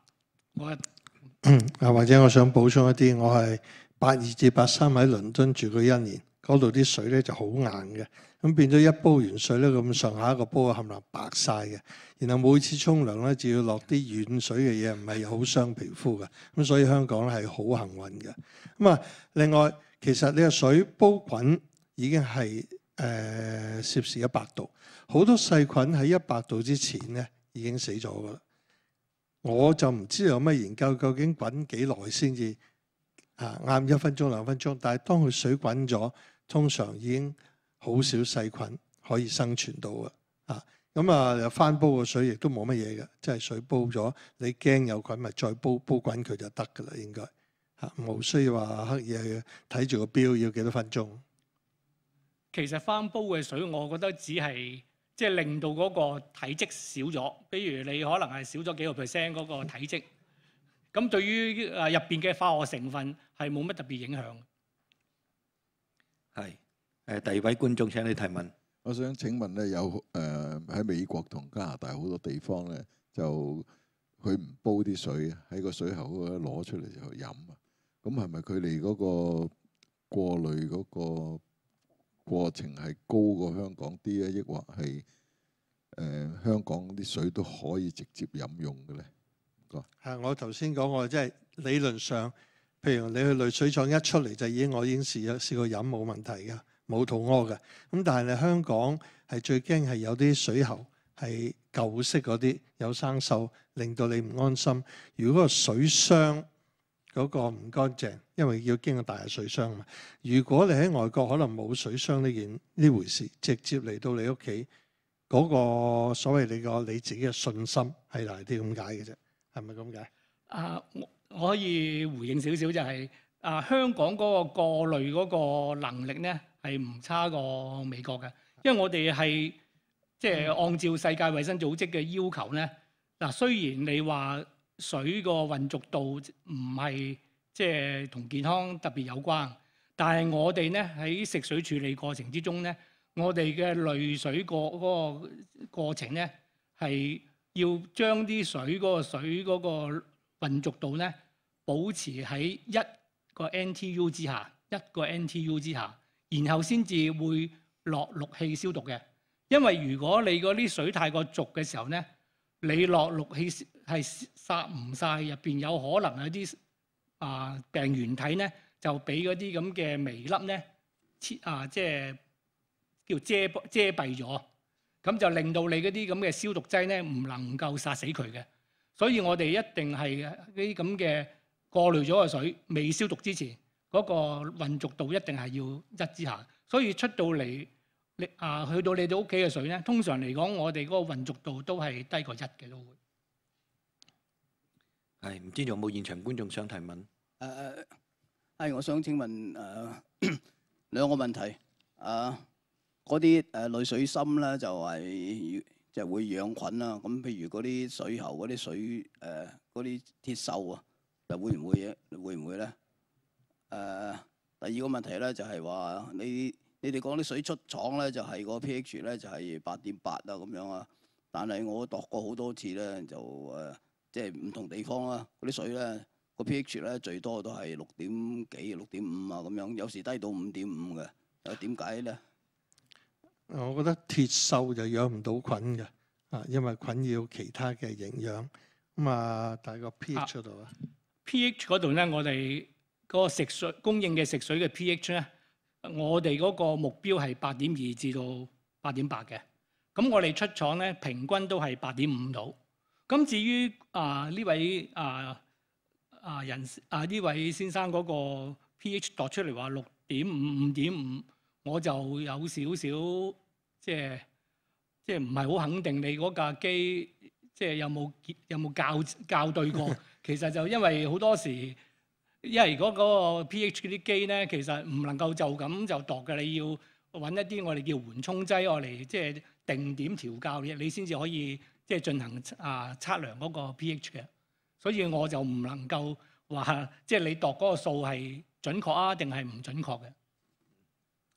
我啊或者我想補充一啲，我係八二至八三喺倫敦住過一年。嗰度啲水咧就好硬嘅，咁變咗一煲完水咧，咁上下一個煲啊，冚 𠾴 白晒嘅。然後每次沖涼咧，就要落啲軟水嘅嘢，唔係好傷皮膚嘅。咁所以香港咧係好幸運嘅。咁啊，另外其實你個水煲滾已經係誒涉氏一百度，好多細菌喺一百度之前咧已經死咗噶啦。我就唔知有咩研究，究竟滾幾耐先至啊？啱一分鐘兩分鐘，但係當佢水滾咗。通常已經好少細菌可以生存到嘅，啊咁啊翻煲嘅水亦都冇乜嘢嘅，即係水煲咗，你驚有菌咪再煲煲滾佢就得嘅啦，應該嚇，冇需要話意去睇住個錶要幾多分鐘。其實翻煲嘅水，我覺得只係即係令到嗰個體積少咗，比如你可能係少咗幾個 percent 嗰個體積，咁對於誒入邊嘅化學成分係冇乜特別影響。系誒，第二位觀眾請你提問。我想請問咧，有誒喺美國同加拿大好多地方咧，就佢唔煲啲水喺個水喉嗰度攞出嚟就飲啊。咁係咪佢哋嗰個過濾嗰個過程係高過香港啲啊？抑或係誒香港啲水都可以直接飲用嘅咧？係我頭先講過，即係理論上。譬如你去濾水厂一出嚟就已經我已經試咗試過飲冇問題噶，冇肚屙嘅。咁但係香港係最驚係有啲水喉係舊式嗰啲有生鏽，令到你唔安心。如果個水箱嗰個唔乾淨，因為要經過大嘅水箱嘛。如果你喺外國可能冇水箱呢件呢回事，直接嚟到你屋企嗰個所謂你個你自己嘅信心係大啲咁解嘅啫，係咪咁解？啊，我可以回應少少，就係啊，香港嗰個過濾嗰個能力咧，係唔差過美國嘅，因為我哋係即係按照世界衞生組織嘅要求咧。嗱，雖然你話水個混濁度唔係即係同健康特別有關，但係我哋咧喺食水處理過程之中咧，我哋嘅濾水個嗰個過程咧係要將啲水嗰個水嗰個。混濁度咧保持喺一個 NTU 之下，一個 NTU 之下，然後先至會落氯氣消毒嘅。因為如果你嗰啲水太過濁嘅時候咧，你落氯氣係殺唔晒，入邊，有可能有啲啊病原體咧就俾嗰啲咁嘅微粒咧切啊，即係叫遮遮蔽咗，咁就令到你嗰啲咁嘅消毒劑咧唔能夠殺死佢嘅。所以我哋一定係呢啲咁嘅過濾咗嘅水，未消毒之前嗰個混濁度一定係要一之下。所以出到嚟，你啊去到你哋屋企嘅水咧，通常嚟講，我哋嗰個混濁度都係低過一嘅都會。係唔知仲有冇現場觀眾想提問？誒，係我想請問誒兩個問題。啊，嗰啲誒濾水芯咧就係。就會養菌啦，咁譬如嗰啲水喉嗰啲水，誒嗰啲鐵鏽啊，就會唔會嘅？會唔會咧？誒，第二個問題咧就係話你你哋講啲水出廠咧就係個 pH 咧就係八點八啊咁樣啊，但係我度過好多次咧就誒，即係唔同地方啦，嗰啲水咧個 pH 咧最多都係六點幾、六點五啊咁樣，有時低到五點五嘅，點解咧？我覺得鐵鏽就養唔到菌嘅，啊，因為菌要其他嘅營養。咁啊，大個 pH 度啊。pH 嗰度咧，我哋個食水供應嘅食水嘅 pH 咧，我哋嗰個目標係八點二至到八點八嘅。咁我哋出廠咧，平均都係八點五度。咁至於啊呢位啊啊人啊呢位先生嗰個 pH 度出嚟話六點五五點五。我就有少少即係即係唔係好肯定你嗰架機即係有冇有冇校校對過？其實就因為好多時，因為如嗰個 pH 嗰啲機咧，其實唔能夠就咁就度嘅，你要揾一啲我哋叫緩衝劑，我嚟即係定點調校嘅，你先至可以即係進行啊測量嗰個 pH 嘅。所以我就唔能夠話即係你度嗰個數係準確啊定係唔準確嘅。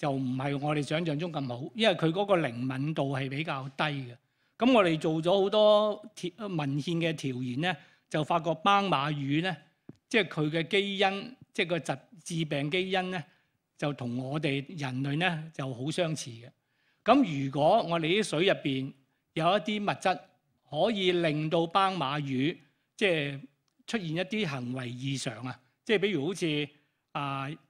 就唔係我哋想象中咁好，因為佢嗰個靈敏度係比較低嘅。咁我哋做咗好多文獻嘅調研咧，就發覺斑馬魚咧，即係佢嘅基因，即係個疾治病基因咧，就同我哋人類咧就好相似嘅。咁如果我哋啲水入邊有一啲物質可以令到斑馬魚即係出現一啲行為異常啊，即係比如好似啊～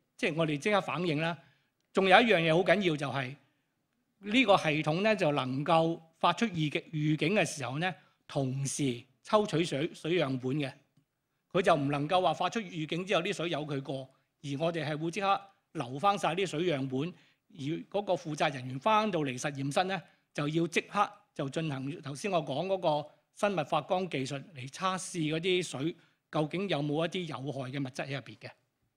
即係我哋即刻反應啦！仲有一樣嘢好緊要，就係呢個系統咧，就能夠發出預警預警嘅時候咧，同時抽取水水樣本嘅，佢就唔能夠話發出預警之後啲水由佢過，而我哋係會即刻留翻晒啲水樣本，而嗰個負責人員翻到嚟實驗室咧，就要即刻就進行頭先我講嗰個生物發光技術嚟測試嗰啲水究竟有冇一啲有害嘅物質喺入邊嘅。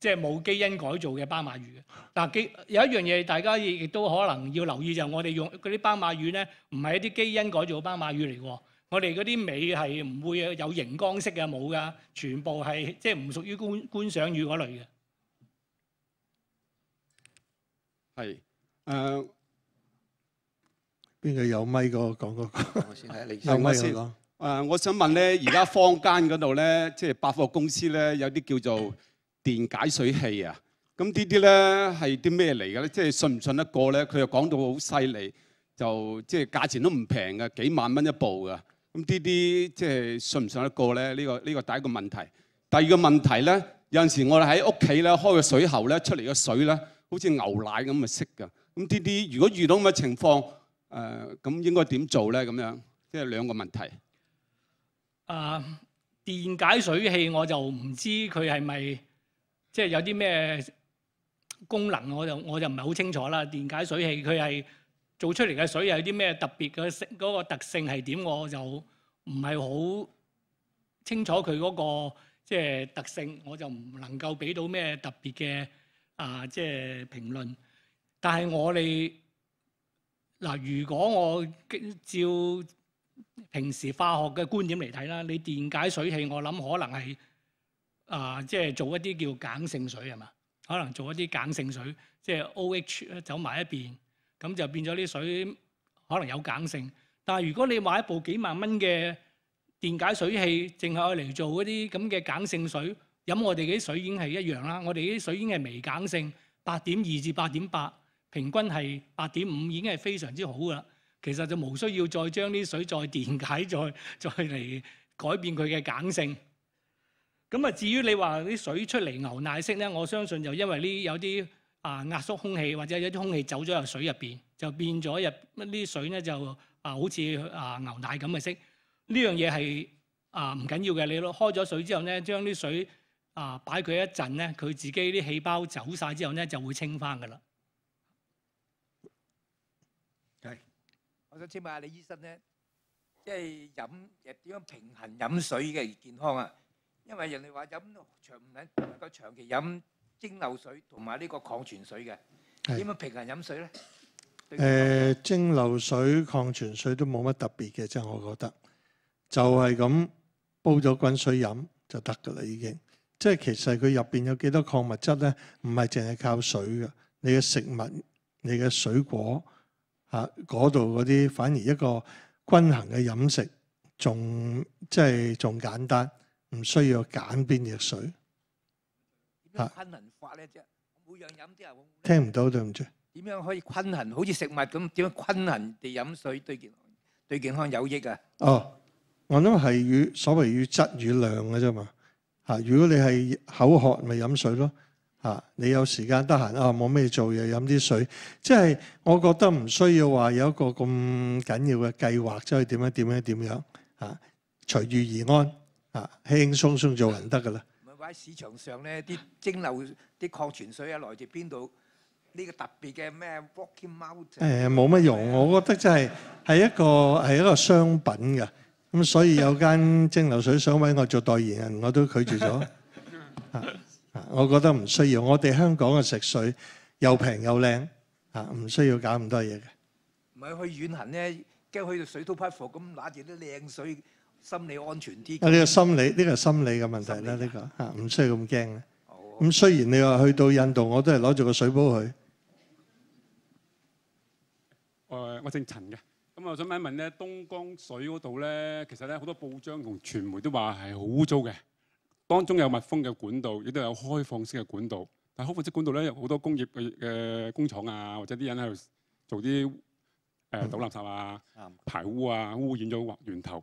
即係冇基因改造嘅斑馬魚但嗱，基有一樣嘢，大家亦都可能要留意就係我哋用嗰啲斑馬魚咧，唔係一啲基因改造嘅斑馬魚嚟喎。我哋嗰啲尾係唔會有熒光色嘅，冇噶，全部係即係唔屬於觀觀賞魚嗰類嘅。係，誒，邊個有咪嗰講嗰個？有咪先。誒，我想問咧，而家坊間嗰度咧，即係百貨公司咧，有啲叫做。電解水器啊，咁呢啲咧係啲咩嚟嘅咧？即係信唔信得過咧？佢又講到好犀利，就即係價錢都唔平嘅，幾萬蚊一部嘅。咁呢啲即係信唔信得過咧？呢個呢個第一個問題。第二個問題咧，有陣時我哋喺屋企咧開個水喉咧出嚟嘅水咧，好似牛奶咁嘅色嘅。咁呢啲如果遇到咁嘅情況，誒咁應該點做咧？咁樣即係兩個問題。誒電解水器我就唔知佢係咪。即係有啲咩功能，我就我就唔係好清楚啦。電解水器佢係做出嚟嘅水有啲咩特別嘅性嗰個特性係點，我就唔係好清楚佢嗰個即係特性，我就唔能夠俾到咩特別嘅啊即係評論。但係我哋嗱，如果我照平時化學嘅觀點嚟睇啦，你電解水器，我諗可能係。啊，即係做一啲叫鹼性水係嘛？可能做一啲鹼性水，即係 O H 走埋一邊，咁就變咗啲水可能有鹼性。但係如果你買一部幾萬蚊嘅電解水器，淨係嚟做嗰啲咁嘅鹼性水飲，我哋啲水已經係一樣啦。我哋啲水已經係微鹼性，八點二至八點八，平均係八點五已經係非常之好噶啦。其實就無需要再將啲水再電解，再再嚟改變佢嘅鹼性。咁啊，至於你話啲水出嚟牛奶色咧，我相信就因為呢有啲啊壓縮空氣，或者有啲空氣走咗入水入邊，就變咗入乜水咧就啊好似啊牛奶咁嘅色。呢樣嘢係啊唔緊要嘅，你開咗水之後咧，將啲水啊擺佢一陣咧，佢自己啲氣胞走晒之後咧，就會清翻噶啦。係，我想請問下你醫生咧，即係飲又點樣平衡飲水嘅健康啊？因為人哋話飲長唔能夠長期飲蒸馏水同埋呢個礦泉水嘅，點樣平衡飲水咧？誒，蒸馏水、礦泉水都冇乜特別嘅，即係我覺得，就係咁煲咗滾水飲就得噶啦，已經。即係其實佢入邊有幾多礦物質咧？唔係淨係靠水嘅，你嘅食物、你嘅水果嚇嗰度嗰啲，反而一個均衡嘅飲食，仲即係仲簡單。唔需要揀邊只水，嚇！均衡法咧，即係每樣飲啲。聽唔到對唔住。點樣可以均衡？好似食物咁，點樣均衡地飲水對健对健康有益啊？哦，我谂係与所謂與質與量嘅啫嘛。吓，如果你係口渴，咪飲水咯。嚇！你有時間得閒啊，冇咩做嘢，飲啲水。即係我覺得唔需要話有一個咁緊要嘅計劃，即係點樣點樣點樣嚇，隨遇而安。啊，輕鬆鬆做人得噶啦。唔係喺市場上咧，啲蒸馏啲礦泉水啊，來自邊度？呢個特別嘅咩？rocking mountain？誒，冇乜用。我覺得真係係一個係一個商品㗎。咁所以有間蒸馏水想揾我做代言人，我都拒絕咗。啊我覺得唔需要。我哋香港嘅食水又平又靚，啊，唔需要搞咁多嘢嘅。唔係去遠行咧，驚去到水土不服，咁拿住啲靚水。心理安全啲。啊，呢個心理，呢個心理嘅問題啦。呢個嚇唔需要咁驚嘅。咁雖然你話去到印度，我都係攞住個水煲去。誒，我姓陳嘅。咁我想問一問咧，東江水嗰度咧，其實咧好多報章同傳媒都話係好污糟嘅。當中有密封嘅管道，亦都有開放式嘅管道。但開放式管道咧，有好多工業嘅嘅工廠啊，或者啲人喺度做啲誒 倒垃圾啊、排污啊，污染咗源頭。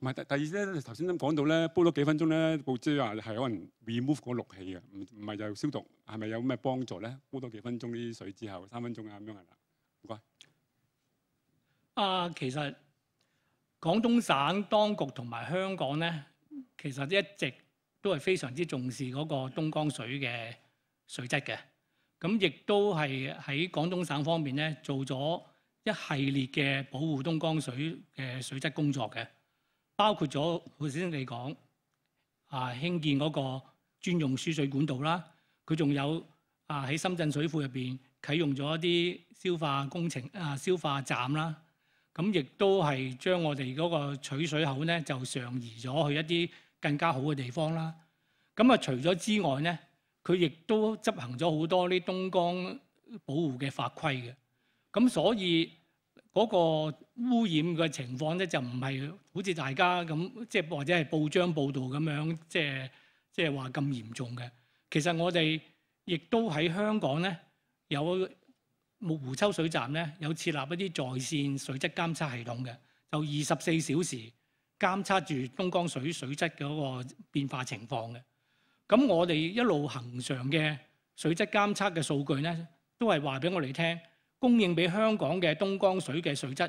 唔係第第二咧，頭先都講到咧，煲多幾分鐘咧，報紙話係可能 remove 嗰個氯氣嘅，唔唔係就消毒，係咪有咩幫助咧？煲多幾分鐘啲水之後，三分鐘啊咁樣係啦，唔該。啊，其實廣東省當局同埋香港咧，其實一直都係非常之重視嗰個東江水嘅水質嘅，咁亦都係喺廣東省方面咧做咗一系列嘅保護東江水嘅水質工作嘅。包括咗我先你講，啊興建嗰個專用輸水管道啦，佢仲有啊喺深圳水庫入邊啟用咗一啲消化工程啊消化站啦，咁亦都係將我哋嗰個取水口咧就上移咗去一啲更加好嘅地方啦。咁啊除咗之外咧，佢亦都執行咗好多啲東江保護嘅法規嘅。咁所以嗰個。污染嘅情況咧就唔係好似大家咁即係或者係報章報道咁樣即係即係話咁嚴重嘅。其實我哋亦都喺香港咧有木湖抽水站咧有設立一啲在線水質監測系統嘅，就二十四小時監測住東江水水質嗰個變化情況嘅。咁我哋一路行常嘅水質監測嘅數據咧，都係話俾我哋聽，供應俾香港嘅東江水嘅水質。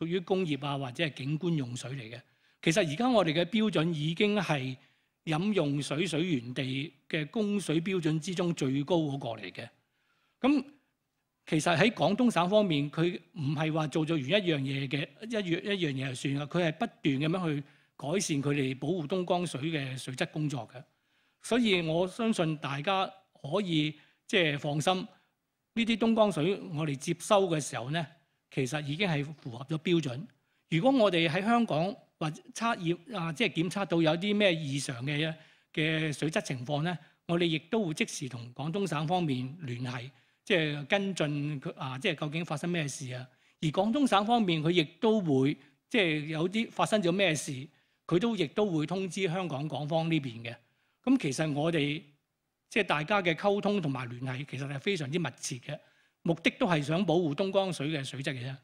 屬於工業啊，或者係景觀用水嚟嘅。其實而家我哋嘅標準已經係飲用水水源地嘅供水標準之中最高嗰個嚟嘅。咁其實喺廣東省方面，佢唔係話做咗完一樣嘢嘅一樣一樣嘢就算啦。佢係不斷咁樣去改善佢哋保護東江水嘅水質工作嘅。所以我相信大家可以即係放心，呢啲東江水我哋接收嘅時候咧。其實已經係符合咗標準。如果我哋喺香港或測驗啊，即係檢測到有啲咩異常嘅嘅水質情況咧，我哋亦都會即時同廣東省方面聯繫，即係跟進啊，即係究竟發生咩事啊？而廣東省方面佢亦都會即係有啲發生咗咩事，佢都亦都會通知香港港方呢邊嘅。咁其實我哋即係大家嘅溝通同埋聯繫，其實係非常之密切嘅。目的都係想保護東江水嘅水質嘅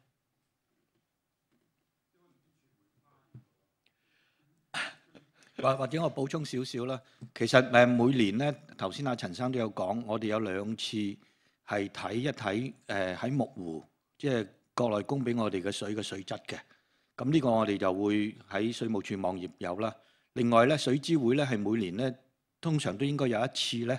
啫，或或者我補充少少啦。其實誒每年咧，頭先阿陳生都有講，我哋有兩次係睇一睇誒喺木湖，即係國內供俾我哋嘅水嘅水質嘅。咁呢個我哋就會喺稅務處網頁有啦。另外咧，水資會咧係每年咧通常都應該有一次咧。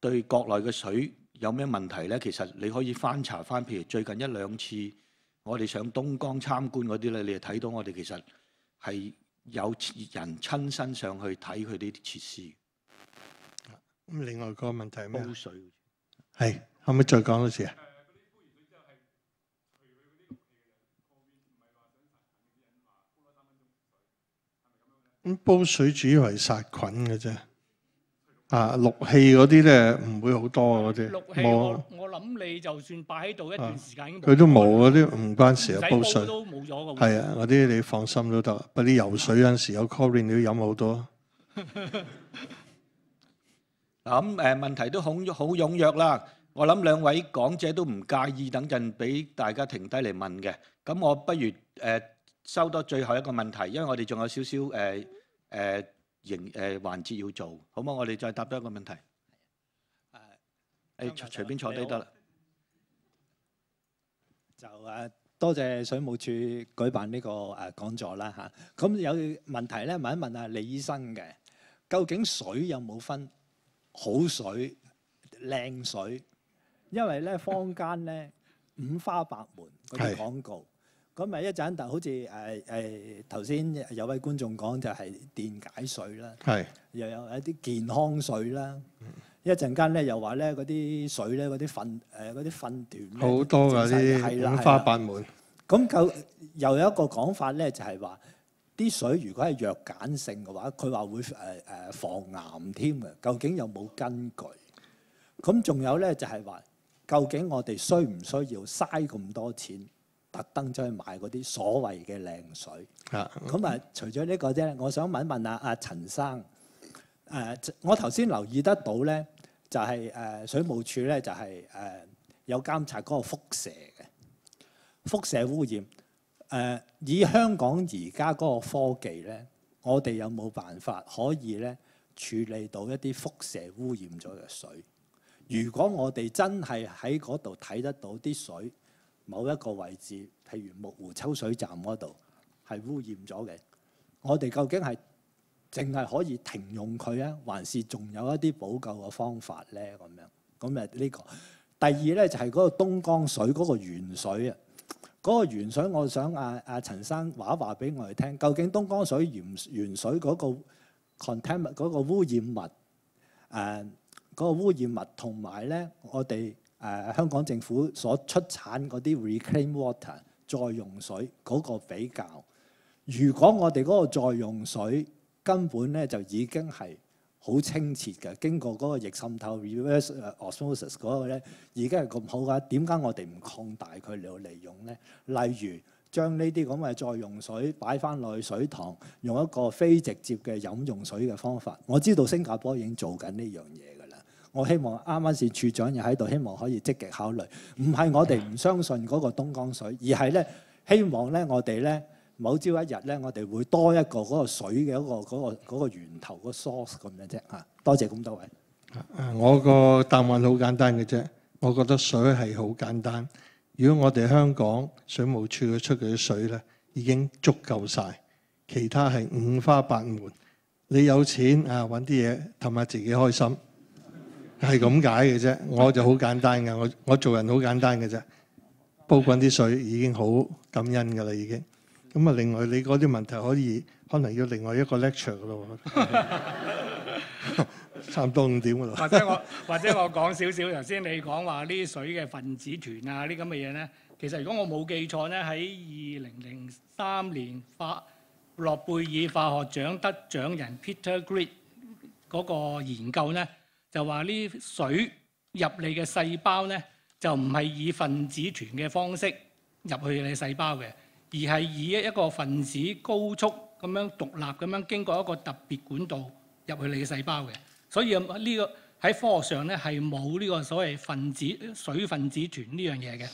對國內嘅水有咩問題咧？其實你可以翻查翻，譬如最近一兩次我哋上東江參觀嗰啲咧，你就睇到我哋其實係有人親身上去睇佢呢啲設施。咁另外個問題咩煲水係可唔可以再講多次啊？咁煲水主要係殺菌嘅啫。啊，氯氣嗰啲咧唔會好多啊，嗰啲冇。我諗你就算擺喺度一段時間，佢都冇嗰啲，唔關事啊。煲水都冇咗嘅。係啊，嗰啲你放心都得。不啲游水嗰陣時有 chlorine，你都飲好多。嗱咁誒問題都好好踴躍啦。我諗兩位講者都唔介意，等陣俾大家停低嚟問嘅。咁我不如誒收多最後一個問題，因為我哋仲有少少誒誒。營誒環節要做，好冇？我哋再答多一個問題。誒，隨隨便坐低得啦。就誒，多謝水務署舉辦呢個誒講座啦嚇。咁有問題咧，問一問啊李醫生嘅，究竟水有冇分好水、靚水？因為咧，坊間咧五花八門嗰啲廣告。咁咪一陣就好似誒誒頭先有位觀眾講就係電解水啦，又有一啲健康水啦，一陣間咧又話咧嗰啲水咧嗰啲分誒嗰啲分段好多嗰啲五花八門。咁又有一個講法咧，就係話啲水如果係弱鹼性嘅話，佢話會誒誒防癌添嘅。究竟有冇根據？咁仲有咧就係話，究竟我哋需唔需要嘥咁多錢？特登出去買嗰啲所謂嘅靚水，咁啊，除咗呢個啫，我想問問啊啊陳生，誒，我頭先留意得到咧，就係誒水務處咧，就係誒有監察嗰個輻射嘅輻射污染。誒，以香港而家嗰個科技咧，我哋有冇辦法可以咧處理到一啲輻射污染咗嘅水？如果我哋真係喺嗰度睇得到啲水？某一個位置，譬如木湖抽水站嗰度，係污染咗嘅。我哋究竟係淨係可以停用佢啊，還是仲有一啲補救嘅方法咧？咁樣咁誒呢個。第二咧就係嗰個東江水嗰個原水啊，嗰個原水，我想阿阿陳生話一話俾我哋聽，究竟東江水原原水嗰個 c o n t i n t 嗰個污染物誒嗰個污染物同埋咧，我哋。誒香港政府所出產嗰啲 reclaim water 再用水嗰個比較，如果我哋嗰個再用水根本咧就已經係好清澈嘅，經過嗰個逆滲透 reverse osmosis 嗰個咧，而家係咁好嘅點解我哋唔擴大佢嚟利用咧？例如將呢啲咁嘅再用水擺翻去水塘，用一個非直接嘅飲用水嘅方法。我知道新加坡已經做緊呢樣嘢。我希望啱啱是處長又喺度，希望可以積極考慮。唔係我哋唔相信嗰個東江水，而係咧希望咧，我哋咧某朝一日咧，我哋會多一個嗰個水嘅一個嗰個嗰個源頭個 source 咁樣啫。嚇，多謝咁多位。我個答案好簡單嘅啫。我覺得水係好簡單。如果我哋香港水務處嘅出嘅水咧已經足夠晒，其他係五花八門。你有錢啊，揾啲嘢氹下自己開心。係咁解嘅啫，我就好簡單㗎。我我做人好簡單嘅啫，煲滾啲水已經好感恩㗎啦，已經。咁啊，另外你嗰啲問題可以可能要另外一個 lecture 咯，差唔多五點噶啦。或者我或者我講少少。頭先你講話啲水嘅分子團啊，啲咁嘅嘢咧，其實如果我冇記錯咧，喺二零零三年发諾貝爾化學獎得獎人 Peter g r i d 嗰個研究咧。就話呢水入你嘅細胞咧，就唔係以分子團嘅方式入去你細胞嘅，而係以一個分子高速咁樣獨立咁樣經過一個特別管道入去你嘅細胞嘅。所以呢個喺科學上咧係冇呢個所謂分子水分子團呢樣嘢嘅。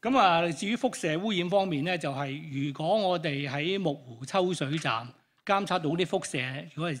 咁啊，至於輻射污染方面咧，就係如果我哋喺木湖抽水站監測到啲輻射，如果係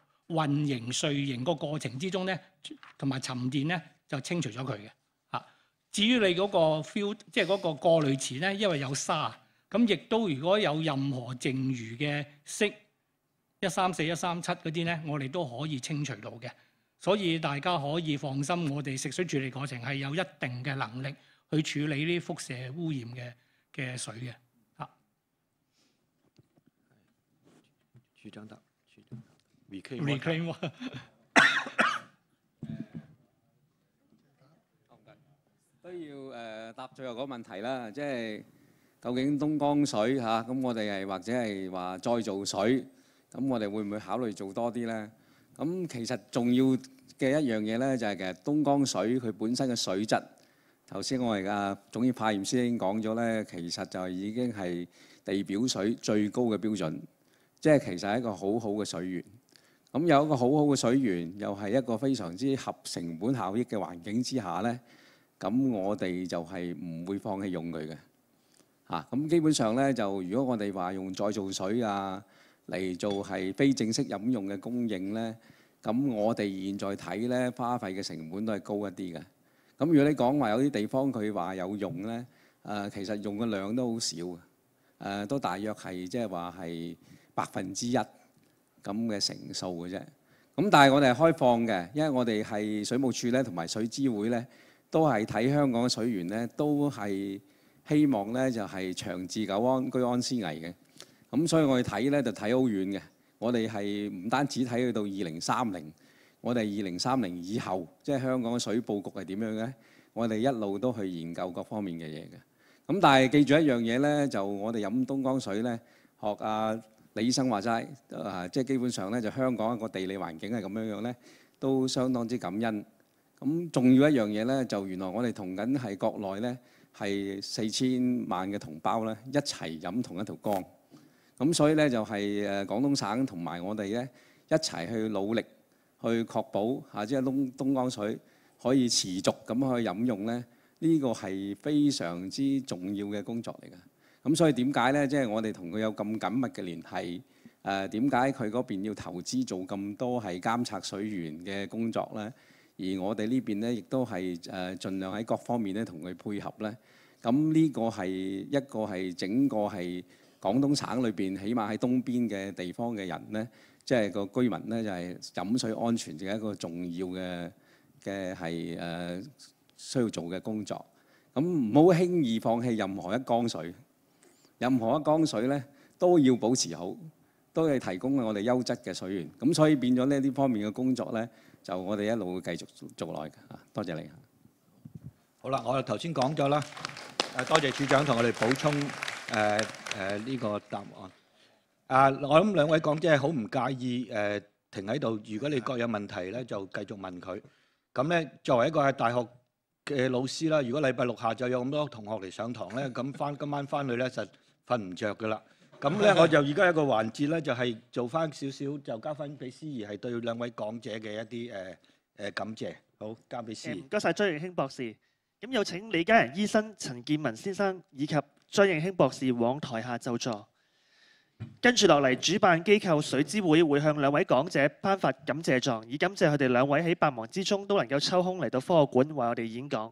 運營、碎營個過程之中咧，同埋沉澱咧，就清除咗佢嘅。嚇，至於你嗰個 f e e l 即係嗰個過濾池咧，因為有沙，咁亦都如果有任何剩餘嘅色一三四一三七嗰啲咧，我哋都可以清除到嘅。所以大家可以放心，我哋食水處理過程係有一定嘅能力去處理呢啲輻射污染嘅嘅水嘅。好，局長答。reclaim 喎，需要誒答最後嗰個問題啦，即係究竟東江水嚇咁，我哋係或者係話再造水咁，我哋會唔會考慮做多啲咧？咁其實重要嘅一樣嘢咧，就係其實東江水佢本身嘅水質。頭先我哋阿總之派驗師已經講咗咧，其實就已經係地表水最高嘅標準，即係其實係一個好好嘅水源。咁有一個好好嘅水源，又係一個非常之合成本效益嘅環境之下咧，咁我哋就係唔會放棄用佢嘅啊，咁基本上咧，就如果我哋話用再造水啊嚟做係非正式飲用嘅供應咧，咁我哋現在睇咧，花費嘅成本都係高一啲嘅。咁如果你講話有啲地方佢話有用咧，誒其實用嘅量都好少啊，誒都大約係即係話係百分之一。咁嘅成數嘅啫，咁但係我哋係開放嘅，因為我哋係水務署咧，同埋水資會咧，都係睇香港嘅水源咧，都係希望咧就係長治久安、居安思危嘅。咁所以我哋睇咧就睇好遠嘅，我哋係唔單止睇去到二零三零，我哋二零三零以後，即係香港嘅水佈局係點樣咧？我哋一路都去研究各方面嘅嘢嘅。咁但係記住一樣嘢咧，就我哋飲東江水咧，學啊～李醫生話齋，啊，即係基本上咧，就香港一個地理環境係咁樣樣咧，都相當之感恩。咁重要一樣嘢咧，就原來我哋同緊係國內咧，係四千萬嘅同胞咧，一齊飲同一條江。咁所以咧，就係誒廣東省同埋我哋咧，一齊去努力去確保嚇，即係東東江水可以持續咁去飲用咧。呢個係非常之重要嘅工作嚟㗎。咁所以點解咧？即係我哋同佢有咁緊密嘅聯繫。誒點解佢嗰邊要投資做咁多係監察水源嘅工作咧？而我哋呢邊咧亦都係誒盡量喺各方面咧同佢配合咧。咁呢個係一個係整個係廣東省裏邊，起碼喺東邊嘅地方嘅人咧，即係個居民咧就係飲水安全嘅一個重要嘅嘅係誒需要做嘅工作。咁唔好輕易放棄任何一缸水。任何一江水咧都要保持好，都要提供我哋優質嘅水源。咁所以變咗呢呢方面嘅工作咧，就我哋一路會繼續做去嘅多謝你。好啦，我頭先講咗啦。多謝处長同我哋補充誒誒呢個答案。啊，我諗兩位講者好唔介意誒停喺度，如果你各有問題咧，就繼續問佢。咁咧作為一個係大學嘅老師啦，如果禮拜六下晝有咁多同學嚟上堂咧，咁翻今晚翻去咧就～瞓唔着噶啦，咁咧我就而家一個環節咧，就係做翻少少，就交翻俾司儀，係對兩位講者嘅一啲誒誒感謝。好，交俾司。唔該曬張應興博士。咁有請李嘉仁醫生、陳建文先生以及張應興博士往台下就座。跟住落嚟，主辦機構水之會會向兩位講者頒發感謝狀，以感謝佢哋兩位喺百忙之中都能夠抽空嚟到科學館為我哋演講。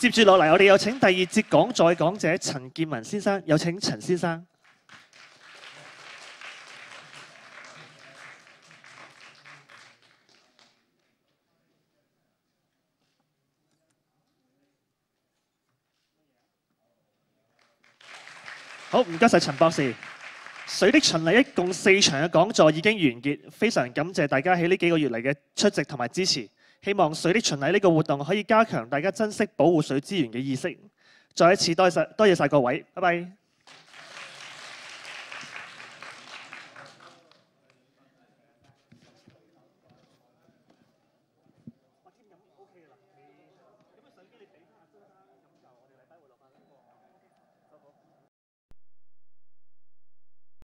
接住落嚟，我哋有請第二節講再講者陳建文先生。有請陳先生。好，唔該晒陳博士。水的巡禮一共四場嘅講座已經完結，非常感謝大家喺呢幾個月嚟嘅出席同埋支持。希望水的巡禮呢個活動可以加強大家珍惜保護水資源嘅意識。再一次多謝多谢各位，拜拜。